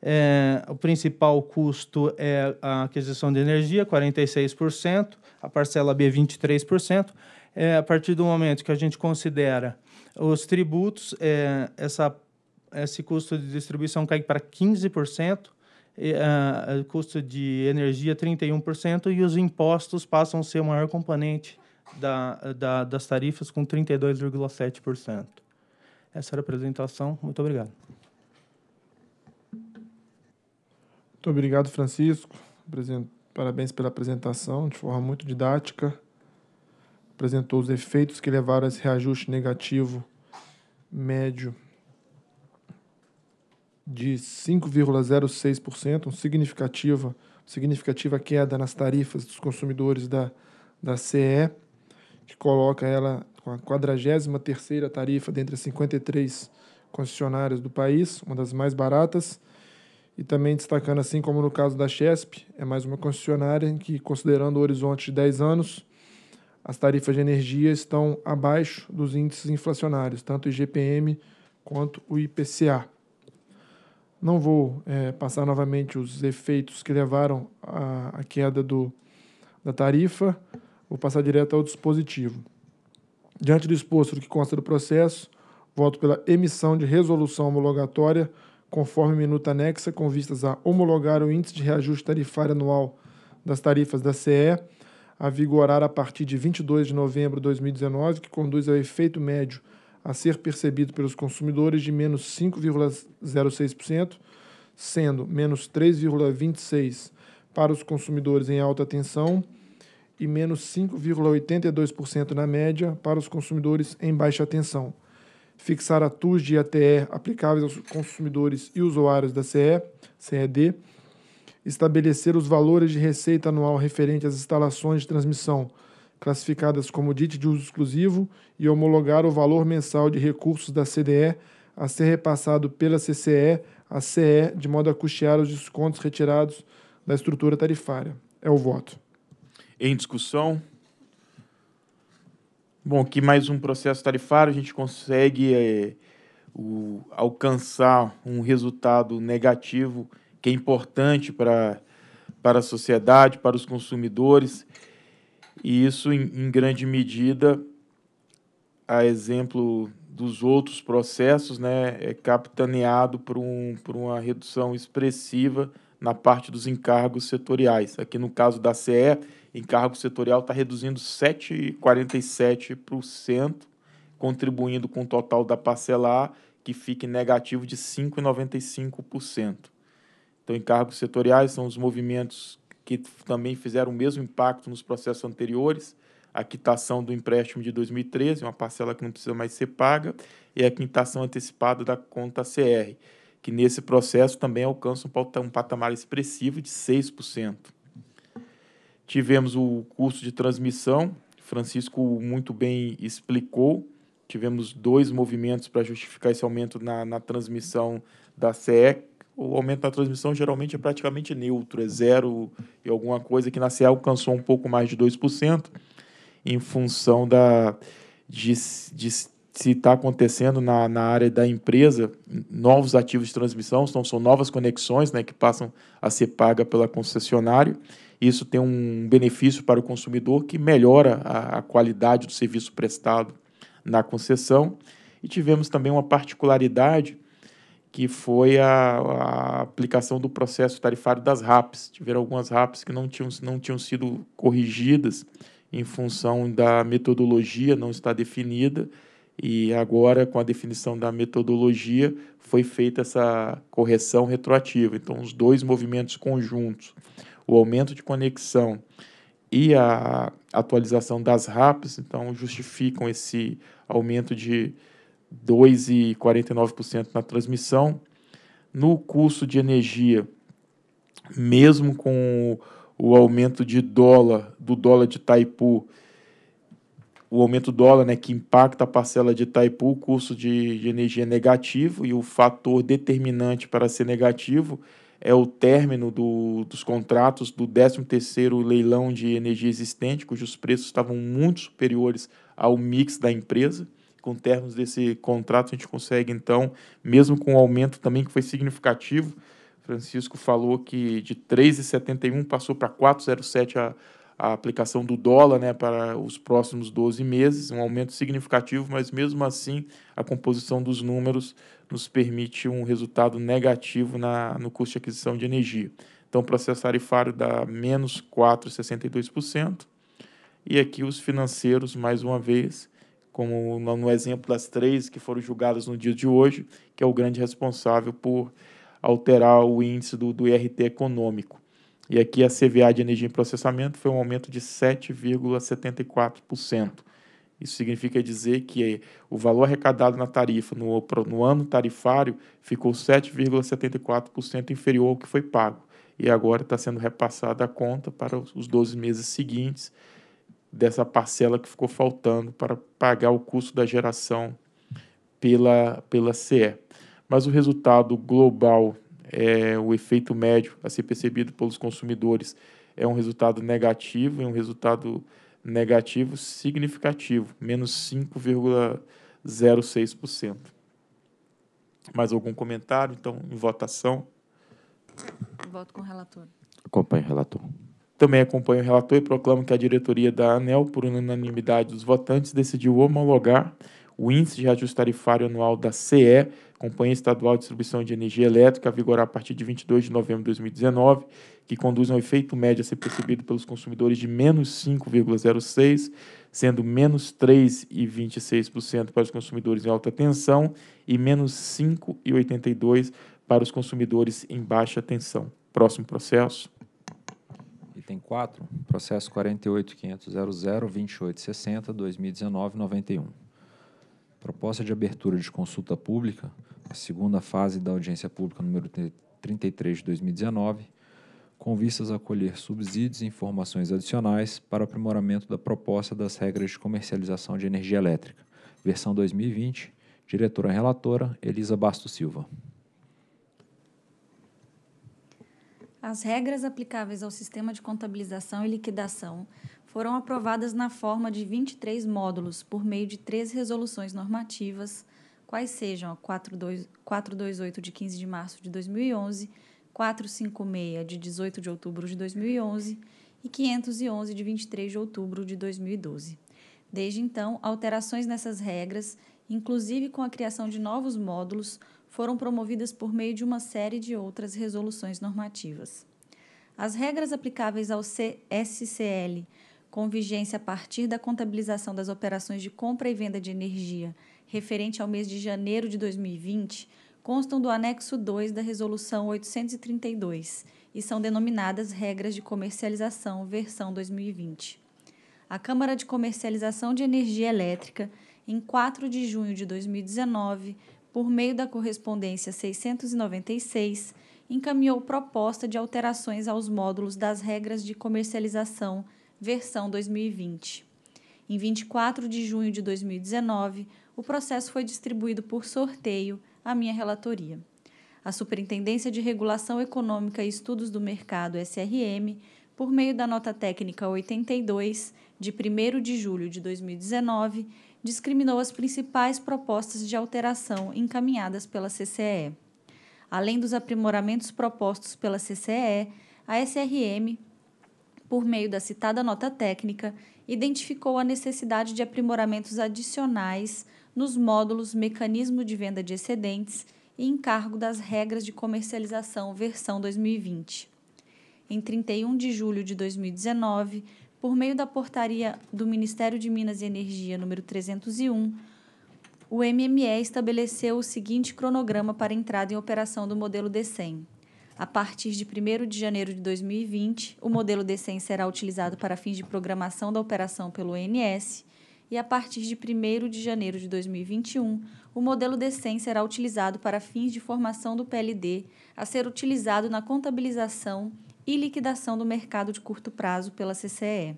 É, o principal custo é a aquisição de energia, 46%, a parcela B, 23%. É, a partir do momento que a gente considera os tributos, é, essa, esse custo de distribuição cai para 15%, e, é, custo de energia 31% e os impostos passam a ser o maior componente da, da das tarifas com 32,7%. Essa era a apresentação. Muito obrigado. Muito obrigado, Francisco. Parabéns pela apresentação, de forma muito didática. Apresentou os efeitos que levaram a esse reajuste negativo médio de 5,06%, uma significativa, significativa queda nas tarifas dos consumidores da, da CE, que coloca ela com a 43 tarifa dentre as 53 concessionárias do país, uma das mais baratas, e também destacando, assim como no caso da Chesp, é mais uma concessionária em que, considerando o horizonte de 10 anos, as tarifas de energia estão abaixo dos índices inflacionários, tanto o IGPM quanto o IPCA. Não vou é, passar novamente os efeitos que levaram à, queda do, da tarifa, vou passar direto ao dispositivo. Diante do exposto do que consta do processo, voto pela emissão de resolução homologatória conforme minuta anexa, com vistas a homologar o índice de reajuste tarifário anual das tarifas da CE, a vigorar a partir de 22 de novembro de 2019, que conduz ao efeito médio a ser percebido pelos consumidores de menos 5,06%, sendo menos 3,26% para os consumidores em alta tensão e menos 5,82% na média para os consumidores em baixa tensão fixar a TUS de ATE aplicáveis aos consumidores e usuários da CE, CED, estabelecer os valores de receita anual referente às instalações de transmissão classificadas como DIT de uso exclusivo e homologar o valor mensal de recursos da CDE a ser repassado pela CCE à CE de modo a custear os descontos retirados da estrutura tarifária. É o voto. Em discussão, Bom, que mais um processo tarifário, a gente consegue é, o, alcançar um resultado negativo que é importante para, para a sociedade, para os consumidores, e isso, em, em grande medida, a exemplo dos outros processos, né, é capitaneado por, um, por uma redução expressiva na parte dos encargos setoriais. Aqui no caso da CE, em cargo setorial está reduzindo 7,47%, contribuindo com o total da parcela A, que fique negativo de 5,95%. Então, encargos setoriais são os movimentos que também fizeram o mesmo impacto nos processos anteriores, a quitação do empréstimo de 2013, uma parcela que não precisa mais ser paga, e a quitação antecipada da conta CR, que nesse processo também alcança um patamar expressivo de 6%. Tivemos o curso de transmissão, Francisco muito bem explicou. Tivemos dois movimentos para justificar esse aumento na, na transmissão da CE. O aumento da transmissão geralmente é praticamente neutro, é zero e alguma coisa, que na CE alcançou um pouco mais de 2%, em função da, de, de se está acontecendo na, na área da empresa novos ativos de transmissão, então são novas conexões né, que passam a ser paga pela concessionária. Isso tem um benefício para o consumidor que melhora a, a qualidade do serviço prestado na concessão. E tivemos também uma particularidade que foi a, a, aplicação do processo tarifário das RAPs. Tiveram algumas RAPs que não tinham, não tinham sido corrigidas em função da metodologia não está definida e agora com a definição da metodologia foi feita essa correção retroativa. Então os dois movimentos conjuntos, o aumento de conexão e a atualização das RAPs, então justificam esse aumento de 2,49% na transmissão. No custo de energia, mesmo com o aumento de dólar, do dólar de Taipu, o aumento do dólar, né, que impacta a parcela de Taipu, o custo de, de energia é negativo e o fator determinante para ser negativo é o término do, dos contratos do 13º leilão de energia existente, cujos preços estavam muito superiores ao mix da empresa. Com termos desse contrato, a gente consegue, então, mesmo com o um aumento também que foi significativo, Francisco falou que de 3,71 passou para 4,07 a, a aplicação do dólar né, para os próximos 12 meses, um aumento significativo, mas mesmo assim a composição dos números nos permite um resultado negativo na, no custo de aquisição de energia. Então, o processo tarifário dá menos 4,62%, e aqui os financeiros, mais uma vez, como no exemplo das três que foram julgadas no dia de hoje, que é o grande responsável por alterar o índice do, do IRT econômico. E aqui a CVA de energia em processamento foi um aumento de 7,74%. Isso significa dizer que o valor arrecadado na tarifa no, no ano tarifário ficou 7,74% inferior ao que foi pago. E agora está sendo repassada a conta para os 12 meses seguintes dessa parcela que ficou faltando para pagar o custo da geração pela, pela CE. Mas o resultado global é, o efeito médio a ser percebido pelos consumidores é um resultado negativo e um resultado negativo significativo, menos 5,06%. Mais algum comentário? Então, em votação. Voto com o relator. Acompanho o relator. Também acompanho o relator e proclamo que a diretoria da ANEL, por unanimidade dos votantes, decidiu homologar o índice de ajuste tarifário anual da CE, Companhia Estadual de Distribuição de Energia Elétrica, a vigorar a partir de 22 de novembro de 2019, que conduz ao um efeito médio a ser percebido pelos consumidores de menos 5,06, sendo menos 3,26% para os consumidores em alta tensão e menos 5,82% para os consumidores em baixa tensão. Próximo processo. Item 4, processo 48.500.00.2860, 2019-91. Proposta de abertura de consulta pública, a segunda fase da audiência pública número 33 de 2019, com vistas a colher subsídios e informações adicionais para o aprimoramento da proposta das regras de comercialização de energia elétrica, versão 2020, diretora relatora Elisa Basto Silva. As regras aplicáveis ao sistema de contabilização e liquidação foram aprovadas na forma de 23 módulos por meio de três resoluções normativas, quais sejam a 428 de 15 de março de 2011, 456 de 18 de outubro de 2011 e 511 de 23 de outubro de 2012. Desde então, alterações nessas regras, inclusive com a criação de novos módulos, foram promovidas por meio de uma série de outras resoluções normativas. As regras aplicáveis ao CSCL com vigência a partir da contabilização das operações de compra e venda de energia referente ao mês de janeiro de 2020, constam do anexo 2 da Resolução 832 e são denominadas Regras de Comercialização, versão 2020. A Câmara de Comercialização de Energia Elétrica, em 4 de junho de 2019, por meio da correspondência 696, encaminhou proposta de alterações aos módulos das regras de comercialização versão 2020. Em 24 de junho de 2019, o processo foi distribuído por sorteio à minha relatoria. A Superintendência de Regulação Econômica e Estudos do Mercado, SRM, por meio da nota técnica 82, de 1 de julho de 2019, discriminou as principais propostas de alteração encaminhadas pela CCE. Além dos aprimoramentos propostos pela CCE, a SRM por meio da citada nota técnica, identificou a necessidade de aprimoramentos adicionais nos módulos Mecanismo de Venda de Excedentes e Encargo das Regras de Comercialização versão 2020. Em 31 de julho de 2019, por meio da portaria do Ministério de Minas e Energia número 301, o MME estabeleceu o seguinte cronograma para entrada em operação do modelo DECEM. A partir de 1 de janeiro de 2020, o modelo DCEM será utilizado para fins de programação da operação pelo ONS e a partir de 1 de janeiro de 2021, o modelo DCEM será utilizado para fins de formação do PLD, a ser utilizado na contabilização e liquidação do mercado de curto prazo pela CCE.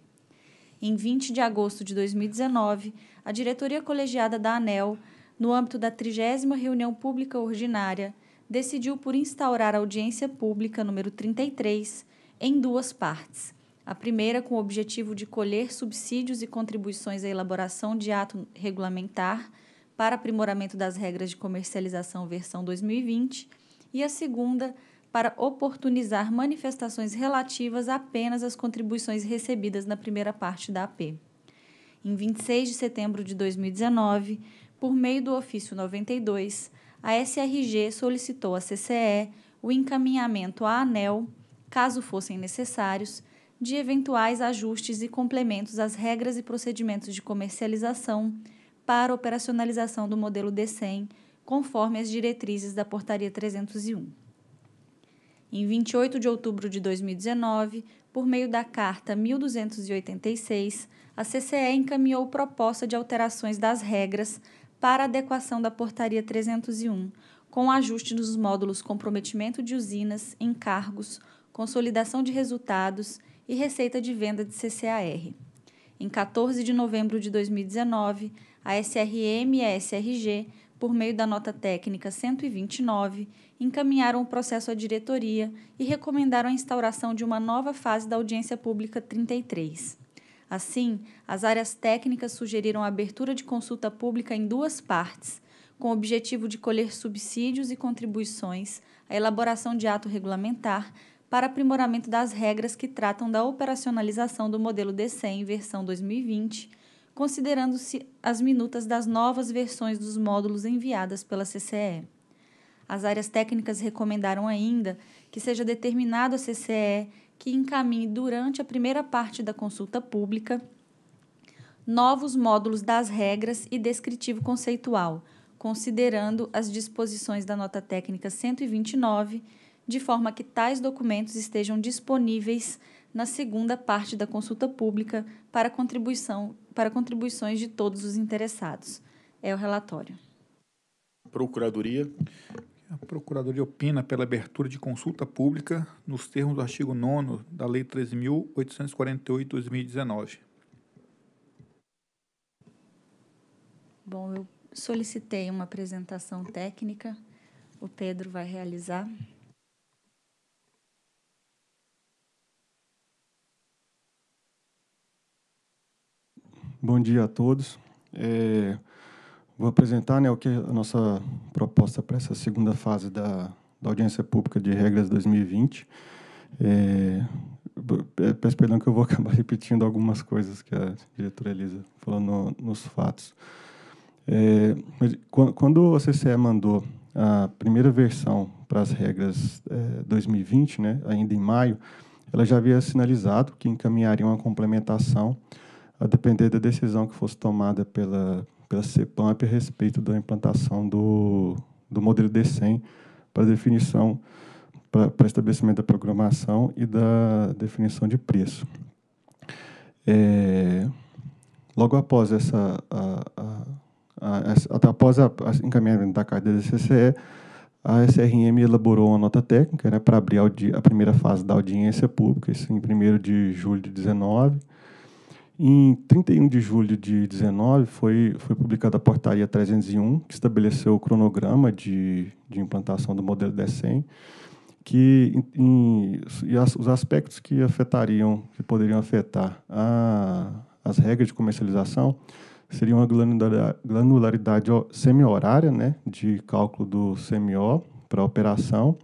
Em 20 de agosto de 2019, a diretoria colegiada da ANEL, no âmbito da 30 reunião pública ordinária, decidiu por instaurar a audiência pública número 33 em duas partes. A primeira com o objetivo de colher subsídios e contribuições à elaboração de ato regulamentar para aprimoramento das regras de comercialização versão 2020 e a segunda para oportunizar manifestações relativas apenas às contribuições recebidas na primeira parte da AP. Em 26 de setembro de 2019, por meio do ofício 92, a SRG solicitou à CCE o encaminhamento à ANEL, caso fossem necessários, de eventuais ajustes e complementos às regras e procedimentos de comercialização para operacionalização do modelo D100, conforme as diretrizes da Portaria 301. Em 28 de outubro de 2019, por meio da Carta 1286, a CCE encaminhou proposta de alterações das regras para adequação da Portaria 301, com ajuste nos módulos comprometimento de usinas, encargos, consolidação de resultados e receita de venda de CCAR. Em 14 de novembro de 2019, a SRM e a SRG, por meio da nota técnica 129, encaminharam o processo à diretoria e recomendaram a instauração de uma nova fase da audiência pública 33. Assim, as áreas técnicas sugeriram a abertura de consulta pública em duas partes, com o objetivo de colher subsídios e contribuições, a elaboração de ato regulamentar para aprimoramento das regras que tratam da operacionalização do modelo DCEM versão 2020, considerando-se as minutas das novas versões dos módulos enviadas pela CCE. As áreas técnicas recomendaram ainda que seja determinado a CCE que encaminhe durante a primeira parte da consulta pública novos módulos das regras e descritivo conceitual, considerando as disposições da nota técnica 129, de forma que tais documentos estejam disponíveis na segunda parte da consulta pública para contribuição para contribuições de todos os interessados. É o relatório. Procuradoria a Procuradoria opina pela abertura de consulta pública nos termos do artigo 9 da Lei 13.848-2019. Bom, eu solicitei uma apresentação técnica, o Pedro vai realizar. Bom dia a todos. É, Vou apresentar né, o que é a nossa proposta para essa segunda fase da, da audiência pública de regras 2020. É, peço perdão que eu vou acabar *laughs* repetindo algumas coisas que a diretora Elisa falou no, nos fatos. É, quando a CCE mandou a primeira versão para as regras é, 2020, né, ainda em maio, ela já havia sinalizado que encaminharia uma complementação, a depender da decisão que fosse tomada pela pela CEPAMP a respeito da implantação do, do modelo D100 para definição, para, para estabelecimento da programação e da definição de preço. É, logo após essa, a, a, a, a após a, a encaminhamento da carta da CCE, a SRM elaborou uma nota técnica né, para abrir a, a primeira fase da audiência pública, isso em 1 de julho de 19 em 31 de julho de 19 foi, foi publicada a portaria 301, que estabeleceu o cronograma de, de implantação do modelo 100, que em, as, os aspectos que afetariam, que poderiam afetar a, as regras de comercialização seriam a granularidade, granularidade semi-horária, né, de cálculo do CMO para operação,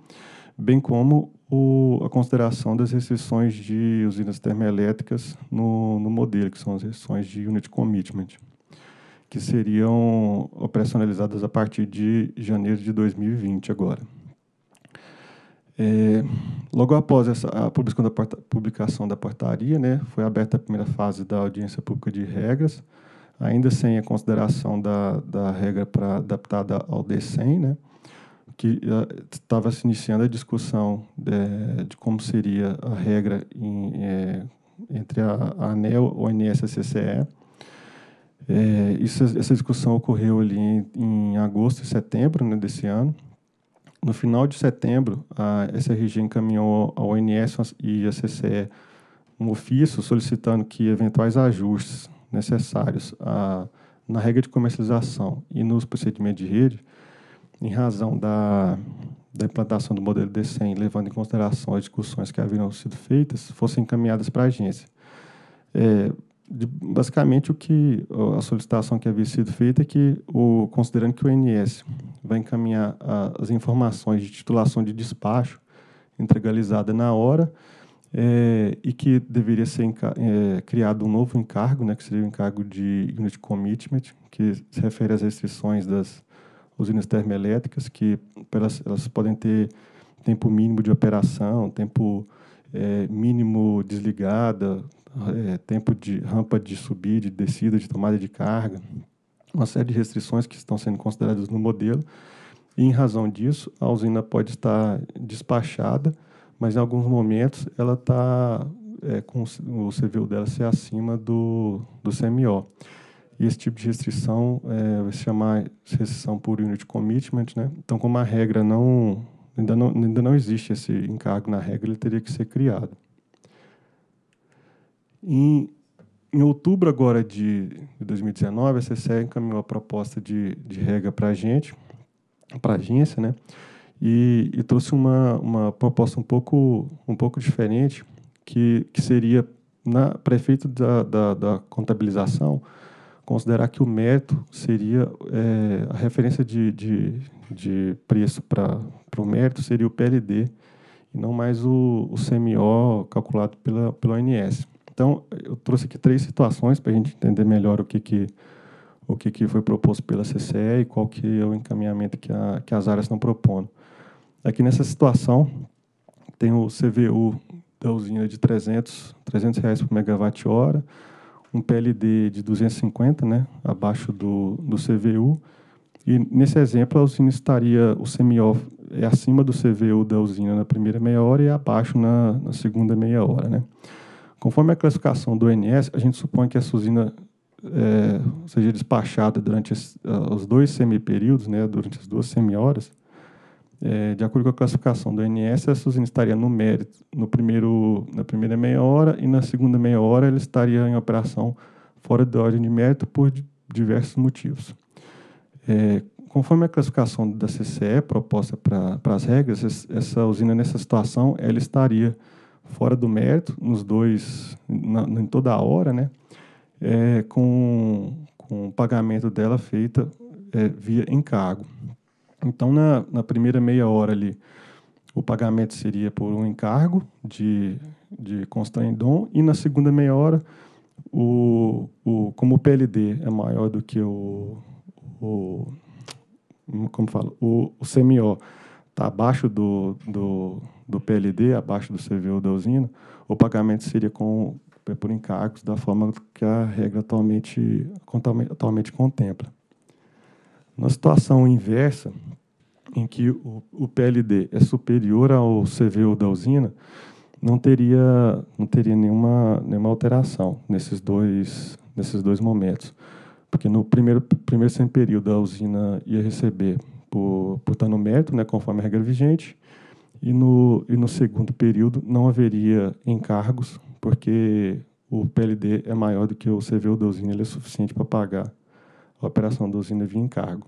bem como o, a consideração das restrições de usinas termoelétricas no, no modelo, que são as restrições de Unit Commitment, que seriam operacionalizadas a partir de janeiro de 2020 agora. É, logo após essa, a publicação da portaria, né, foi aberta a primeira fase da audiência pública de regras, ainda sem a consideração da, da regra para adaptada ao DECEM, né, que estava eh, se iniciando a discussão de, é, de como seria a regra em, é, entre a, a ANEL, ONS e a CCE. É, isso, essa discussão ocorreu ali em, em agosto e setembro né, desse ano. No final de setembro, a SRG encaminhou ao ONS e à CCE um ofício solicitando que eventuais ajustes necessários na regra de comercialização e nos procedimentos de rede em razão da, da implantação do modelo D100, levando em consideração as discussões que haviam sido feitas, fossem encaminhadas para a agência. É, de, basicamente, o que a solicitação que havia sido feita é que, o, considerando que o INS vai encaminhar a, as informações de titulação de despacho entregalizada na hora é, e que deveria ser é, criado um novo encargo, né, que seria o encargo de Unit Commitment, que se refere às restrições das usinas termoelétricas, que elas, elas podem ter tempo mínimo de operação, tempo é, mínimo desligada, é, tempo de rampa de subida, de descida, de tomada de carga, uma série de restrições que estão sendo consideradas no modelo. E, em razão disso, a usina pode estar despachada, mas em alguns momentos ela está é, com o CVU dela ser acima do, do CMO. E esse tipo de restrição é, vai se chamar restrição por unit commitment, né? Então, como a regra não ainda, não ainda não existe esse encargo na regra, ele teria que ser criado. Em, em outubro agora de, de 2019, a CCE encaminhou a proposta de, de regra para a gente, para a agência, né? E, e, trouxe uma, uma proposta um pouco, um pouco diferente, que, que seria, para efeito da, da, da contabilização, considerar que o mérito seria é, a referência de, de, de preço para o mérito seria o PLD e não mais o, o CMO calculado pela, pela ONS. Então, eu trouxe aqui três situações para a gente entender melhor o que, que, o que, que foi proposto pela CCE e qual que é o encaminhamento que, a, que as áreas estão propondo. Aqui nessa situação, tem o CVU da usina de 300, 300 reais por megawatt-hora, um PLD de 250, né, abaixo do, do CVU. E nesse exemplo, a usina estaria, o CMO é acima do CVU da usina na primeira meia hora e abaixo na, na segunda meia hora. Né? Conforme a classificação do ONS, a gente supõe que essa usina é, seja despachada durante ah, os dois semi-períodos, né, durante as duas semi-horas, é, de acordo com a classificação do INS, a usina estaria no mérito no primeiro, na primeira meia hora e na segunda meia hora ela estaria em operação fora da ordem de mérito por diversos motivos. É, conforme a classificação da CCE proposta para as regras, essa usina nessa situação ela estaria fora do mérito nos dois, na, em toda a hora, né? É, com, com o pagamento dela feita é, via encargo. Então, na, na primeira meia hora ali, o pagamento seria por um encargo de, de constrangedom e na segunda meia hora, o, o, como o PLD é maior do que o, o como falo, o, o CMO está abaixo do, do, do PLD, abaixo do CVO da usina, o pagamento seria com, é por encargos da forma que a regra atualmente, atualmente contempla. Na situação inversa, em que o, o PLD é superior ao CVU da usina, não teria, não teria nenhuma, nenhuma alteração nesses dois, nesses dois momentos. Porque no primeiro, primeiro sem período a usina ia receber por, por estar no mérito, né, conforme a regra vigente, e no, e no segundo período não haveria encargos, porque o PLD é maior do que o CVU da usina, ele é suficiente para pagar a operação da usina via encargo.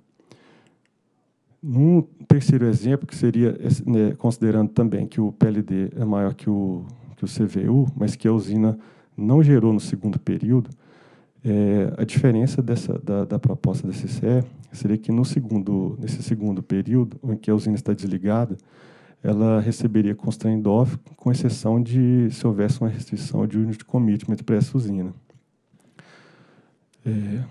Um terceiro exemplo, que seria, né, considerando também que o PLD é maior que o, que o CVU, mas que a usina não gerou no segundo período, é, a diferença dessa, da, da, proposta da CCE seria que no segundo, nesse segundo período, em que a usina está desligada, ela receberia constraint off, com exceção de se houvesse uma restrição de unit commitment para essa usina. É,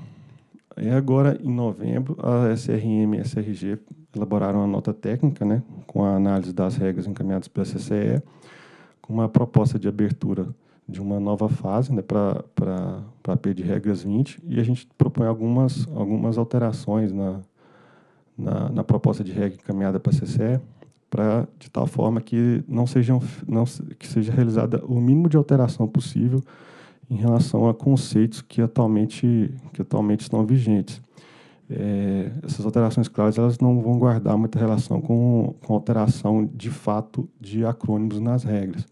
e agora, em novembro, a SRM e a SRG elaboraram uma nota técnica, né, com a análise das regras encaminhadas pela CCE, com uma proposta de abertura de uma nova fase né, para a P de regras 20, e a gente propõe algumas, algumas alterações na, na, na proposta de regra encaminhada para a CCE, para de tal forma que não sejam não que seja realizada o mínimo de alteração possível em relação a conceitos que atualmente, que atualmente estão vigentes. É, essas alterações claras elas não vão guardar muita relação com, com alteração de fato de acrônimos nas regras.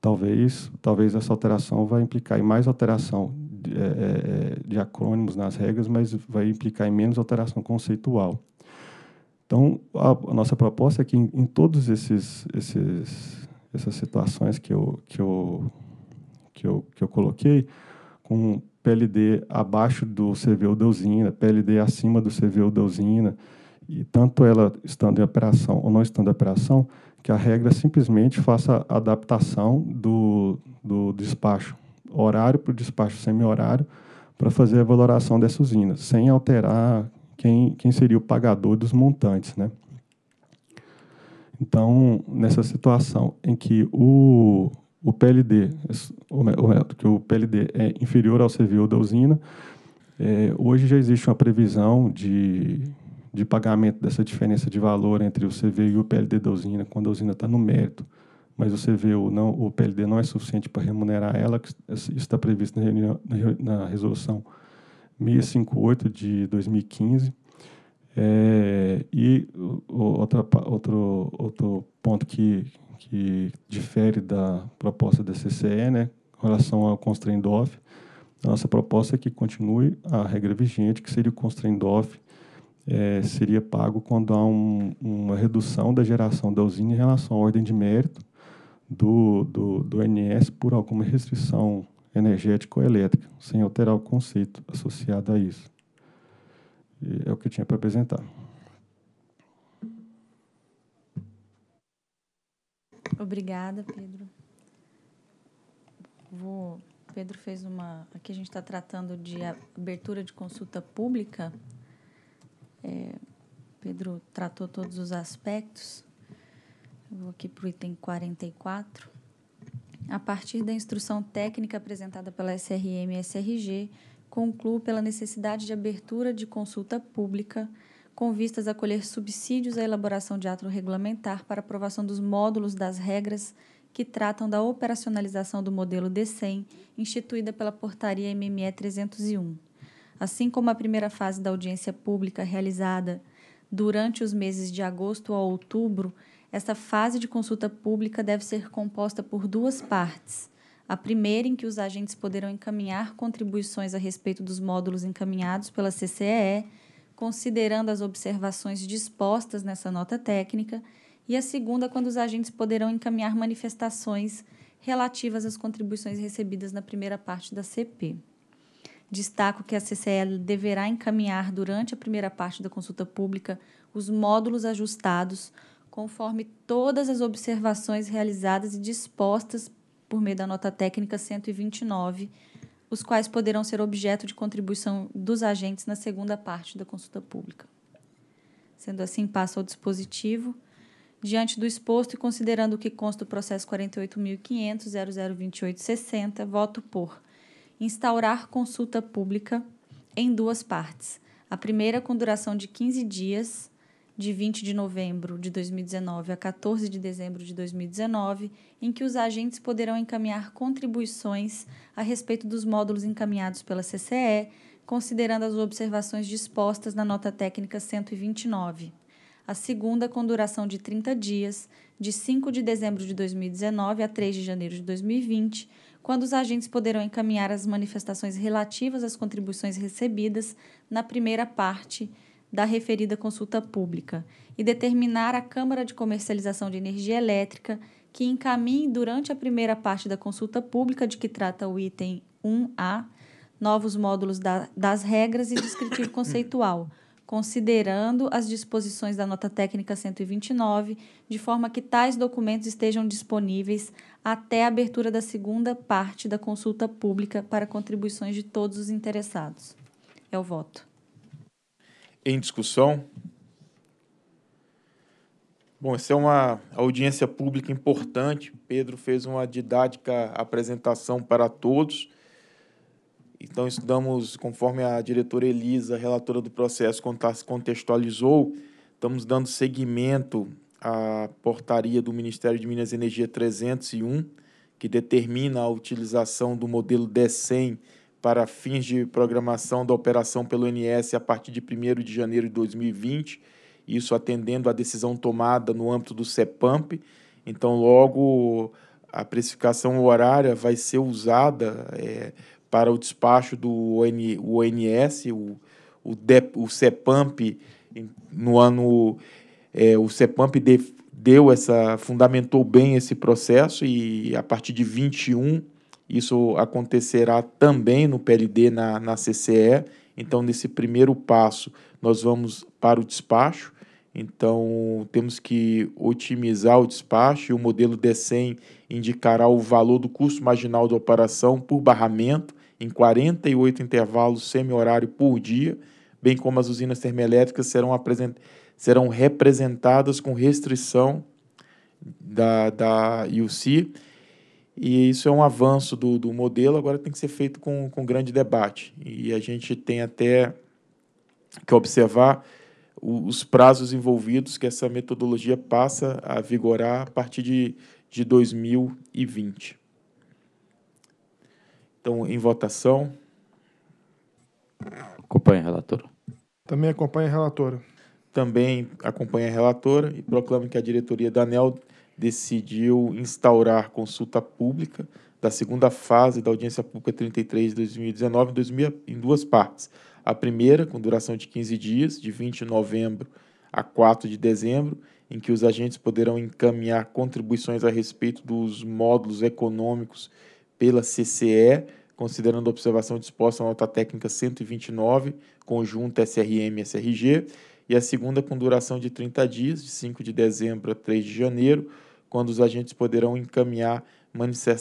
Talvez, talvez essa alteração vai implicar em mais alteração de, é, é, é de acrônimos nas regras, mas vai implicar em menos alteração conceitual. Então, a, a nossa proposta é que em, em todas esses, esses, essas situações que eu, que eu que eu, que eu coloquei, com PLD abaixo do CVU da usina, PLD acima do CVU da usina, e tanto ela estando em operação ou não estando em operação, que a regra simplesmente faça a adaptação do, do despacho horário para o despacho semi-horário para fazer a valoração dessa usina, sem alterar quem, quem seria o pagador dos montantes. Né? Então, nessa situação em que o, o PLD, que o PLD é inferior ao CVO da usina, é, hoje já existe uma previsão de, de pagamento dessa diferença de valor entre o CVO e o PLD da usina, quando a usina está no mérito, mas o CVO não, o PLD não é suficiente para remunerar ela, que está é, previsto na, reunião, na resolução 658 de 2015. É, e outra, outro, outro ponto que, que difere da proposta da CCE, né, em relação ao constraint off. A nossa proposta é que continue a regra vigente, que seria o constraint off, é, seria pago quando há um, uma redução da geração da usina em relação à ordem de mérito do, do, do NS por alguma restrição energética ou elétrica, sem alterar o conceito associado a isso. é o que eu tinha para apresentar. Obrigada, Pedro. Vou. Pedro fez uma. Aqui a gente está tratando de abertura de consulta pública. É, Pedro tratou todos os aspectos. Eu vou aqui para o item 44. A partir da instrução técnica apresentada pela SRM e SRG, concluo pela necessidade de abertura de consulta pública com vistas a colher subsídios à elaboração de ato regulamentar para aprovação dos módulos das regras que tratam da operacionalização do modelo D100, instituída pela Portaria MME 301. Assim como a primeira fase da audiência pública realizada durante os meses de agosto a outubro, esta fase de consulta pública deve ser composta por duas partes. A primeira, em que os agentes poderão encaminhar contribuições a respeito dos módulos encaminhados pela CCEE considerando as observações dispostas nessa nota técnica, e a segunda, quando os agentes poderão encaminhar manifestações relativas às contribuições recebidas na primeira parte da CP. Destaco que a CCL deverá encaminhar durante a primeira parte da consulta pública os módulos ajustados conforme todas as observações realizadas e dispostas por meio da nota técnica 129 os quais poderão ser objeto de contribuição dos agentes na segunda parte da consulta pública. Sendo assim, passa ao dispositivo. Diante do exposto e considerando o que consta do processo 48.500.002860, voto por instaurar consulta pública em duas partes. A primeira com duração de 15 dias de 20 de novembro de 2019 a 14 de dezembro de 2019, em que os agentes poderão encaminhar contribuições a respeito dos módulos encaminhados pela CCE, considerando as observações dispostas na nota técnica 129. A segunda, com duração de 30 dias, de 5 de dezembro de 2019 a 3 de janeiro de 2020, quando os agentes poderão encaminhar as manifestações relativas às contribuições recebidas na primeira parte da referida consulta pública e determinar à Câmara de Comercialização de Energia Elétrica que encaminhe durante a primeira parte da consulta pública de que trata o item 1A novos módulos da, das regras e descritivo conceitual, considerando as disposições da nota técnica 129, de forma que tais documentos estejam disponíveis até a abertura da segunda parte da consulta pública para contribuições de todos os interessados. É o voto em discussão. Bom, essa é uma audiência pública importante. Pedro fez uma didática apresentação para todos. Então, estamos, conforme a diretora Elisa, relatora do processo, contextualizou, estamos dando seguimento à portaria do Ministério de Minas e Energia 301, que determina a utilização do modelo DECEM para fins de programação da operação pelo INS a partir de 1 de janeiro de 2020, isso atendendo à decisão tomada no âmbito do CEPAMP. Então, logo a precificação horária vai ser usada é, para o despacho do ONS, o, o, DEP, o CEPAMP, no ano. É, o CEPAMP deu essa. fundamentou bem esse processo e a partir de 21 isso acontecerá também no PLD, na, na CCE. Então, nesse primeiro passo, nós vamos para o despacho. Então, temos que otimizar o despacho e o modelo DECEM indicará o valor do custo marginal da operação por barramento em 48 intervalos semi-horário por dia, bem como as usinas termoelétricas serão, serão representadas com restrição da, da IUC e isso é um avanço do, do modelo, agora tem que ser feito com, com grande debate. E a gente tem até que observar os prazos envolvidos que essa metodologia passa a vigorar a partir de, de 2020. Então, em votação. acompanha a relatora. Também acompanha a relatora. Também acompanha a relatora e proclamo que a diretoria da ANEL decidiu instaurar consulta pública da segunda fase da audiência pública 33 de 2019 em, 2000, em duas partes. A primeira, com duração de 15 dias, de 20 de novembro a 4 de dezembro, em que os agentes poderão encaminhar contribuições a respeito dos módulos econômicos pela CCE, considerando a observação disposta na nota técnica 129, conjunto SRM e SRG, e a segunda com duração de 30 dias, de 5 de dezembro a 3 de janeiro, quando os agentes poderão encaminhar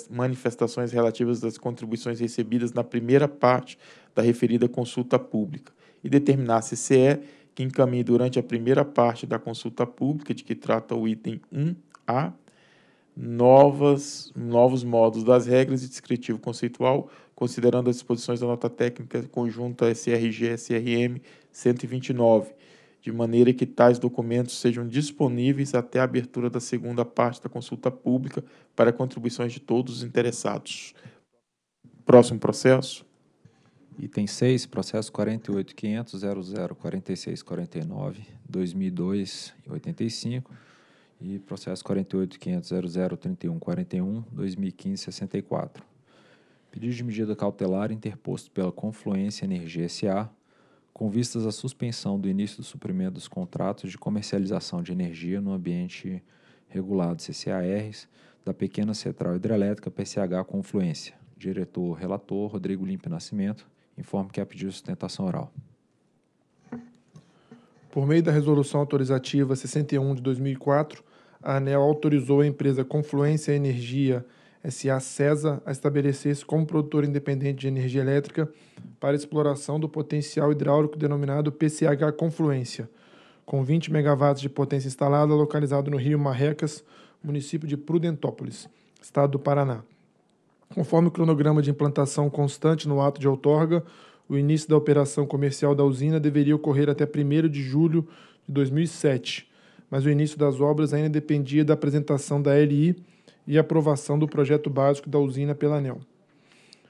manifestações relativas às contribuições recebidas na primeira parte da referida consulta pública e determinar a CCE que encaminhe durante a primeira parte da consulta pública, de que trata o item 1A, novas, novos modos das regras e descritivo conceitual, considerando as disposições da nota técnica conjunta SRG-SRM 129, de maneira que tais documentos sejam disponíveis até a abertura da segunda parte da consulta pública para contribuições de todos os interessados. Próximo processo. Item 6, processo 48.500.00.4649.2002.85 e processo 48.500.00.31.41.2015.64. Pedido de medida cautelar interposto pela Confluência Energia S.A., com vistas à suspensão do início do suprimento dos contratos de comercialização de energia no ambiente regulado CCARs da pequena central hidrelétrica PCH Confluência. Diretor relator Rodrigo Limpe Nascimento informa que é pedido sustentação oral. Por meio da resolução autorizativa 61 de 2004, a ANEL autorizou a empresa Confluência Energia SA CESA a estabelecer-se como produtor independente de energia elétrica para exploração do potencial hidráulico denominado PCH Confluência, com 20 MW de potência instalada, localizado no Rio Marrecas, município de Prudentópolis, estado do Paraná. Conforme o cronograma de implantação constante no ato de outorga, o início da operação comercial da usina deveria ocorrer até 1 de julho de 2007, mas o início das obras ainda dependia da apresentação da LI e aprovação do projeto básico da usina pela ANEL.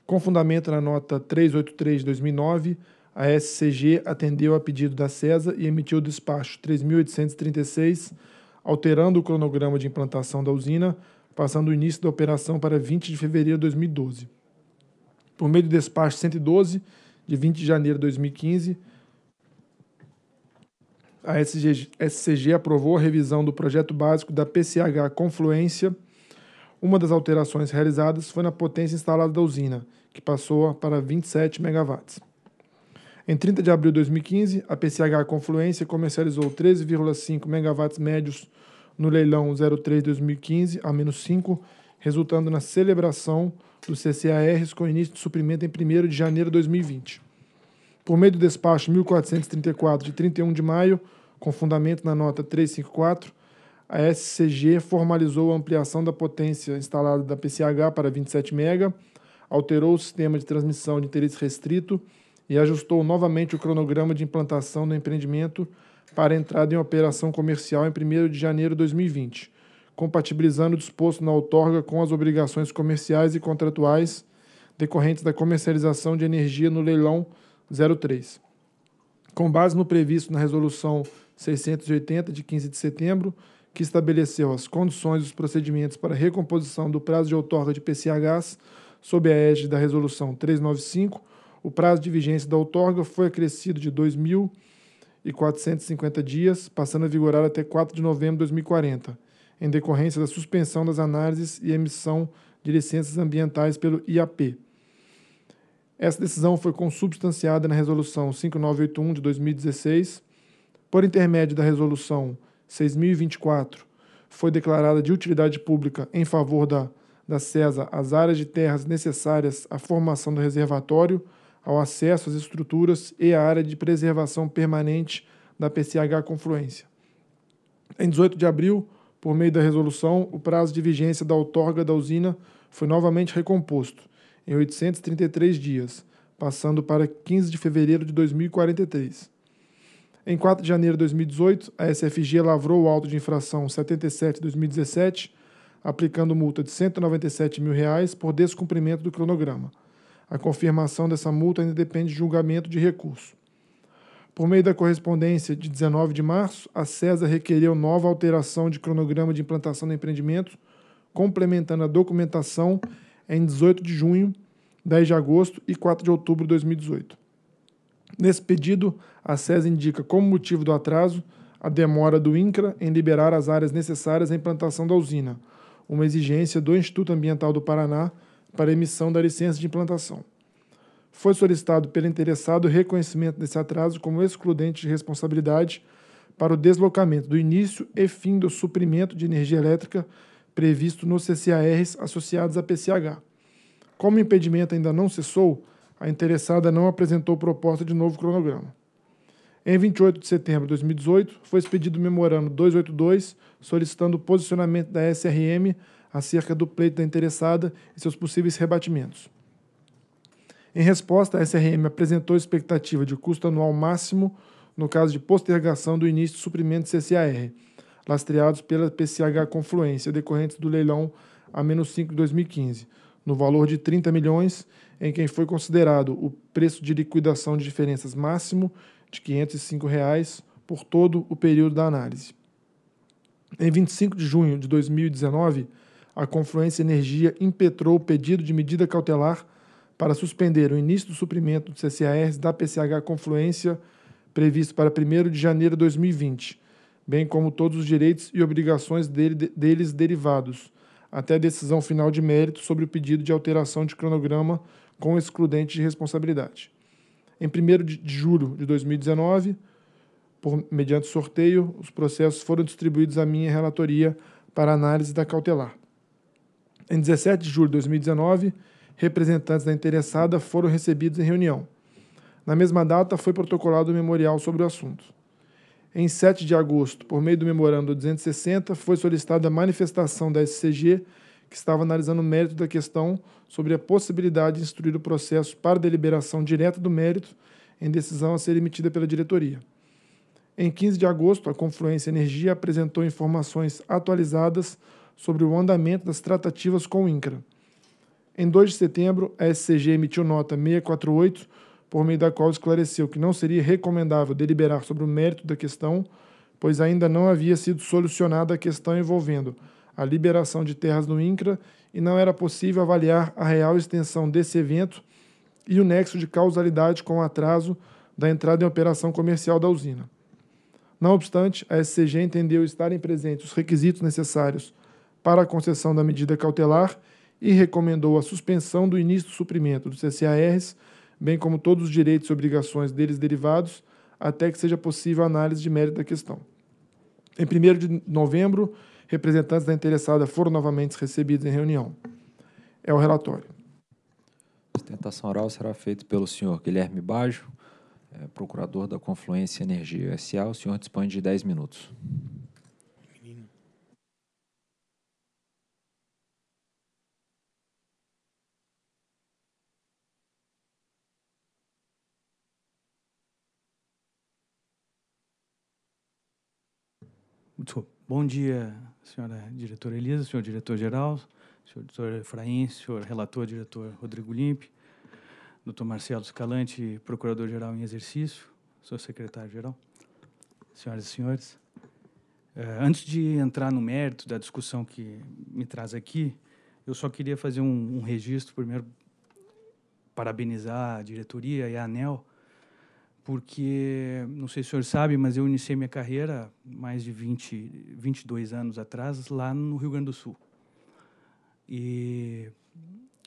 Com fundamento na nota 383 de 2009, a SCG atendeu a pedido da CESA e emitiu o despacho 3.836, alterando o cronograma de implantação da usina, passando o início da operação para 20 de fevereiro de 2012. Por meio do despacho 112, de 20 de janeiro de 2015, a SCG, SCG aprovou a revisão do projeto básico da PCH Confluência uma das alterações realizadas foi na potência instalada da usina, que passou para 27 MW. Em 30 de abril de 2015, a PCH Confluência comercializou 13,5 MW médios no leilão 03-2015 a menos 5, resultando na celebração dos CCARs com início de suprimento em 1 de janeiro de 2020. Por meio do despacho 1434 de 31 de maio, com fundamento na nota 354, a SCG formalizou a ampliação da potência instalada da PCH para 27 MB, alterou o sistema de transmissão de interesse restrito e ajustou novamente o cronograma de implantação do empreendimento para entrada em operação comercial em 1 de janeiro de 2020, compatibilizando o disposto na outorga com as obrigações comerciais e contratuais decorrentes da comercialização de energia no leilão 03. Com base no previsto na Resolução 680, de 15 de setembro, que estabeleceu as condições e os procedimentos para recomposição do prazo de outorga de PCHs sob a égide da Resolução 395, o prazo de vigência da outorga foi acrescido de 2.450 dias, passando a vigorar até 4 de novembro de 2040, em decorrência da suspensão das análises e emissão de licenças ambientais pelo IAP. Essa decisão foi consubstanciada na Resolução 5981 de 2016, por intermédio da Resolução 6024 foi declarada de utilidade pública em favor da, da CESA as áreas de terras necessárias à formação do reservatório, ao acesso às estruturas e à área de preservação permanente da PCH Confluência. Em 18 de abril, por meio da resolução, o prazo de vigência da outorga da usina foi novamente recomposto, em 833 dias, passando para 15 de fevereiro de 2043. Em 4 de janeiro de 2018, a SFG lavrou o auto de infração 77-2017, aplicando multa de R$ 197 mil reais por descumprimento do cronograma. A confirmação dessa multa ainda depende de julgamento de recurso. Por meio da correspondência de 19 de março, a CESA requereu nova alteração de cronograma de implantação do empreendimento, complementando a documentação em 18 de junho, 10 de agosto e 4 de outubro de 2018. Nesse pedido, a SES indica como motivo do atraso a demora do INCRA em liberar as áreas necessárias à implantação da usina, uma exigência do Instituto Ambiental do Paraná para emissão da licença de implantação. Foi solicitado pelo interessado reconhecimento desse atraso como excludente de responsabilidade para o deslocamento do início e fim do suprimento de energia elétrica previsto nos CCARs associados à PCH. Como o impedimento ainda não cessou, a interessada não apresentou proposta de novo cronograma. Em 28 de setembro de 2018, foi expedido o memorando 282 solicitando o posicionamento da SRM acerca do pleito da interessada e seus possíveis rebatimentos. Em resposta, a SRM apresentou expectativa de custo anual máximo no caso de postergação do início do suprimento de CCAR, lastreados pela PCH Confluência decorrentes do leilão a menos 5 de 2015, no valor de 30 milhões em quem foi considerado o preço de liquidação de diferenças máximo de R$ 505,00 reais por todo o período da análise. Em 25 de junho de 2019, a Confluência Energia impetrou o pedido de medida cautelar para suspender o início do suprimento de CCARs da PCH Confluência previsto para 1 de janeiro de 2020, bem como todos os direitos e obrigações dele, deles derivados, até a decisão final de mérito sobre o pedido de alteração de cronograma com excludente de responsabilidade. Em 1 de julho de 2019, por, mediante sorteio, os processos foram distribuídos à minha relatoria para análise da cautelar. Em 17 de julho de 2019, representantes da interessada foram recebidos em reunião. Na mesma data, foi protocolado o memorial sobre o assunto. Em 7 de agosto, por meio do memorando 260, foi solicitada a manifestação da SCG que estava analisando o mérito da questão sobre a possibilidade de instruir o processo para deliberação direta do mérito em decisão a ser emitida pela diretoria. Em 15 de agosto, a Confluência Energia apresentou informações atualizadas sobre o andamento das tratativas com o INCRA. Em 2 de setembro, a SCG emitiu nota 648, por meio da qual esclareceu que não seria recomendável deliberar sobre o mérito da questão, pois ainda não havia sido solucionada a questão envolvendo a liberação de terras no INCRA e não era possível avaliar a real extensão desse evento e o nexo de causalidade com o atraso da entrada em operação comercial da usina. Não obstante, a SCG entendeu estarem presentes os requisitos necessários para a concessão da medida cautelar e recomendou a suspensão do início do suprimento dos CCARs, bem como todos os direitos e obrigações deles derivados, até que seja possível a análise de mérito da questão. Em 1 de novembro, representantes da interessada foram novamente recebidos em reunião. É o relatório. A sustentação oral será feita pelo senhor Guilherme Bajo, é, procurador da Confluência Energia SA. O senhor dispõe de 10 minutos. Bom dia, senhora diretora Elisa, senhor diretor-geral, senhor diretor Efraim, senhor relator, diretor Rodrigo Limpe, doutor Marcelo Escalante, procurador-geral em exercício, senhor secretário-geral, senhoras e senhores. Eh, antes de entrar no mérito da discussão que me traz aqui, eu só queria fazer um, um registro, primeiro, parabenizar a diretoria e a ANEL porque, não sei se o senhor sabe, mas eu iniciei minha carreira mais de 20, 22 anos atrás, lá no Rio Grande do Sul. E,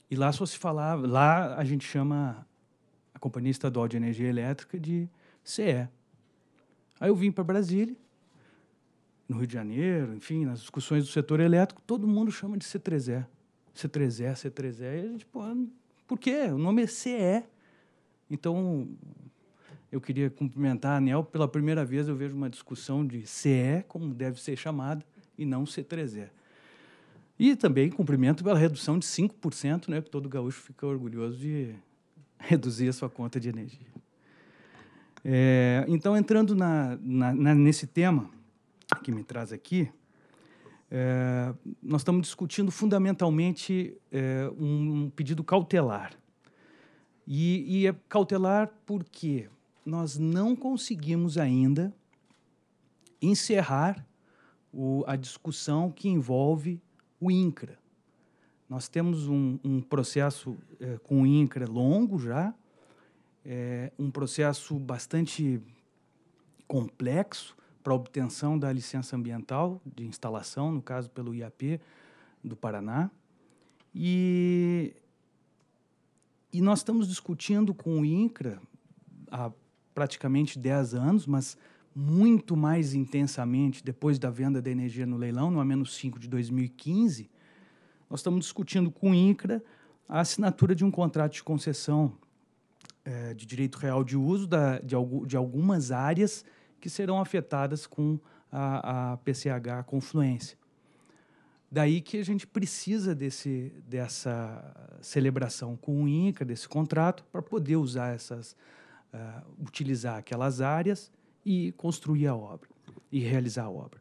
e lá só se falava, lá a gente chama a Companhia Estadual de Energia Elétrica de CE. Aí eu vim para Brasília, no Rio de Janeiro, enfim, nas discussões do setor elétrico, todo mundo chama de C3E. C3E, C3E, e a gente, pô, por quê? O nome é CE. Então, eu queria cumprimentar a ANEL. Pela primeira vez eu vejo uma discussão de CE, como deve ser chamada, e não C3E. E também cumprimento pela redução de 5%, né, que todo gaúcho fica orgulhoso de *laughs* reduzir a sua conta de energia. É, então, entrando na, na, na, nesse tema que me traz aqui, é, nós estamos discutindo fundamentalmente é, um, um pedido cautelar. E, e, é cautelar por quê? nós não conseguimos ainda encerrar o, a discussão que envolve o INCRA. Nós temos um, um processo é, com o INCRA longo já, é, um processo bastante complexo para obtenção da licença ambiental de instalação, no caso pelo IAP do Paraná. E, e nós estamos discutindo com o INCRA há praticamente 10 anos, mas muito mais intensamente depois da venda da energia no leilão, no A 5 de 2015, nós estamos discutindo com o INCRA a assinatura de um contrato de concessão é, de direito real de uso da, de, de, algumas áreas que serão afetadas com a, a PCH Confluência. Daí que a gente precisa desse, dessa celebração com o INCA, desse contrato, para poder usar essas uh, utilizar aquelas áreas e construir a obra e realizar a obra.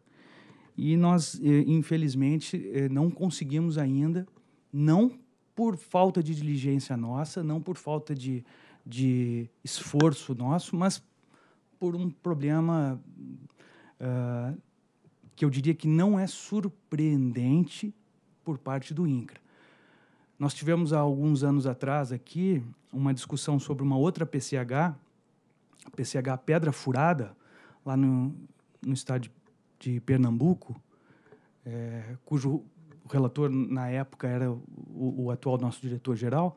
E nós, eh, infelizmente, eh, não conseguimos ainda, não por falta de diligência nossa, não por falta de, de esforço nosso, mas por um problema uh, que eu diria que não é surpreendente por parte do INCRA. Nós tivemos há alguns anos atrás aqui uma discussão sobre uma outra PCH, PCH Pedra Furada, lá no, no estado de, de Pernambuco, é, cujo relator na época era o, o atual nosso diretor-geral,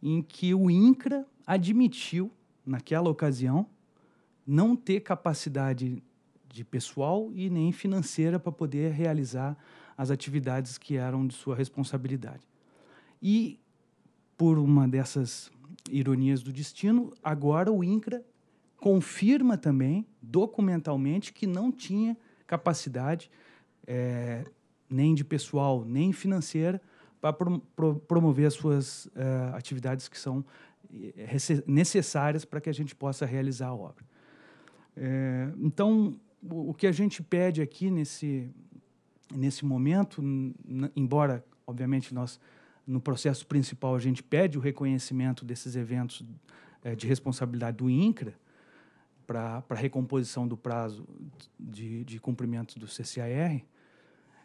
em que o INCRA admitiu, naquela ocasião, não ter capacidade de pessoal e nem financeira para poder realizar as atividades que eram de sua responsabilidade. E, por uma dessas ironias do destino, agora o INCRA confirma também, documentalmente, que não tinha capacidade, é, nem de pessoal, nem financeira, para pro, pro, promover as suas uh, atividades que são é, necessárias para que a gente possa realizar a obra. É, então, o, o que a gente pede aqui nesse, nesse momento, embora, obviamente, nós no processo principal a gente pede o reconhecimento desses eventos é, de responsabilidade do INCRA para recomposição do prazo de, de cumprimento do CCAR,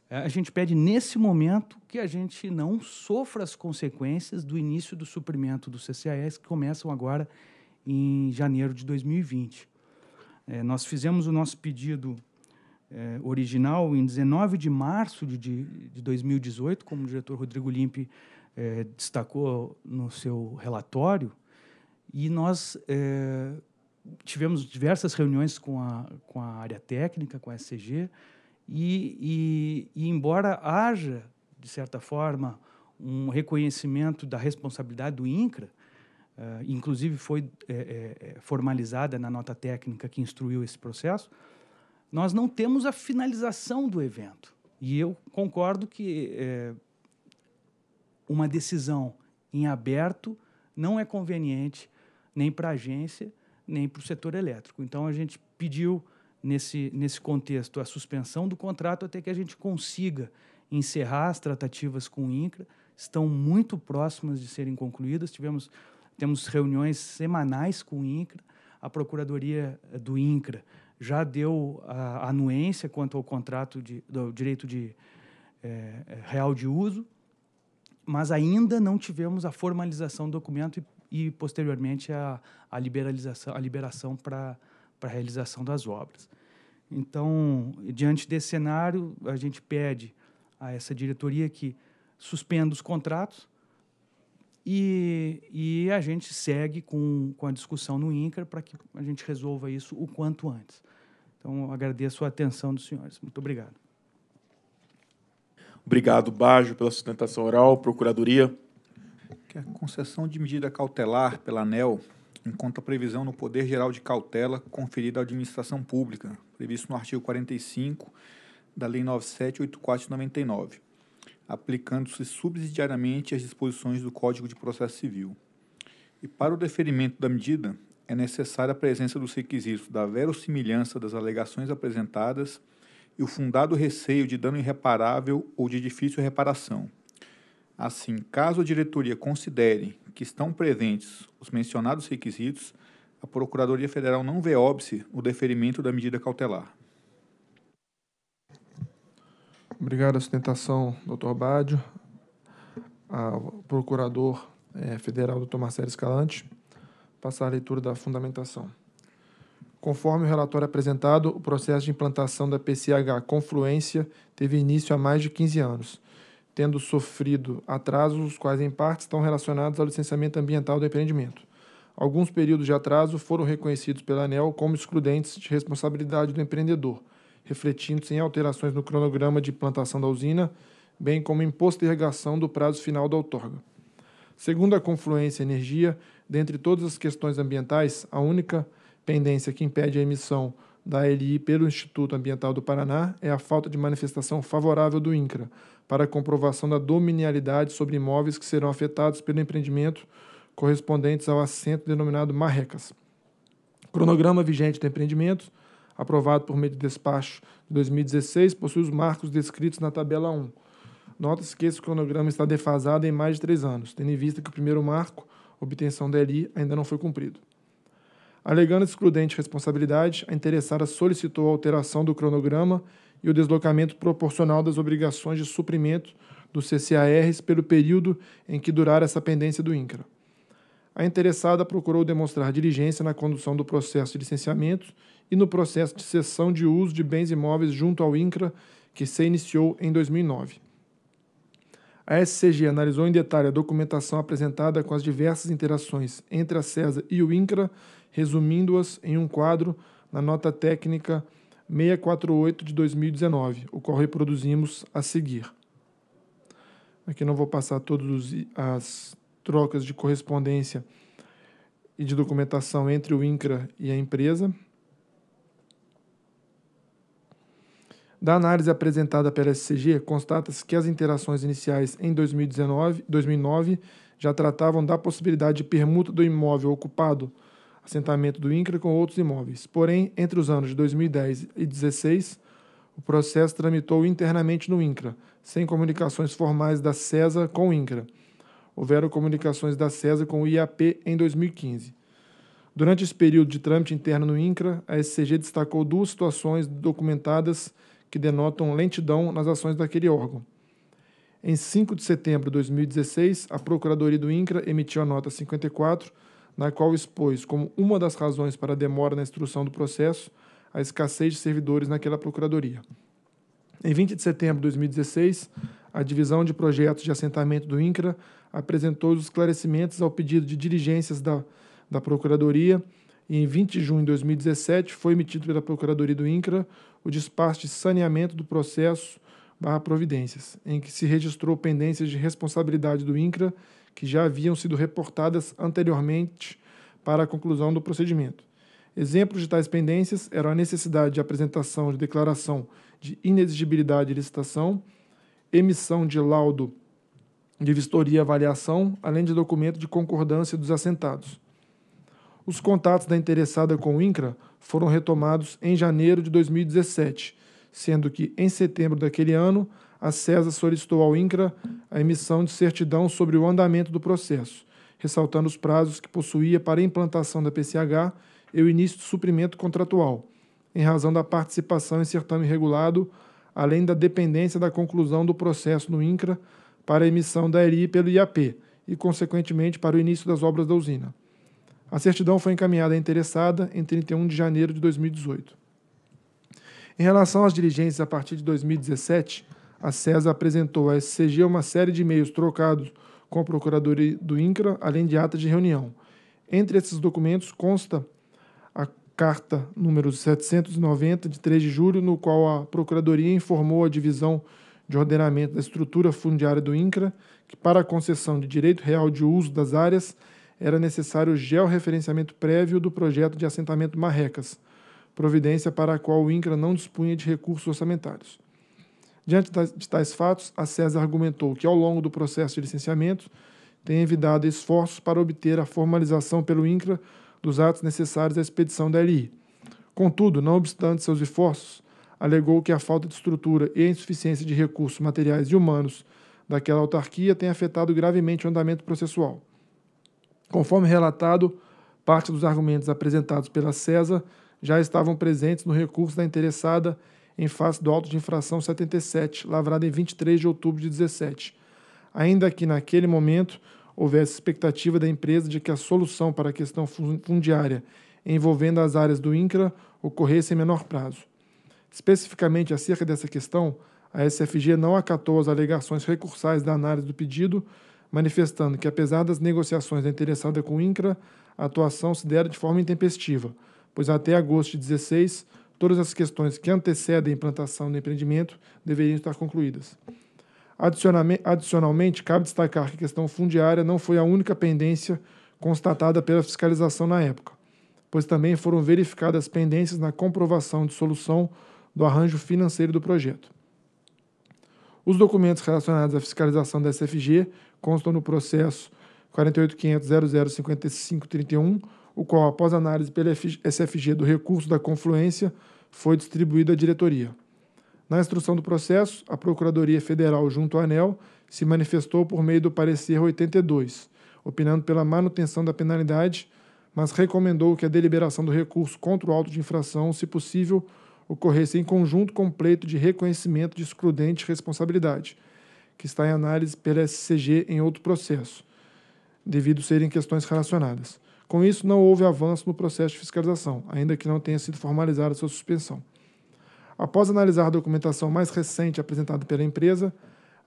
é, a gente pede nesse momento que a gente não sofra as consequências do início do suprimento do CCAS, que começam agora em janeiro de 2020. É, nós fizemos o nosso pedido eh, original em 19 de março de, de 2018, como o diretor Rodrigo Limpe eh, destacou no seu relatório, e nós eh, tivemos diversas reuniões com a, com a área técnica, com a SCG, e, e, e embora haja, de certa forma, um reconhecimento da responsabilidade do INCRA, inclusive foi é, é, formalizada na nota técnica que instruiu esse processo, nós não temos a finalização do evento. E eu concordo que é, uma decisão em aberto não é conveniente nem para a agência, nem para o setor elétrico. Então, a gente pediu, nesse, nesse contexto, a suspensão do contrato até que a gente consiga encerrar as tratativas com o INCRA. Estão muito próximas de serem concluídas. Tivemos, temos reuniões semanais com o INCRA. A Procuradoria do INCRA já deu a anuência quanto ao contrato de, do direito de é, é, real de uso, mas ainda não tivemos a formalização do documento e, e posteriormente a, a liberalização, a liberação para a realização das obras. Então, diante desse cenário, a gente pede a essa diretoria que suspenda os contratos e, e a gente segue com, com a discussão no INCRA para que a gente resolva isso o quanto antes. Então, agradeço a atenção dos senhores. Muito obrigado. Obrigado, Bajo, pela sustentação oral. Procuradoria. Que a concessão de medida cautelar pela ANEL encontra previsão no Poder Geral de Cautela conferida à administração pública, previsto no artigo 45 da Lei 978499, aplicando-se subsidiariamente às disposições do Código de Processo Civil. E para o deferimento da medida, é necessária a presença dos requisitos da verossimilhança das alegações apresentadas e o fundado receio de dano irreparável ou de difícil reparação. Assim, caso a diretoria considere que estão presentes os mencionados requisitos, a Procuradoria Federal não vê óbice no deferimento da medida cautelar. Obrigado a sustentação, doutor Bádio. Ao procurador é, federal, doutor Marcelo Escalante passar a leitura da fundamentação. Conforme o relatório apresentado, o processo de implantação da PCH Confluência teve início há mais de 15 anos, tendo sofrido atrasos, os quais em parte estão relacionados ao licenciamento ambiental do empreendimento. Alguns períodos de atraso foram reconhecidos pela ANEL como excludentes de responsabilidade do empreendedor, refletindo-se em alterações no cronograma de implantação da usina, bem como em postergação do prazo final da outorga. Segundo a Confluência Energia, Dentre todas as questões ambientais, a única pendência que impede a emissão da LI pelo Instituto Ambiental do Paraná é a falta de manifestação favorável do INCRA para a comprovação da dominialidade sobre imóveis que serão afetados pelo empreendimento correspondentes ao assento denominado Marrecas. Cronograma vigente do empreendimento, aprovado por meio de despacho de 2016, possui os marcos descritos na tabela 1. Nota-se que esse cronograma está defasado em mais de três anos, tendo em vista que o primeiro marco obtenção da LI ainda não foi cumprido. Alegando excludente responsabilidade, a interessada solicitou a alteração do cronograma e o deslocamento proporcional das obrigações de suprimento dos CCARs pelo período em que durar essa pendência do INCRA. A interessada procurou demonstrar diligência na condução do processo de licenciamento e no processo de cessão de uso de bens imóveis junto ao INCRA, que se iniciou em 2009. A SCG analisou em detalhe a documentação apresentada com as diversas interações entre a CESA e o INCRA, resumindo-as em um quadro na nota técnica 648 de 2019, o qual reproduzimos a seguir. Aqui não vou passar todas as trocas de correspondência e de documentação entre o INCRA e a empresa, Da análise apresentada pela SCG, constata-se que as interações iniciais em 2019, 2009 já tratavam da possibilidade de permuta do imóvel ocupado, assentamento do INCRA com outros imóveis. Porém, entre os anos de 2010 e 2016, o processo tramitou internamente no INCRA, sem comunicações formais da CESA com o INCRA. Houveram comunicações da CESA com o IAP em 2015. Durante esse período de trâmite interno no INCRA, a SCG destacou duas situações documentadas que denotam lentidão nas ações daquele órgão. Em 5 de setembro de 2016, a Procuradoria do INCRA emitiu a nota 54, na qual expôs como uma das razões para a demora na instrução do processo a escassez de servidores naquela procuradoria. Em 20 de setembro de 2016, a Divisão de Projetos de Assentamento do INCRA apresentou os esclarecimentos ao pedido de diligências da, da Procuradoria e, em 20 de junho de 2017, foi emitido pela Procuradoria do INCRA o despacho de saneamento do processo barra providências, em que se registrou pendências de responsabilidade do INCRA que já haviam sido reportadas anteriormente para a conclusão do procedimento. Exemplos de tais pendências eram a necessidade de apresentação de declaração de inexigibilidade de licitação, emissão de laudo de vistoria e avaliação, além de documento de concordância dos assentados. Os contatos da interessada com o INCRA foram retomados em janeiro de 2017, sendo que, em setembro daquele ano, a CESA solicitou ao INCRA a emissão de certidão sobre o andamento do processo, ressaltando os prazos que possuía para a implantação da PCH e o início do suprimento contratual, em razão da participação em certame regulado, além da dependência da conclusão do processo no INCRA para a emissão da ERI pelo IAP e, consequentemente, para o início das obras da usina. A certidão foi encaminhada à interessada em 31 de janeiro de 2018. Em relação às diligências a partir de 2017, a CESA apresentou à SCG uma série de e-mails trocados com a Procuradoria do INCRA, além de atas de reunião. Entre esses documentos consta a carta número 790, de 3 de julho, no qual a Procuradoria informou a divisão de ordenamento da estrutura fundiária do INCRA que, para a concessão de direito real de uso das áreas, era necessário o georreferenciamento prévio do projeto de assentamento Marrecas, providência para a qual o INCRA não dispunha de recursos orçamentários. Diante de tais fatos, a César argumentou que, ao longo do processo de licenciamento, tem evitado esforços para obter a formalização pelo INCRA dos atos necessários à expedição da LI. Contudo, não obstante seus esforços, alegou que a falta de estrutura e a insuficiência de recursos materiais e humanos daquela autarquia tem afetado gravemente o andamento processual. Conforme relatado, parte dos argumentos apresentados pela CESA já estavam presentes no recurso da interessada em face do auto de infração 77, lavrado em 23 de outubro de 17. Ainda que naquele momento houvesse expectativa da empresa de que a solução para a questão fundiária envolvendo as áreas do INCRA ocorresse em menor prazo. Especificamente acerca dessa questão, a SFG não acatou as alegações recursais da análise do pedido manifestando que, apesar das negociações da interessada com o INCRA, a atuação se dera de forma intempestiva, pois até agosto de 16, todas as questões que antecedem a implantação do empreendimento deveriam estar concluídas. Adicionalmente, cabe destacar que a questão fundiária não foi a única pendência constatada pela fiscalização na época, pois também foram verificadas pendências na comprovação de solução do arranjo financeiro do projeto. Os documentos relacionados à fiscalização da SFG constam no processo 48.500.005531, o qual, após análise pela SFG do recurso da confluência, foi distribuído à diretoria. Na instrução do processo, a Procuradoria Federal, junto à ANEL, se manifestou por meio do parecer 82, opinando pela manutenção da penalidade, mas recomendou que a deliberação do recurso contra o auto de infração, se possível, ocorresse em conjunto com o pleito de reconhecimento de excludente responsabilidade, que está em análise pela SCG em outro processo, devido serem questões relacionadas. Com isso, não houve avanço no processo de fiscalização, ainda que não tenha sido formalizada sua suspensão. Após analisar a documentação mais recente apresentada pela empresa,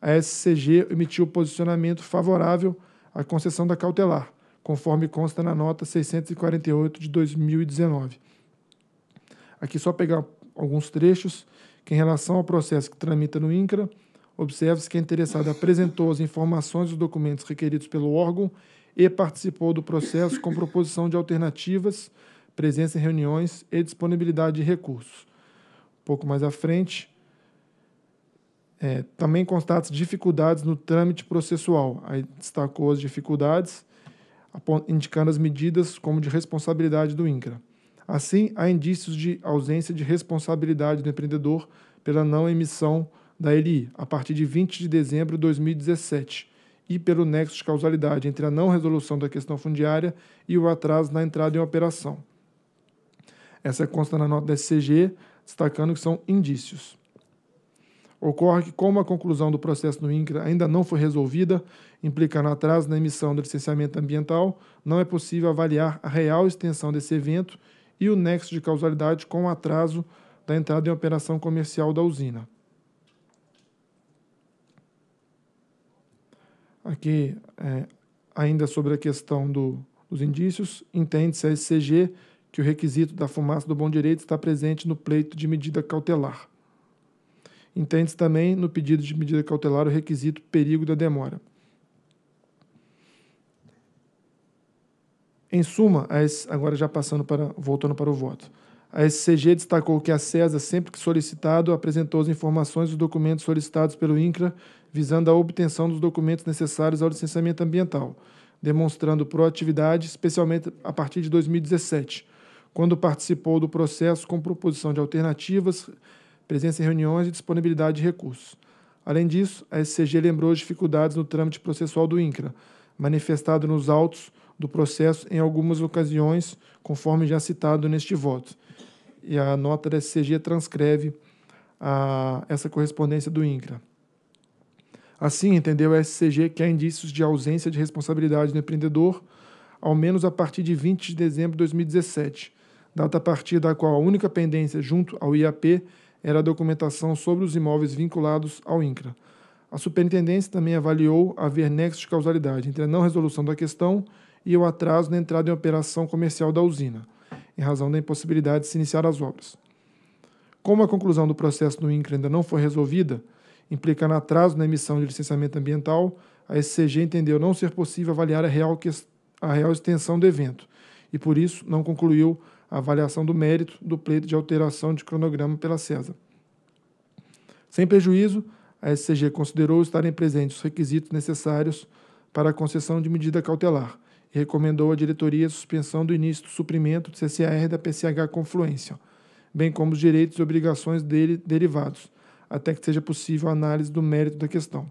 a SCG emitiu posicionamento favorável à concessão da cautelar, conforme consta na nota 648 de 2019. Aqui só pegar alguns trechos que em relação ao processo que tramita no INCRA, Observe-se que a interessada apresentou as informações e os documentos requeridos pelo órgão e participou do processo com proposição de alternativas, presença em reuniões e disponibilidade de recursos. Um pouco mais à frente, é, também constata dificuldades no trâmite processual. Aí destacou as dificuldades, indicando as medidas como de responsabilidade do INCRA. Assim, há indícios de ausência de responsabilidade do empreendedor pela não emissão da ELI a partir de 20 de dezembro de 2017 e pelo nexo de causalidade entre a não resolução da questão fundiária e o atraso na entrada em operação. Essa consta na nota da SCG, destacando que são indícios. Ocorre que, como a conclusão do processo no INCRA ainda não foi resolvida, implicando atraso na emissão do licenciamento ambiental, não é possível avaliar a real extensão desse evento e o nexo de causalidade com o atraso da entrada em operação comercial da usina. Aqui, é, ainda sobre a questão do, dos indícios, entende-se a SCG que o requisito da fumaça do bom direito está presente no pleito de medida cautelar. Entende-se também no pedido de medida cautelar o requisito perigo da demora. Em suma, agora já passando para voltando para o voto. A SCG destacou que a CESA, sempre que solicitado, apresentou as informações e os documentos solicitados pelo INCRA visando a obtenção dos documentos necessários ao licenciamento ambiental, demonstrando proatividade, especialmente a partir de 2017, quando participou do processo com proposição de alternativas, presença em reuniões e disponibilidade de recursos. Além disso, a SCG lembrou as dificuldades no trâmite processual do INCRA, manifestado nos autos do processo em algumas ocasiões, conforme já citado neste voto. E a nota da SCG transcreve a, essa correspondência do INCRA. Assim, entendeu o é SCG que há indícios de ausência de responsabilidade do empreendedor, ao menos a partir de 20 de dezembro de 2017, data a partir da qual a única pendência junto ao IAP era a documentação sobre os imóveis vinculados ao INCRA. A superintendência também avaliou haver nexo de causalidade entre a não resolução da questão e o atraso na entrada em operação comercial da usina, em razão da impossibilidade de se iniciar as obras. Como a conclusão do processo do INCRA ainda não foi resolvida, implicando atraso na emissão de licenciamento ambiental, a SCG entendeu não ser possível avaliar a real, que, a real extensão do evento e, por isso, não concluiu a avaliação do mérito do pleito de alteração de cronograma pela CESA. Sem prejuízo, a SCG considerou estarem presentes os requisitos necessários para a concessão de medida cautelar e recomendou à diretoria a suspensão do início do suprimento de CCR da PCH Confluência, bem como os direitos e obrigações dele derivados, até que seja possível a análise do mérito da questão.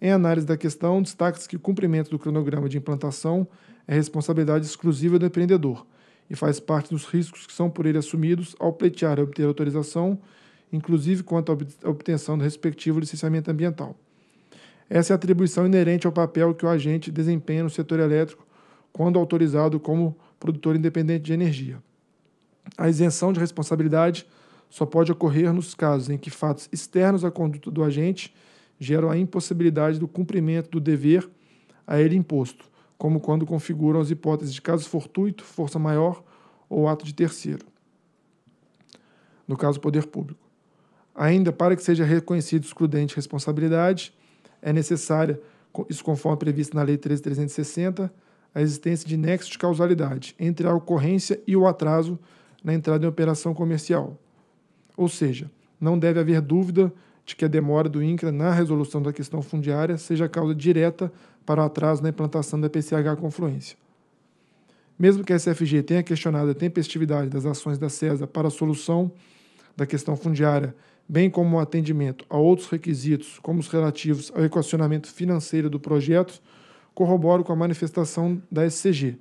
Em análise da questão, destaca-se que o cumprimento do cronograma de implantação é responsabilidade exclusiva do empreendedor e faz parte dos riscos que são por ele assumidos ao pleitear e obter autorização, inclusive quanto à obtenção do respectivo licenciamento ambiental. Essa é a atribuição inerente ao papel que o agente desempenha no setor elétrico quando autorizado como produtor independente de energia. A isenção de responsabilidade só pode ocorrer nos casos em que fatos externos à conduta do agente geram a impossibilidade do cumprimento do dever a ele imposto, como quando configuram as hipóteses de caso fortuito, força maior ou ato de terceiro. No caso, poder público. Ainda para que seja reconhecido excludente responsabilidade, é necessária, isso conforme previsto na Lei 13.360, a existência de nexo de causalidade entre a ocorrência e o atraso na entrada em operação comercial, ou seja, não deve haver dúvida de que a demora do INCRA na resolução da questão fundiária seja causa direta para o atraso na implantação da PCH Confluência. Mesmo que a SFG tenha questionado a tempestividade das ações da CESA para a solução da questão fundiária, bem como o atendimento a outros requisitos, como os relativos ao equacionamento financeiro do projeto, corroboro com a manifestação da SCG,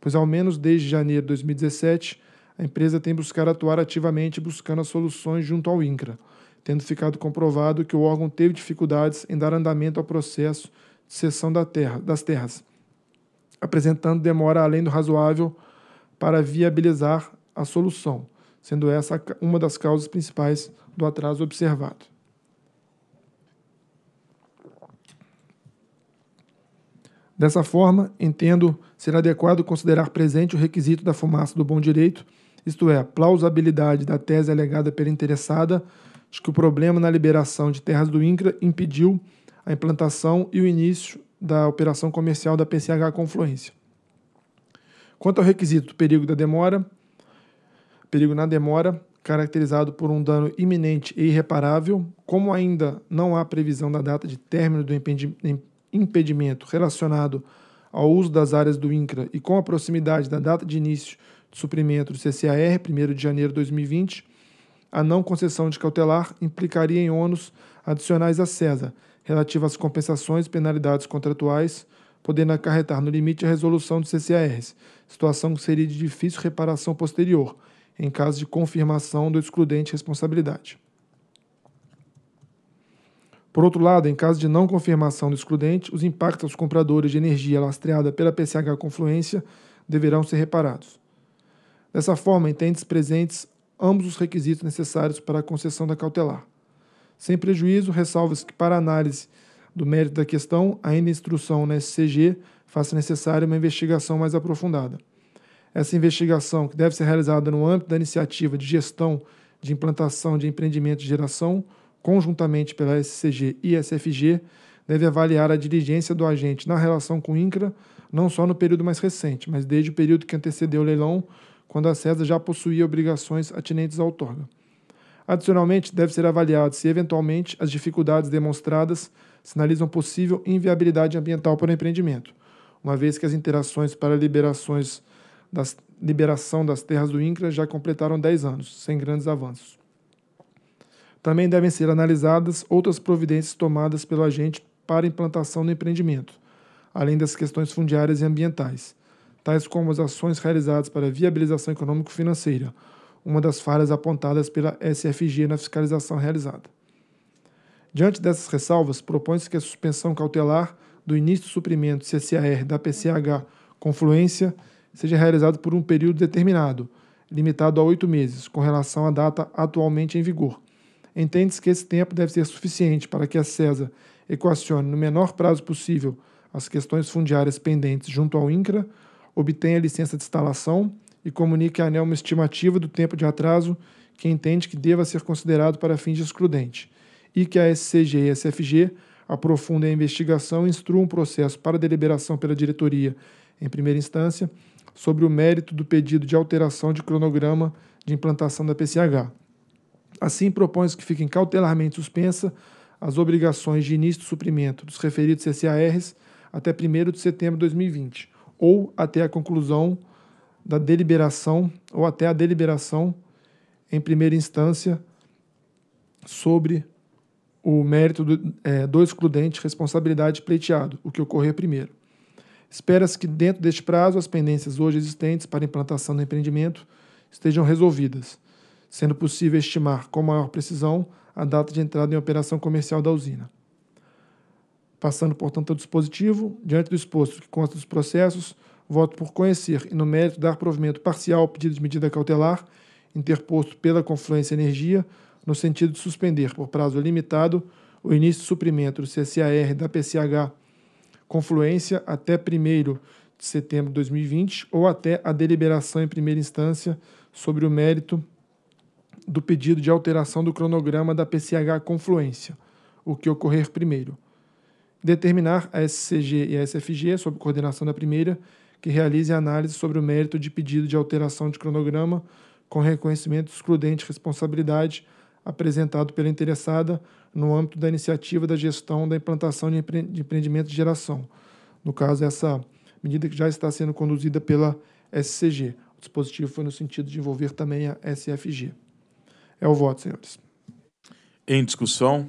pois ao menos desde janeiro de 2017 a empresa tem buscado atuar ativamente buscando as soluções junto ao INCRA, tendo ficado comprovado que o órgão teve dificuldades em dar andamento ao processo de cessão da terra, das terras, apresentando demora além do razoável para viabilizar a solução, sendo essa uma das causas principais do atraso observado. Dessa forma, entendo ser adequado considerar presente o requisito da fumaça do bom direito isto é, a plausibilidade da tese alegada pela interessada de que o problema na liberação de terras do INCRA impediu a implantação e o início da operação comercial da PCH Confluência. Quanto ao requisito do perigo da demora, perigo na demora, caracterizado por um dano iminente e irreparável, como ainda não há previsão da data de término do impedimento relacionado ao uso das áreas do INCRA e com a proximidade da data de início de suprimento do CCAR, 1 de janeiro de 2020, a não concessão de cautelar implicaria em ônus adicionais à CESA, relativas às compensações e penalidades contratuais, podendo acarretar no limite a resolução dos CCARs, situação que seria de difícil reparação posterior, em caso de confirmação do excludente responsabilidade. Por outro lado, em caso de não confirmação do excludente, os impactos aos compradores de energia lastreada pela PCH Confluência deverão ser reparados. Dessa forma, entende-se presentes ambos os requisitos necessários para a concessão da cautelar. Sem prejuízo, ressalva-se que, para análise do mérito da questão, ainda instrução na SCG faça necessária uma investigação mais aprofundada. Essa investigação, que deve ser realizada no âmbito da iniciativa de gestão de implantação de empreendimento de geração, conjuntamente pela SCG e SFG, deve avaliar a diligência do agente na relação com o INCRA, não só no período mais recente, mas desde o período que antecedeu o leilão, quando a César já possuía obrigações atinentes à outorga. Adicionalmente, deve ser avaliado se, eventualmente, as dificuldades demonstradas sinalizam possível inviabilidade ambiental para o empreendimento, uma vez que as interações para liberações das, liberação das terras do INCRA já completaram 10 anos, sem grandes avanços. Também devem ser analisadas outras providências tomadas pelo agente para implantação do empreendimento, além das questões fundiárias e ambientais, tais como as ações realizadas para viabilização econômico-financeira, uma das falhas apontadas pela SFG na fiscalização realizada. Diante dessas ressalvas, propõe-se que a suspensão cautelar do início do suprimento CCAR da PCH Confluência seja realizada por um período determinado, limitado a oito meses, com relação à data atualmente em vigor. Entende-se que esse tempo deve ser suficiente para que a CESA equacione no menor prazo possível as questões fundiárias pendentes junto ao INCRA, obtenha a licença de instalação e comunique à ANEL uma estimativa do tempo de atraso que entende que deva ser considerado para fins de excludente, e que a SCG e a SFG aprofundem a investigação e instruam um processo para deliberação pela diretoria, em primeira instância, sobre o mérito do pedido de alteração de cronograma de implantação da PCH. Assim, propõe-se que fiquem cautelarmente suspensa as obrigações de início do suprimento dos referidos CCARs até 1 de setembro de 2020, ou até a conclusão da deliberação ou até a deliberação em primeira instância sobre o mérito do, é, do excludente responsabilidade pleiteado, o que ocorrer primeiro. Espera-se que, dentro deste prazo, as pendências hoje existentes para implantação do empreendimento estejam resolvidas, sendo possível estimar com maior precisão a data de entrada em operação comercial da usina. Passando, portanto, ao dispositivo, diante do exposto que consta dos processos, voto por conhecer e, no mérito, dar provimento parcial ao pedido de medida cautelar interposto pela Confluência Energia, no sentido de suspender por prazo limitado o início de suprimento do CCAR da PCH Confluência até 1 de setembro de 2020 ou até a deliberação em primeira instância sobre o mérito do pedido de alteração do cronograma da PCH Confluência, o que ocorrer primeiro. Determinar a SCG e a SFG, sob coordenação da primeira, que realize análise sobre o mérito de pedido de alteração de cronograma com reconhecimento excludente responsabilidade apresentado pela interessada no âmbito da iniciativa da gestão da implantação de empreendimento de geração. No caso, essa medida que já está sendo conduzida pela SCG. O dispositivo foi no sentido de envolver também a SFG. É o voto, senhores. Em discussão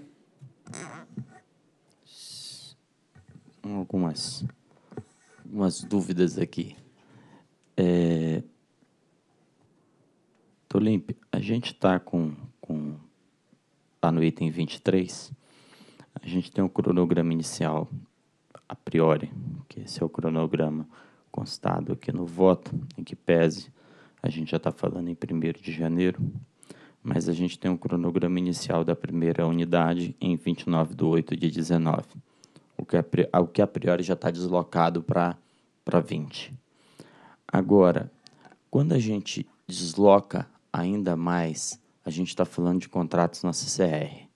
algumas, algumas dúvidas aqui. É, Tolimpe, a gente está com, com. lá tá no item 23. A gente tem um cronograma inicial, a priori, que esse é o cronograma constado aqui no voto, em que pese a gente já está falando em 1 de janeiro, mas a gente tem um cronograma inicial da primeira unidade em 29 de 8 de 19 o que a, é o que a priori já está deslocado para 20. Agora, quando a gente desloca ainda mais, a gente está falando de contratos na CCR.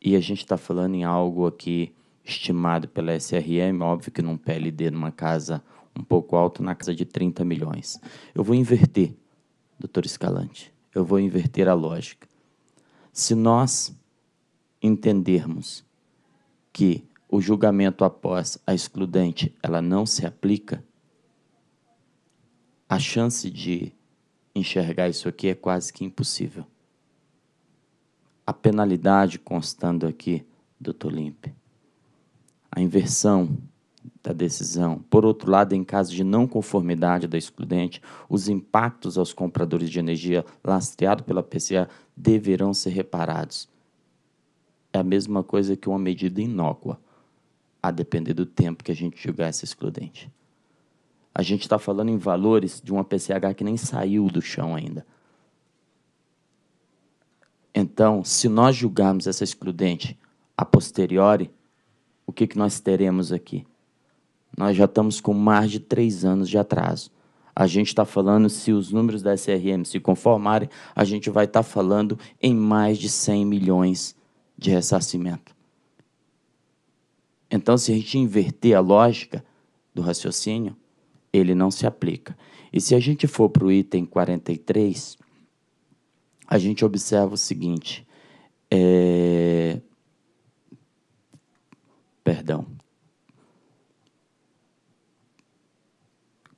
E a gente está falando em algo aqui estimado pela SRM, óbvio que num PLD, numa casa um pouco alta, na casa de 30 milhões. Eu vou inverter, doutor Escalante, eu vou inverter a lógica. Se nós entendermos que o julgamento após a excludente ela não se aplica, a chance de enxergar isso aqui é quase que impossível. A penalidade constando aqui, doutor Limpe, a inversão da decisão. Por outro lado, em caso de não conformidade da excludente, os impactos aos compradores de energia lastreado pela PCA deverão ser reparados. É a mesma coisa que uma medida inócua a depender do tempo que a gente julgar essa excludente. A gente está falando em valores de uma PCH que nem saiu do chão ainda. Então, se nós julgarmos essa excludente a posteriori, o que, que nós teremos aqui? Nós já estamos com mais de três anos de atraso. A gente está falando, se os números da SRM se conformarem, a gente vai estar tá falando em mais de 100 milhões de ressarcimento. Então, se a gente inverter a lógica do raciocínio, ele não se aplica. E se a gente for para o item 43, a gente observa o seguinte. É... Perdão.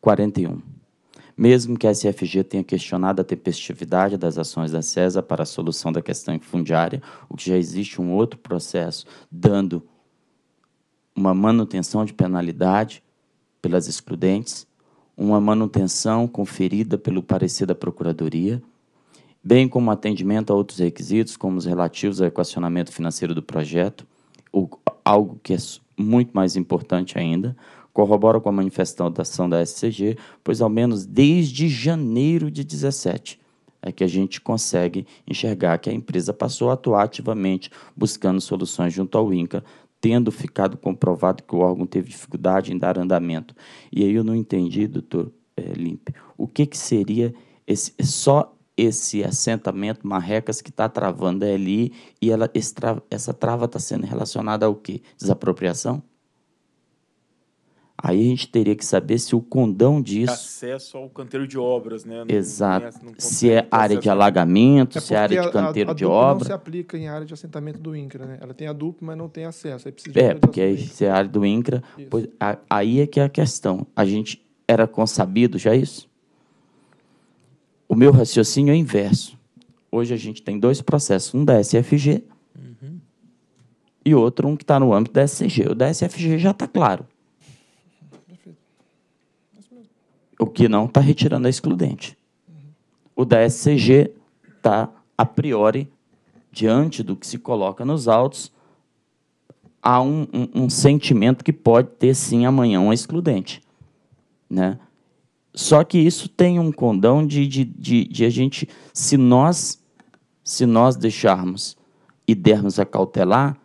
41. Mesmo que a SFG tenha questionado a tempestividade das ações da CESA para a solução da questão infundiária, o que já existe um outro processo dando uma manutenção de penalidade pelas excludentes, uma manutenção conferida pelo parecer da Procuradoria, bem como atendimento a outros requisitos, como os relativos ao equacionamento financeiro do projeto, o algo que é muito mais importante ainda, corrobora com a manifestação da SCG, pois ao menos desde janeiro de 2017 é que a gente consegue enxergar que a empresa passou a atuar ativamente buscando soluções junto ao INCA tendo ficado comprovado que o órgão teve dificuldade em dar andamento. E aí eu não entendi, doutor é, Limpe, o que, que seria esse, só esse assentamento Marrecas que está travando é a LI e ela, tra, essa trava está sendo relacionada ao quê? Desapropriação? Aí a gente teria que saber se o condão disso. Acesso ao canteiro de obras, né? Exato. Não não se é área de alagamento, é se é área de canteiro a, a, a de obras. Não se aplica em área de assentamento do INCRA, né? Ela tem a dupla, mas não tem acesso. Aí precisa é, porque aí, se é área do INCRA. Pois, aí é que é a questão. A gente era consabido já isso? O meu raciocínio é inverso. Hoje a gente tem dois processos, um da SFG uhum. e outro um que está no âmbito da SCG. O da SFG já está claro o que não está retirando a excludente. O da SCG está, a priori, diante do que se coloca nos autos, há um, um, um, sentimento que pode ter, sim, amanhã uma excludente. Né? Só que isso tem um condão de, de, de, de a gente, se nós, se nós deixarmos e dermos a cautelar,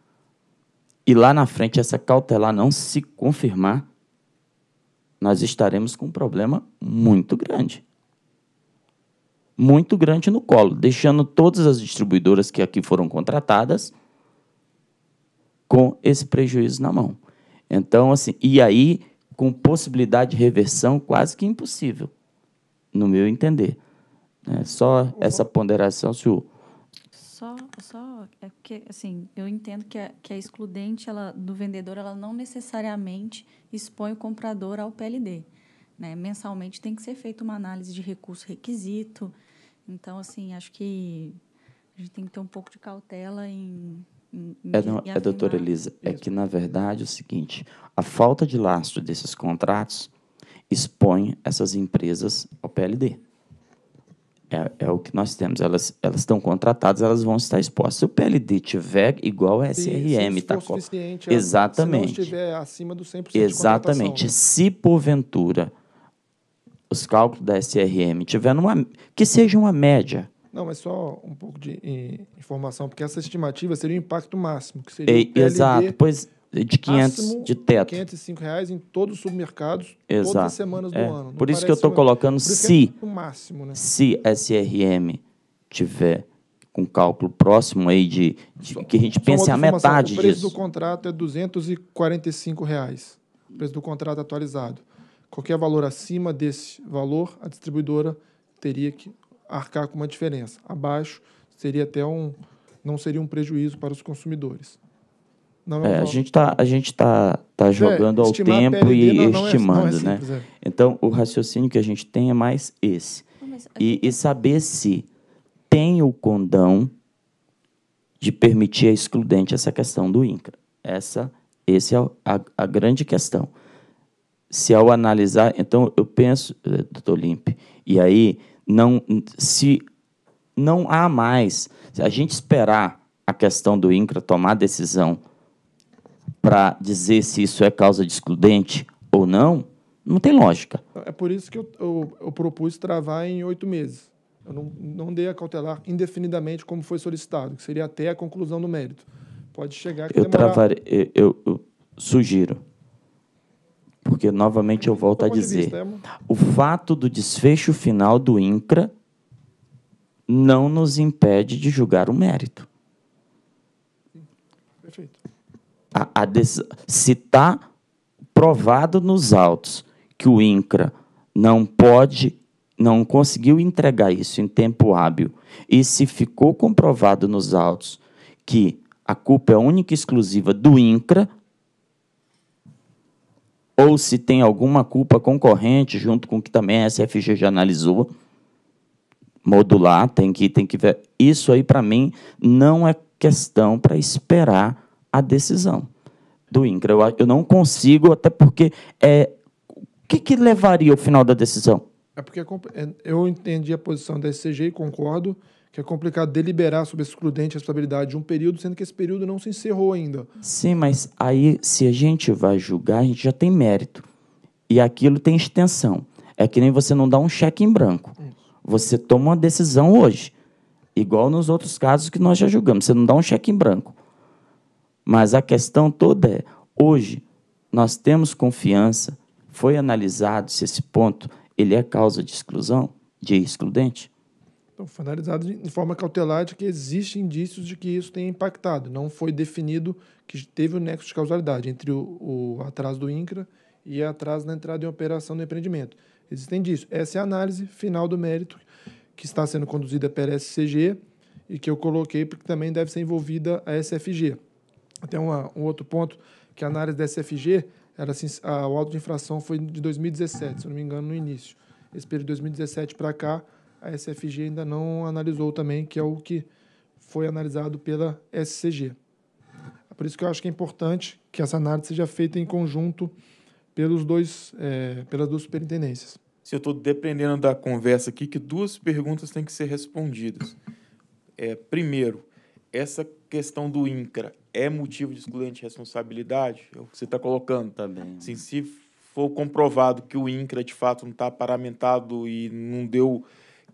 e lá na frente essa cautelar não se confirmar, nós estaremos com um problema muito grande. Muito grande no colo, deixando todas as distribuidoras que aqui foram contratadas com esse prejuízo na mão. Então, assim, e aí com possibilidade de reversão quase que impossível, no meu entender. É só uhum. essa ponderação se é porque, assim, eu entendo que a, é, que a é excludente ela, do vendedor, ela não necessariamente expõe o comprador ao PLD. Né? Mensalmente tem que ser feita uma análise de recurso-requisito. Então, assim, acho que a gente tem que ter um pouco de cautela em... em é, não, é doutora Elisa, é que, na verdade, é o seguinte, a falta de lastro desses contratos expõe essas empresas ao PLD. É, é, o que nós temos. Elas elas estão contratadas, elas vão estar expostas. Se o PLD tiver igual a SRM, está com exatamente. Se estiver acima do 100% Exatamente. Né? se porventura os cálculos da SRM tiver numa que seja uma média. Não, mas só um pouco de eh, informação, porque essa estimativa seria o impacto máximo, que seria o PLD, exato, pois de 500 Máximo de teto. 505 reais em todos os supermercados, Exato. todas as semanas é. do ano. Por isso que eu estou colocando se, é máximo, né? se SRM tiver com cálculo próximo aí de, de só, que a gente pense a metade disso. O preço disso. do contrato é 245 reais, o preço do contrato atualizado. Qualquer valor acima desse valor, a distribuidora teria que arcar com uma diferença. Abaixo seria até um não seria um prejuízo para os consumidores. É, é a gente está a gente tá, tá é, jogando é, ao tempo e estimando, é, simples, né? Então o raciocínio que a gente tem é mais esse e, e saber se tem o condão de permitir a excludente essa questão do INCRA. Essa esse é a, a grande questão. Se ao analisar, então eu penso, eh, doutor Limpe, e aí não se não há mais se a gente esperar a questão do INCRA tomar decisão para dizer se isso é causa de excludente ou não, não tem lógica. É por isso que eu, eu, eu propus travar em oito meses. Eu não, não dei a cautelar indefinidamente como foi solicitado, que seria até a conclusão do mérito. Pode chegar que eu demorar... eu, eu, eu, sugiro, porque novamente eu volto a dizer, vista, é o fato do desfecho final do INCRA não nos impede de julgar o mérito. Perfeito a, a des... se está provado nos autos que o INCRA não pode, não conseguiu entregar isso em tempo hábil, e se ficou comprovado nos autos que a culpa é única e exclusiva do INCRA, ou se tem alguma culpa concorrente, junto com o que também a SFG já analisou, modular, tem que, tem que ver. Isso aí, para mim, não é questão para esperar a decisão do INCRA. Eu, eu não consigo, até porque é, o que, que levaria ao final da decisão? É porque é é, eu entendi a posição da SCG e concordo que é complicado deliberar sobre a excludente responsabilidade de um período, sendo que esse período não se encerrou ainda. Sim, mas aí, se a gente vai julgar, a gente já tem mérito. E aquilo tem extensão. É que nem você não dá um cheque em branco. Você toma uma decisão hoje. Igual nos outros casos que nós já julgamos. Você não dá um cheque em branco. Mas a questão toda é: hoje nós temos confiança? Foi analisado se esse ponto ele é causa de exclusão, de excludente? Então, foi analisado de forma cautelar de que existem indícios de que isso tenha impactado. Não foi definido que teve o um nexo de causalidade entre o, o atraso do INCRA e atraso na entrada em operação do empreendimento. Existem indícios. Essa é a análise final do mérito que está sendo conduzida pela SCG e que eu coloquei porque também deve ser envolvida a SFG. Até uma, um outro ponto, que a análise da SFG, era assim, a, o auto de infração foi de 2017, se não me engano, no início. Esse período de 2017 para cá, a SFG ainda não analisou também, que é o que foi analisado pela SCG. Por isso que eu acho que é importante que essa análise seja feita em conjunto pelos dois, é, pelas duas superintendências. Se eu estou dependendo da conversa aqui, que duas perguntas têm que ser respondidas. É, primeiro, essa questão do INCRA é motivo de excludente responsabilidade? É o que você está colocando. Tá Assim, se for comprovado que o INCRA de fato não está paramentado e não deu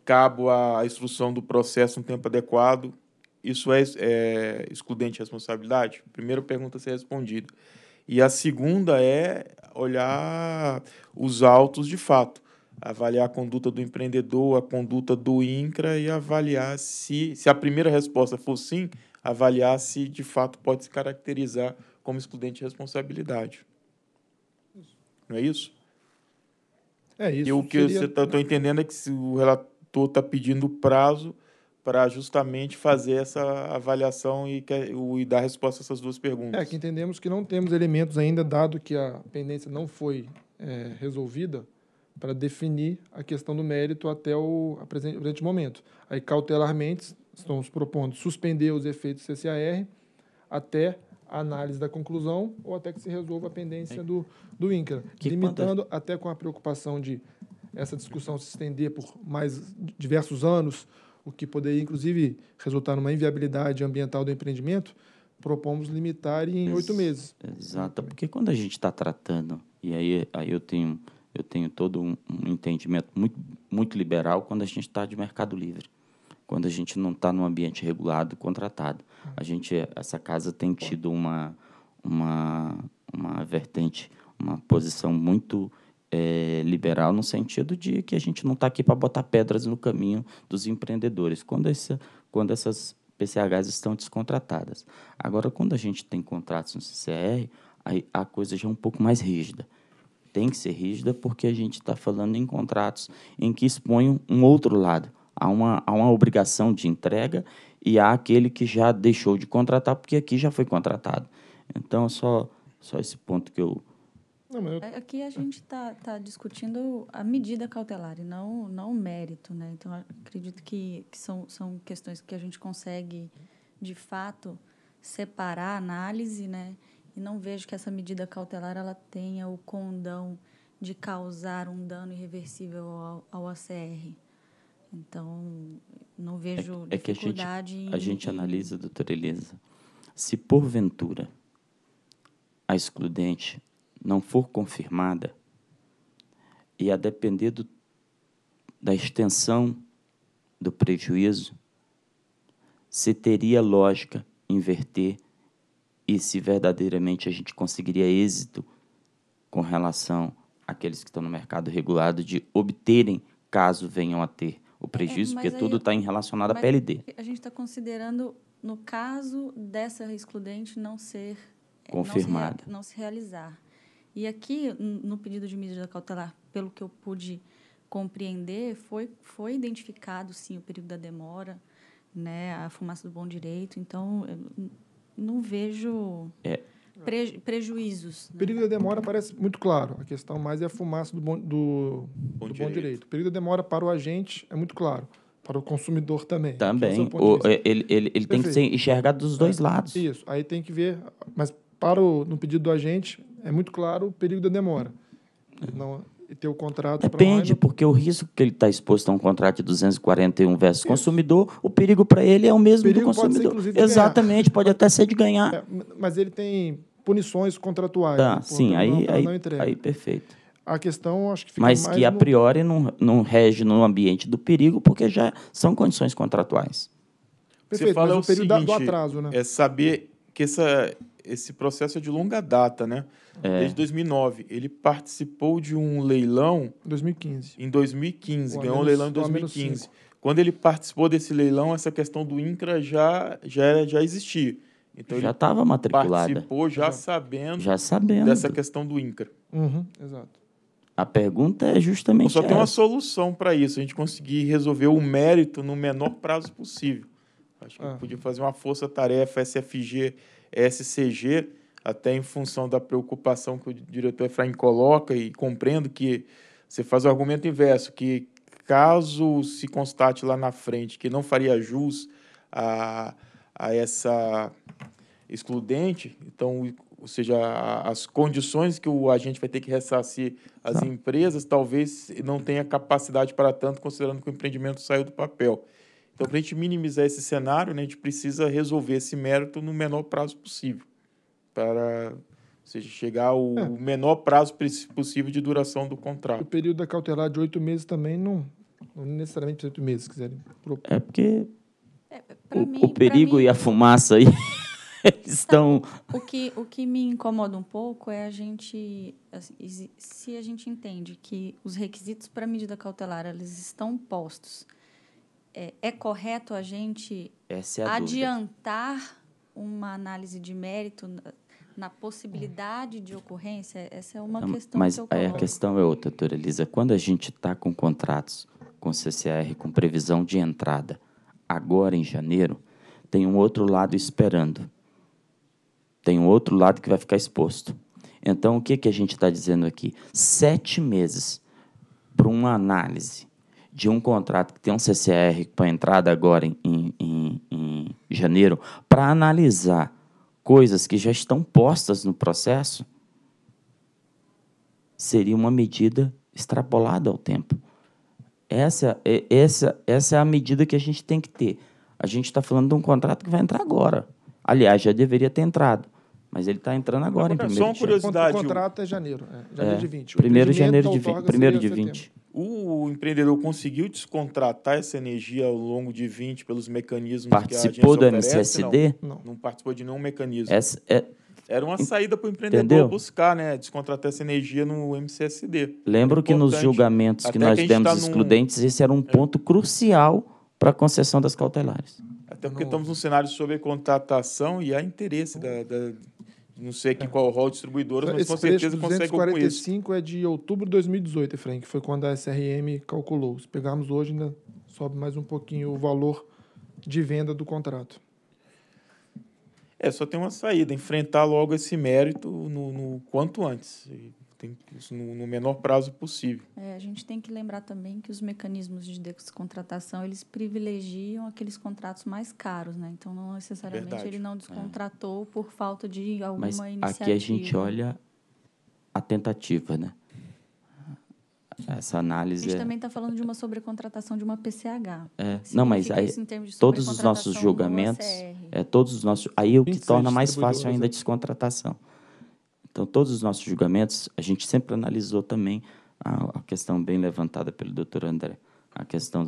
cabo à instrução do processo um tempo adequado, isso é, é excludente responsabilidade? Primeira pergunta a ser respondida. E a segunda é olhar os autos de fato, avaliar a conduta do empreendedor, a conduta do INCRA e avaliar se, se a primeira resposta for sim, avaliar se de fato pode se caracterizar como excludente de responsabilidade. Não é isso? É isso. E o que seria... você tá, tô entendendo é que se o relator está pedindo prazo para justamente fazer essa avaliação e, e dar resposta a essas duas perguntas. É que entendemos que não temos elementos ainda, dado que a pendência não foi é, resolvida, para definir a questão do mérito até o presente, presente momento. Aí, cautelarmente, estamos propondo suspender os efeitos CCAR até a análise da conclusão ou até que se resolva a pendência é. do, do INCRA, que limitando até com a preocupação de essa discussão se estender por mais diversos anos, o que poderia, inclusive, resultar numa inviabilidade ambiental do empreendimento, propomos limitar em oito meses. Exato, porque quando a gente está tratando, e aí, aí eu tenho eu tenho todo um, um entendimento muito, muito liberal quando a gente está de mercado livre quando a gente não está num ambiente regulado, contratado. Uhum. A gente, essa casa tem tido uma, uma, uma vertente, uma posição muito é, liberal no sentido de que a gente não está aqui para botar pedras no caminho dos empreendedores. Quando, essa, quando essas PCHs estão descontratadas. Agora, quando a gente tem contratos no CCR, aí a coisa já é um pouco mais rígida. Tem que ser rígida porque a gente está falando em contratos em que exponham um outro lado há uma, há uma obrigação de entrega e há aquele que já deixou de contratar porque aqui já foi contratado. Então, só, só esse ponto que eu. É, aqui a gente está tá discutindo a medida cautelar e não, não o mérito. Né? Então, acredito que, que são, são questões que a gente consegue, de fato, separar a análise, né? E não vejo que essa medida cautelar ela tenha o condão de causar um dano irreversível ao, ao ACR. Então, não é vejo é, é dificuldade... Que a gente, a gente analisa, doutora Elisa, se porventura a excludente não for confirmada, e a depender do, da extensão do prejuízo, se teria lógica inverter e se verdadeiramente a gente conseguiria êxito com relação àqueles que estão no mercado regulado de obterem, caso venham a ter o é, prejuízo, é, porque tudo está relacionado à PLD. A gente está considerando, no caso dessa excludente não ser é, confirmada, não, não se, realizar. E aqui, no pedido de medida cautelar, pelo que eu pude compreender, foi, foi identificado, sim, o período da demora, né, a fumaça do bom direito. Então, não vejo... É prejuízos. Né? O período da demora parece muito claro. A questão mais é a fumaça do bom, do, bom, do direito. bom direito. O período da demora para o agente é muito claro. Para o consumidor também. Também. É o o, é, ele ele, ele tem que ser enxergado dos dois é, lados. Isso. Aí tem que ver. Mas para o, no pedido do agente, é muito claro o período da demora. É. Não, ter o contrato Depende, porque o risco que ele está exposto a um contrato de 241 versus Isso. consumidor, o perigo para ele é o mesmo o do consumidor. Pode ser, Exatamente, pode até ser de ganhar. É, mas ele tem punições contratuais. Tá, né? sim, aí, aí, aí perfeito. A questão acho que fica Mas que a no... priori não, não rege no ambiente do perigo, porque já são condições contratuais. Perfeito, Você fala mas é o, o período seguinte, do atraso, né? É saber que essa, esse processo é de longa data, né? É. Desde 2009. Ele participou de um leilão. 2015. Em 2015. ganhou menos, um leilão em 2015. Quando ele participou desse leilão, essa questão do INCRA já, já, era, já existia. Então já estava matriculada. Participou já, já, sabendo. Já sabendo. Dessa questão do INCRA. Uhum, exato. A pergunta é justamente. Só tem uma solução para isso, a gente conseguir resolver o mérito no menor prazo possível. Acho que ah. podia fazer uma força-tarefa SFG, SCG, até em função da preocupação que o diretor Efraim coloca, e compreendo que você faz o argumento inverso, que caso se constate lá na frente que não faria jus a, a essa excludente, então, ou seja, as condições que o agente vai ter que ressarcir as tá. empresas, talvez não tenha capacidade para tanto, considerando que o empreendimento saiu do papel. Então, para a gente minimizar esse cenário, né, a gente precisa resolver esse mérito no menor prazo possível para chegar ao é. menor prazo possível de duração do contrato. O período da cautelar de oito meses também não, não necessariamente oito meses, se quiserem. É porque é, o, mim, o, perigo mim, e a fumaça aí *laughs* estão. O que, o que me incomoda um pouco é a gente. Assim, se a gente entende que os requisitos para a medida cautelar eles estão postos, é, é correto a gente é adiantar dúvida. uma análise de mérito na possibilidade de ocorrência? Essa é uma Não, questão Mas que aí a questão é outra, doutora Elisa. Quando a gente está com contratos com CCR, com previsão de entrada, agora em janeiro, tem um outro lado esperando. Tem um outro lado que vai ficar exposto. Então, o que, que a gente está dizendo aqui? Sete meses para uma análise de um contrato que tem um CCR para entrada agora em, em, em janeiro, para analisar coisas que já estão postas no processo, seria uma medida extrapolada ao tempo. Essa, essa, essa é a medida que a gente tem que ter. A gente está falando de um contrato que vai entrar agora. Aliás, já deveria ter entrado. Mas ele está entrando agora em primeiro de janeiro. Só uma curiosidade. O contrato é janeiro. É, janeiro é, de 20. O primeiro de janeiro de 20. Primeiro de 20 o empreendedor conseguiu descontratar essa energia ao longo de 20 pelos mecanismos participou que a agência oferece? do MCSD? Não, não, não participou de nenhum mecanismo. Essa é... Era uma saída para o empreendedor Entendeu? buscar, né? Descontratar essa energia no MCSD. Lembro é que nos julgamentos que Até nós que demos tá excludentes, num... esse era um ponto é. crucial para a concessão das cautelares. Até porque estamos num cenário sobre contratação e há interesse da, da não sei aqui é. qual rol distribuidor, mas Esse com certeza consegue com isso. 245 é de outubro de 2018, Efraim, que foi quando a SRM calculou. Se pegarmos hoje, ainda sobe mais um pouquinho o valor de venda do contrato. É, só tem uma saída, enfrentar logo esse mérito no, no quanto antes tem isso no, no menor prazo possível. É, a gente tem que lembrar também que os mecanismos de descontratação eles privilegiam aqueles contratos mais caros, né? Então não necessariamente Verdade. ele não é. descontratou é. por falta de alguma Mas iniciativa. Aqui a gente olha a tentativa, né? Essa análise. A gente é... também está falando de uma sobrecontratação de uma PCH. É. Não, mas aí, todos os nossos julgamentos, é todos os nossos. Aí é o que torna mais fácil ainda a descontratação. Então, todos os nossos julgamentos, a gente sempre analisou também a, a questão bem levantada pelo doutor André, a questão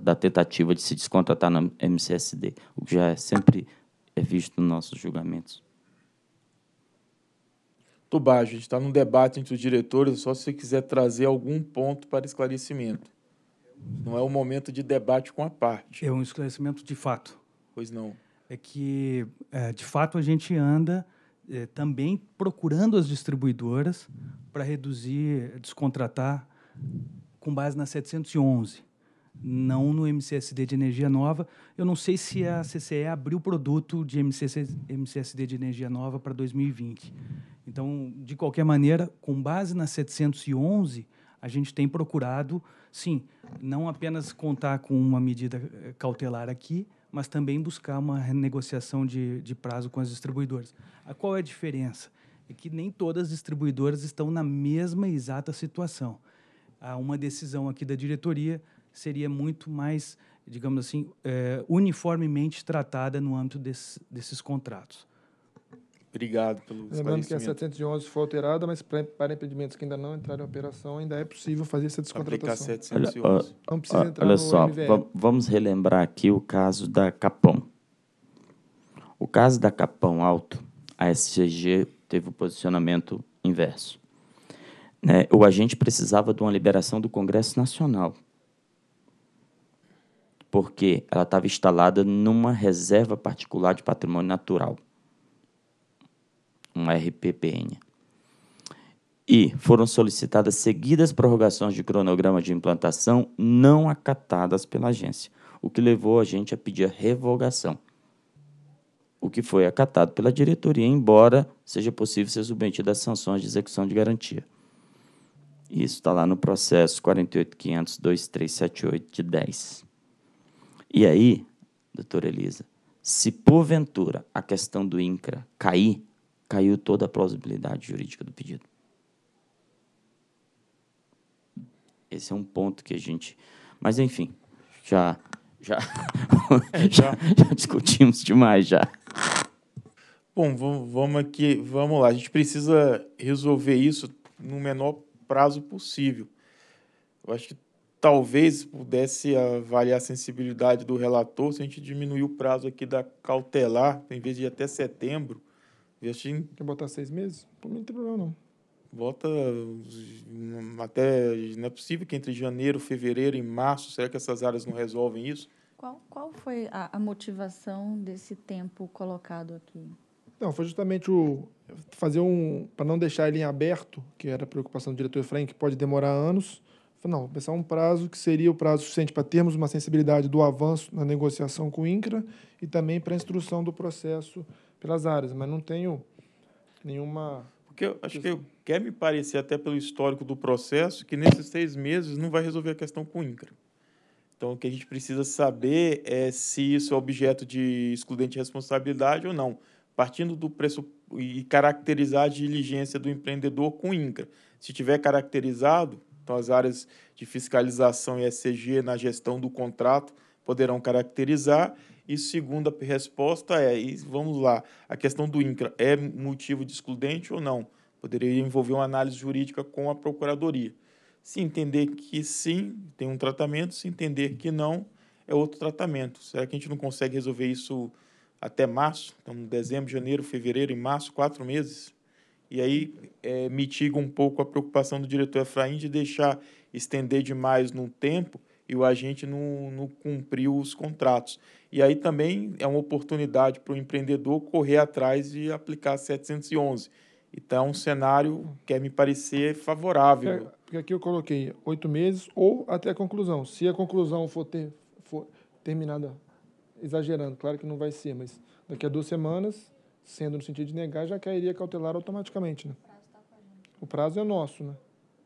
da tentativa de se descontratar na MCSD, o que já é sempre é visto nos nossos julgamentos. Tubá, a gente está num debate entre os diretores, só se você quiser trazer algum ponto para esclarecimento. Não é o momento de debate com a parte. É um esclarecimento de fato. Pois não. É que, é, de fato, a gente anda eh, também procurando as distribuidoras para reduzir, descontratar com base na 711, não no MCSD de energia nova. Eu não sei se a CCE abriu o produto de MCSD de energia nova para 2020. Então, de qualquer maneira, com base na 711, a gente tem procurado, sim, não apenas contar com uma medida eh, cautelar aqui, mas também buscar uma renegociação de, de prazo com as distribuidoras. A ah, qual é a diferença? É que nem todas as distribuidoras estão na mesma exata situação. Há ah, uma decisão aqui da diretoria seria muito mais, digamos assim, é, uniformemente tratada no âmbito desse, desses contratos. Obrigado pelo Lembrando que a 711 foi alterada, mas para empreendimentos que ainda não entraram em operação, ainda é possível fazer essa descontratação. Aplicar 711. Olha, olha só, vamos relembrar aqui o caso da Capão. O caso da Capão Alto, a SCG teve o um posicionamento inverso. Né? O agente precisava de uma liberação do Congresso Nacional, porque ela estava instalada numa reserva particular de patrimônio natural um RPPN. E foram solicitadas seguidas prorrogações de cronograma de implantação não acatadas pela agência, o que levou a gente a pedir a revogação, o que foi acatado pela diretoria, embora seja possível ser submetido às sanções de execução de garantia. Isso está lá no processo 48.500.2378 de 10. E aí, doutora Elisa, se porventura a questão do INCRA cair, caiu toda a plausibilidade jurídica do pedido. Esse é um ponto que a gente. Mas, enfim, já. Já, *laughs* é, já. já, já discutimos demais já. Bom, vamos aqui, vamos lá. A gente precisa resolver isso no menor prazo possível. Eu acho que talvez pudesse avaliar a sensibilidade do relator se a gente diminuir o prazo aqui da cautelar, em vez de até setembro, Investir. Quer botar seis meses? Por mim não tem problema, não. Bota hum, até. Não é possível que entre janeiro, fevereiro e março, será que essas áreas não resolvem isso? Qual, qual foi a, a motivação desse tempo colocado aqui? Não, foi justamente o fazer um para não deixar ele em aberto, que era a preocupação do diretor Efraim, que pode demorar anos. não, pensar um prazo que seria o prazo suficiente para termos uma sensibilidade do avanço na negociação com o INCRA e também para a instrução do processo pelas áreas, mas não tenho nenhuma. Porque eu acho que eu, quer me parecer, até pelo histórico do processo, que nesses seis meses não vai resolver a questão com o INCRA. Então, o que a gente precisa saber é se isso é objeto de excludente responsabilidade ou não, partindo do preço e caracterizar a diligência do empreendedor com o INCRA. Se tiver caracterizado, então as áreas de fiscalização e SG na gestão do contrato poderão caracterizar e segunda resposta é, e vamos lá, a questão do INCRA é motivo de excludente ou não? Poderia envolver uma análise jurídica com a Procuradoria. Se entender que sim, tem um tratamento, se entender que não, é outro tratamento. Será que a gente não consegue resolver isso até março? Então, dezembro, janeiro, fevereiro e março, quatro meses? E aí é, mitiga um pouco a preocupação do diretor Efraim de deixar estender demais no tempo e o agente não, não cumpriu os contratos. E aí também é uma oportunidade para o empreendedor correr atrás e aplicar 711. Então, é um cenário quer é, me parecer favorável. porque aqui eu coloquei oito meses ou até a conclusão. Se a conclusão for, ter, for terminada, exagerando, claro que não vai ser, mas daqui a duas semanas, sendo no sentido de negar, já cairia cautelar automaticamente. Né? O prazo, tá o prazo é nosso, né?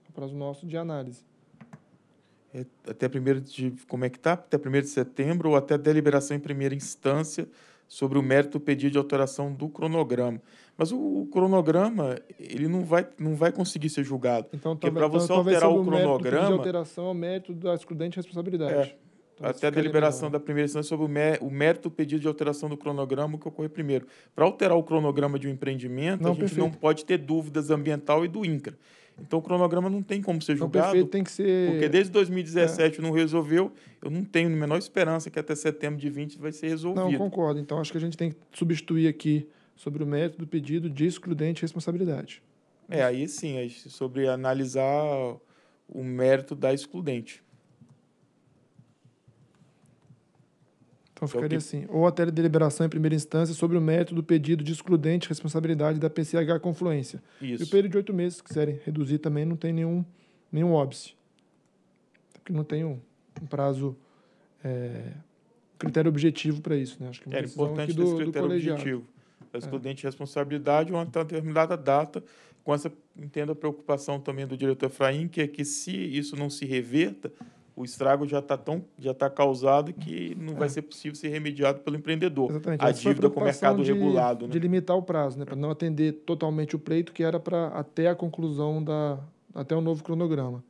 O prazo nosso de análise. É, até 1 de como é que tá? Até primeiro de setembro ou até deliberação em primeira instância sobre o mérito pedido de alteração do cronograma. Mas o, o, cronograma, ele não vai, não vai conseguir ser julgado. Então, tá para você então, alterar o, cronograma. De alteração ao é mérito da excludente responsabilidade. É, então, até a deliberação da primeira instância sobre o, mé, o mérito pedido de alteração do cronograma que ocorre primeiro. Para alterar o cronograma de um empreendimento, não, a gente perfeito. não pode ter dúvidas ambiental e do INCRA. Então o cronograma não tem como ser então, julgado. O perfeito tem que ser. Porque desde 2017 é. não resolveu, eu não tenho a menor esperança que até setembro de 20 vai ser resolvido. Não, concordo. Então acho que a gente tem que substituir aqui sobre o mérito do pedido de excludente responsabilidade. É, aí sim, sobre analisar o mérito da excludente. Então, então ficaria que... assim. Ou até a deliberação em primeira instância sobre o mérito do pedido de excludente responsabilidade da PCH Confluência. Isso. E o período de oito meses, se quiserem reduzir também, não tem nenhum, nenhum óbice. Porque não tem um, um prazo, é, critério objetivo para isso. Né? Acho que é importante do, esse critério objetivo. A é. excludente é. responsabilidade, uma determinada data, com essa, entendo a preocupação também do diretor Efraim, que é que se isso não se reverta, o estrago já está tão já tá causado que não é. vai ser possível ser remediado pelo empreendedor. Exatamente. A Essa é dívida com o mercado de, regulado. Né? De limitar o prazo, né? para não atender totalmente o pleito que era para até a conclusão da até o novo cronograma.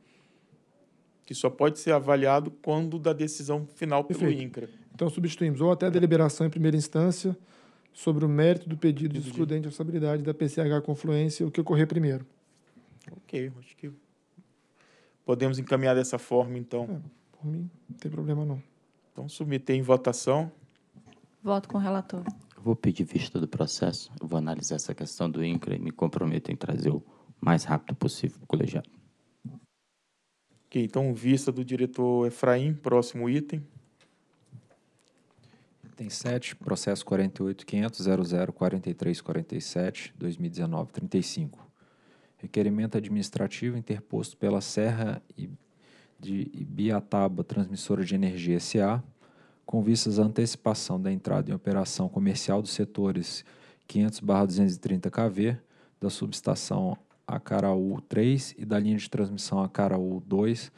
Que só pode ser avaliado quando da decisão final pelo Perfeito. INCRA. Então substituímos ou até a deliberação em primeira instância sobre o mérito do pedido de excludente de responsabilidade da PCH Confluência, o que ocorrer primeiro. Ok, acho que Podemos encaminhar dessa forma, então. É, por mim, não tem problema não. Então, submeter em votação. Voto com o relator. Vou pedir vista do processo, vou analisar essa questão do INCRA e me comprometo em trazer o mais rápido possível para o colegiado. Ok, então, vista do diretor Efraim, próximo item. Item 7, processo 48.500.004347, 2019-35. Requerimento administrativo interposto pela Serra de Ibiataba Transmissora de Energia SA, com vistas à antecipação da entrada em operação comercial dos setores 500-230 kV da subestação Acaraú 3 e da linha de transmissão Acaraú 2,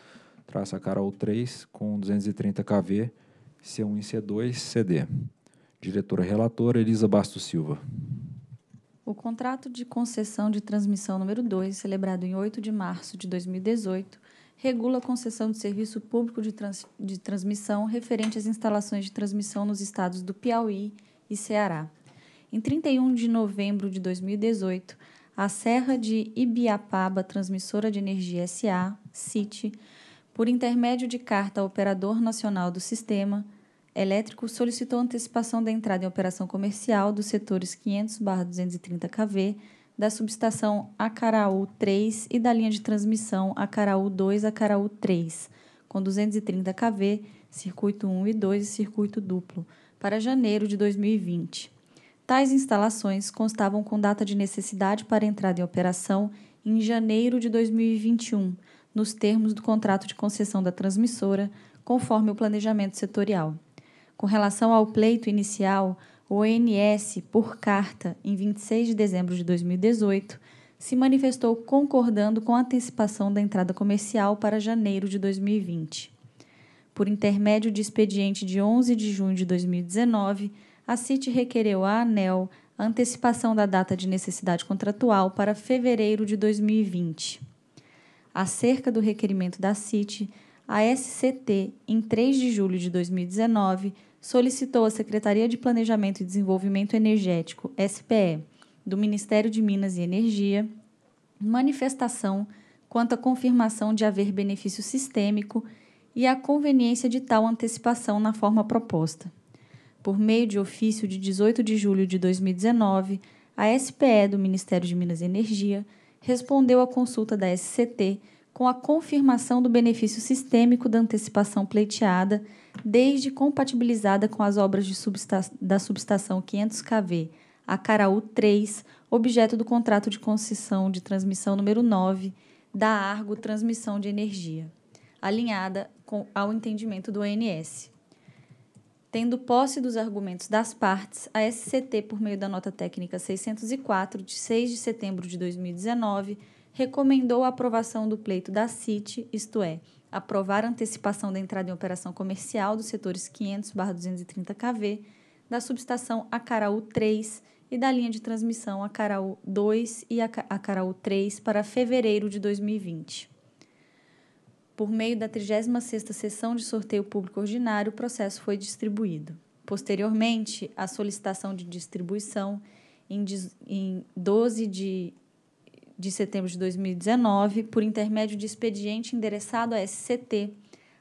traça Acaraú 3 com 230 kV C1 e C2 CD. Diretora relatora Elisa Bastos Silva. O contrato de concessão de transmissão número 2, celebrado em 8 de março de 2018, regula a concessão de serviço público de, trans, de transmissão referente às instalações de transmissão nos estados do Piauí e Ceará. Em 31 de novembro de 2018, a Serra de Ibiapaba Transmissora de Energia SA, CIT, por intermédio de carta ao Operador Nacional do Sistema, Elétrico solicitou antecipação da entrada em operação comercial dos setores 500-230 kV da subestação Acaraú 3 e da linha de transmissão Acaraú 2 Acaraú 3, com 230 kV, circuito 1 e 2 e circuito duplo, para janeiro de 2020. Tais instalações constavam com data de necessidade para entrada em operação em janeiro de 2021, nos termos do contrato de concessão da transmissora, conforme o planejamento setorial. Com relação ao pleito inicial, o ONS, por carta, em 26 de dezembro de 2018, se manifestou concordando com a antecipação da entrada comercial para janeiro de 2020. Por intermédio de expediente de 11 de junho de 2019, a CIT requereu à ANEL a antecipação da data de necessidade contratual para fevereiro de 2020. Acerca do requerimento da CIT, a SCT, em 3 de julho de 2019, solicitou à Secretaria de Planejamento e Desenvolvimento Energético, SPE, do Ministério de Minas e Energia, manifestação quanto à confirmação de haver benefício sistêmico e à conveniência de tal antecipação na forma proposta. Por meio de ofício de 18 de julho de 2019, a SPE do Ministério de Minas e Energia respondeu à consulta da SCT com a confirmação do benefício sistêmico da antecipação pleiteada, desde compatibilizada com as obras substa da subestação 500 kV a Caraú 3, objeto do contrato de concessão de transmissão número 9 da Argo Transmissão de Energia, alinhada com, ao entendimento do ONS. Tendo posse dos argumentos das partes, a SCT, por meio da nota técnica 604, de 6 de setembro de 2019, recomendou a aprovação do pleito da CIT, isto é, aprovar a antecipação da entrada em operação comercial dos setores 500-230 kV, da subestação Acaraú 3 e da linha de transmissão Acaraú 2 e Acaraú 3 para fevereiro de 2020. Por meio da 36ª sessão de sorteio público ordinário, o processo foi distribuído. Posteriormente, a solicitação de distribuição em 12 de de setembro de 2019, por intermédio de expediente endereçado à SCT,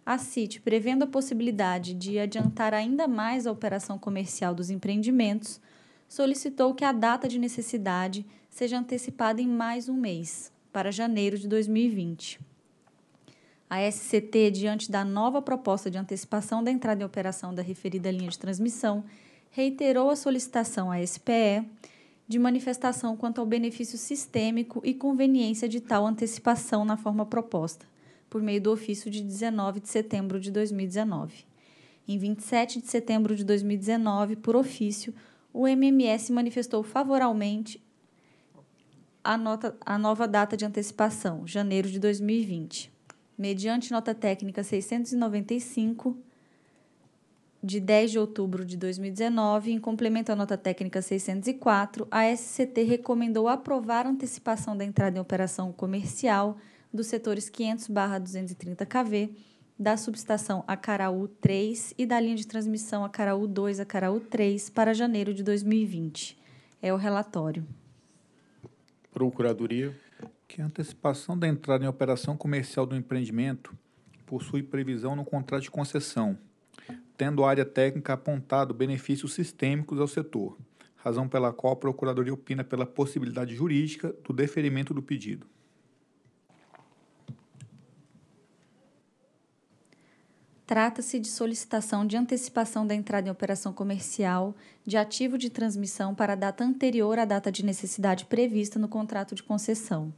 a CIT, prevendo a possibilidade de adiantar ainda mais a operação comercial dos empreendimentos, solicitou que a data de necessidade seja antecipada em mais um mês, para janeiro de 2020. A SCT, diante da nova proposta de antecipação da entrada em operação da referida linha de transmissão, reiterou a solicitação à SPE de manifestação quanto ao benefício sistêmico e conveniência de tal antecipação na forma proposta, por meio do ofício de 19 de setembro de 2019. Em 27 de setembro de 2019, por ofício, o MMS manifestou favoravelmente a, nota, a nova data de antecipação, janeiro de 2020, mediante nota técnica 695 de 10 de outubro de 2019, em complemento à nota técnica 604, a SCT recomendou aprovar antecipação da entrada em operação comercial dos setores 500/230 kV da subestação Acaraú 3 e da linha de transmissão Acaraú 2 Acaraú 3 para janeiro de 2020. É o relatório. Procuradoria. Que a antecipação da entrada em operação comercial do empreendimento possui previsão no contrato de concessão, tendo a área técnica apontado benefícios sistêmicos ao setor, razão pela qual a Procuradoria opina pela possibilidade jurídica do deferimento do pedido. Trata-se de solicitação de antecipação da entrada em operação comercial de ativo de transmissão para a data anterior à data de necessidade prevista no contrato de concessão.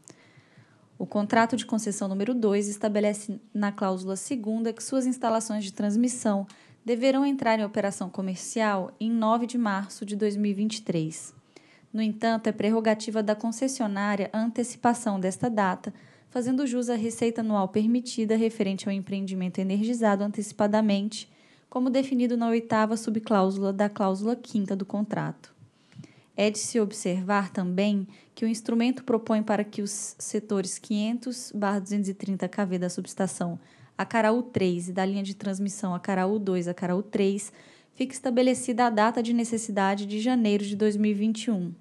O contrato de concessão número 2 estabelece na cláusula 2 que suas instalações de transmissão deverão entrar em operação comercial em 9 de março de 2023. No entanto, é prerrogativa da concessionária a antecipação desta data, fazendo jus à receita anual permitida referente ao empreendimento energizado antecipadamente, como definido na oitava subcláusula da cláusula quinta do contrato. É de se observar também que o instrumento propõe para que os setores 500-230 kV da subestação a Caraú 3 e da linha de transmissão a Caraú 2 a Caraú 3, fica estabelecida a data de necessidade de janeiro de 2021.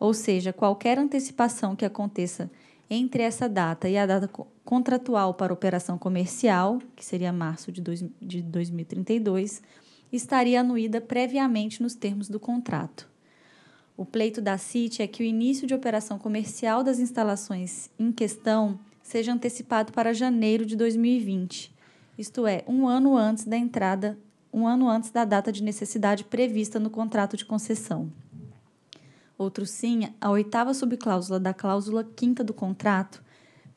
Ou seja, qualquer antecipação que aconteça entre essa data e a data contratual para operação comercial, que seria março de, 2032, estaria anuída previamente nos termos do contrato. O pleito da CIT é que o início de operação comercial das instalações em questão seja antecipado para janeiro de 2020, isto é, um ano antes da entrada, um ano antes da data de necessidade prevista no contrato de concessão. Outro sim, a oitava subcláusula da cláusula quinta do contrato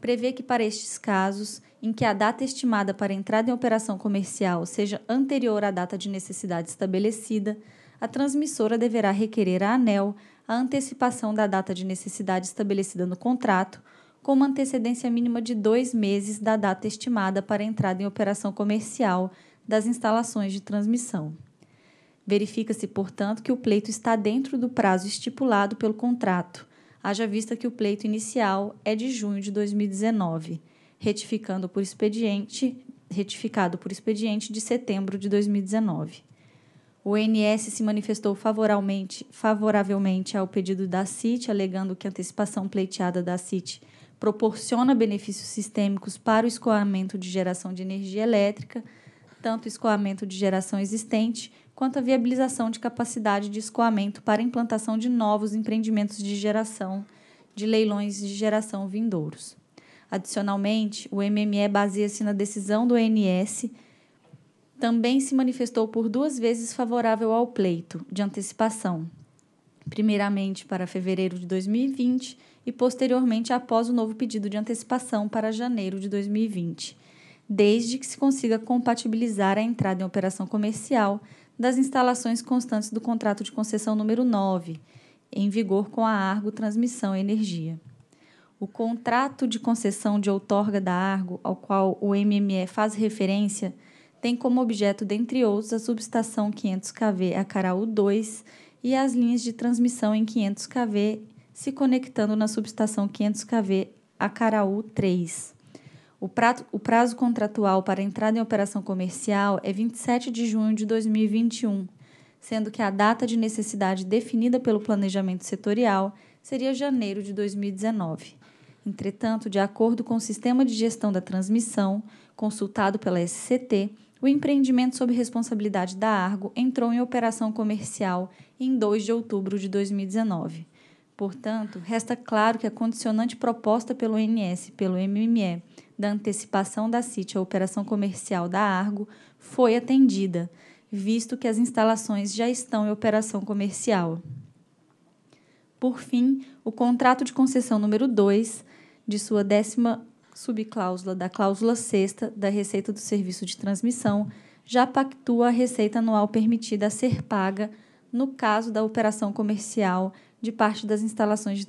prevê que para estes casos em que a data estimada para entrada em operação comercial seja anterior à data de necessidade estabelecida, a transmissora deverá requerer à ANEL a antecipação da data de necessidade estabelecida no contrato com uma antecedência mínima de dois meses da data estimada para a entrada em operação comercial das instalações de transmissão. Verifica-se, portanto, que o pleito está dentro do prazo estipulado pelo contrato, haja vista que o pleito inicial é de junho de 2019, retificando por expediente, retificado por expediente de setembro de 2019. O INS se manifestou favoravelmente, favoravelmente ao pedido da CIT, alegando que a antecipação pleiteada da CIT proporciona benefícios sistêmicos para o escoamento de geração de energia elétrica, tanto escoamento de geração existente quanto a viabilização de capacidade de escoamento para implantação de novos empreendimentos de geração de leilões de geração vindouros. Adicionalmente, o MME baseia-se na decisão do ONS também se manifestou por duas vezes favorável ao pleito de antecipação, primeiramente para fevereiro de 2020 e posteriormente após o novo pedido de antecipação para janeiro de 2020, desde que se consiga compatibilizar a entrada em operação comercial das instalações constantes do contrato de concessão número 9, em vigor com a Argo Transmissão e Energia. O contrato de concessão de outorga da Argo, ao qual o MME faz referência, tem como objeto, dentre outros, a subestação 500 kV Acaraú 2 e as linhas de transmissão em 500 kV se conectando na subestação 500 kV Acaraú 3. O, prato, o prazo contratual para entrada em operação comercial é 27 de junho de 2021, sendo que a data de necessidade definida pelo planejamento setorial seria janeiro de 2019. Entretanto, de acordo com o sistema de gestão da transmissão, consultado pela SCT, o empreendimento sob responsabilidade da Argo entrou em operação comercial em 2 de outubro de 2019. Portanto, resta claro que a condicionante proposta pelo INS pelo MME da antecipação da CIT à operação comercial da Argo foi atendida, visto que as instalações já estão em operação comercial. Por fim, o contrato de concessão número 2 de sua décima subcláusula da cláusula sexta da receita do serviço de transmissão, já pactua a receita anual permitida a ser paga no caso da operação comercial de parte das instalações de,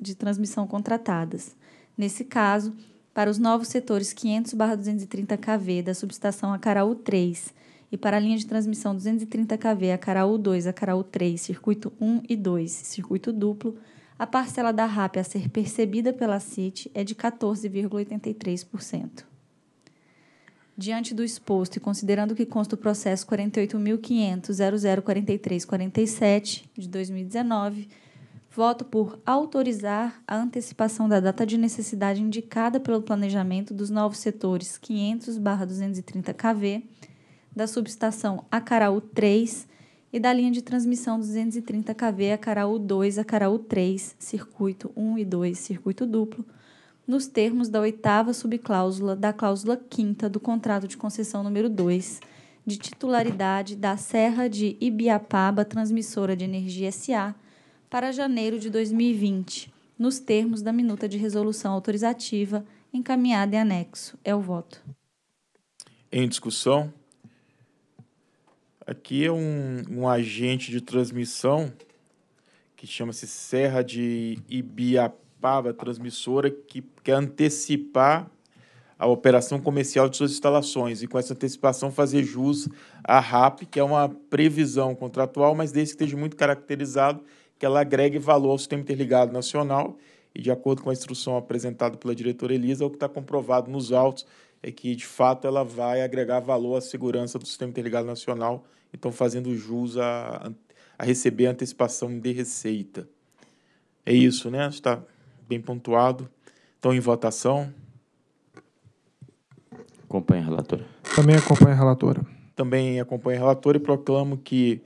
de transmissão contratadas. Nesse caso, para os novos setores 500-230 kV da subestação Acaraú 3 e para a linha de transmissão 230 kV Acaraú 2, Acaraú 3, circuito 1 e 2, circuito duplo, a parcela da RAP a ser percebida pela CIT é de 14,83%. Diante do exposto e considerando que consta o processo 48.500.004347 de 2019, voto por autorizar a antecipação da data de necessidade indicada pelo planejamento dos novos setores 500/230 kV da subestação Acaraú 3 e da linha de transmissão 230 kV a Caraú 2 a Caraú 3, circuito 1 e 2, circuito duplo, nos termos da oitava subcláusula da cláusula quinta do contrato de concessão número 2, de titularidade da Serra de Ibiapaba Transmissora de Energia SA, para janeiro de 2020, nos termos da minuta de resolução autorizativa encaminhada em anexo. É o voto. Em discussão? Aqui é um, um agente de transmissão que chama-se Serra de Ibiapava Transmissora, que quer antecipar a operação comercial de suas instalações e, com essa antecipação, fazer jus à RAP, que é uma previsão contratual, mas desde que esteja muito caracterizado que ela agregue valor ao Sistema Interligado Nacional e, de acordo com a instrução apresentada pela diretora Elisa, o que está comprovado nos autos é que, de fato, ela vai agregar valor à segurança do Sistema Interligado Nacional então fazendo jus a, a receber antecipação de receita. É isso, né? Está bem pontuado. Então, em votação. Acompanha a relatora. Também acompanha a relatora. Também acompanha a relatora e proclamo que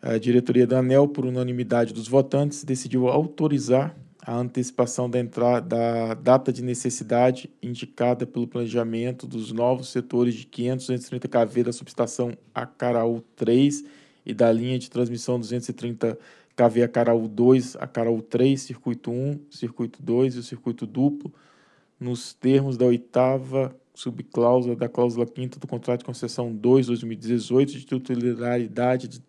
a diretoria da ANEL, por unanimidade dos votantes, decidiu autorizar a antecipação da, entrada, da data de necessidade indicada pelo planejamento dos novos setores de 530 kV da subestação Acaraú 3 e da linha de transmissão 230 kV Acaraú 2, Acaraú 3, circuito 1, circuito 2 e o circuito duplo, nos termos da oitava subcláusula da cláusula quinta do contrato de concessão 2 2018 de titularidade de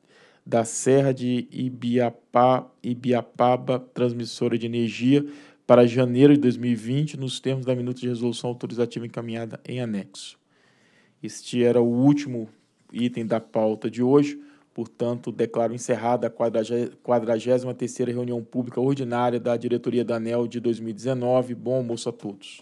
da Serra de Ibiapá, Ibiapaba, transmissora de energia, para janeiro de 2020, nos termos da minuta de resolução autorizativa encaminhada em anexo. Este era o último item da pauta de hoje, portanto, declaro encerrada a 43 terceira reunião pública ordinária da diretoria da ANEL de 2019. Bom almoço a todos.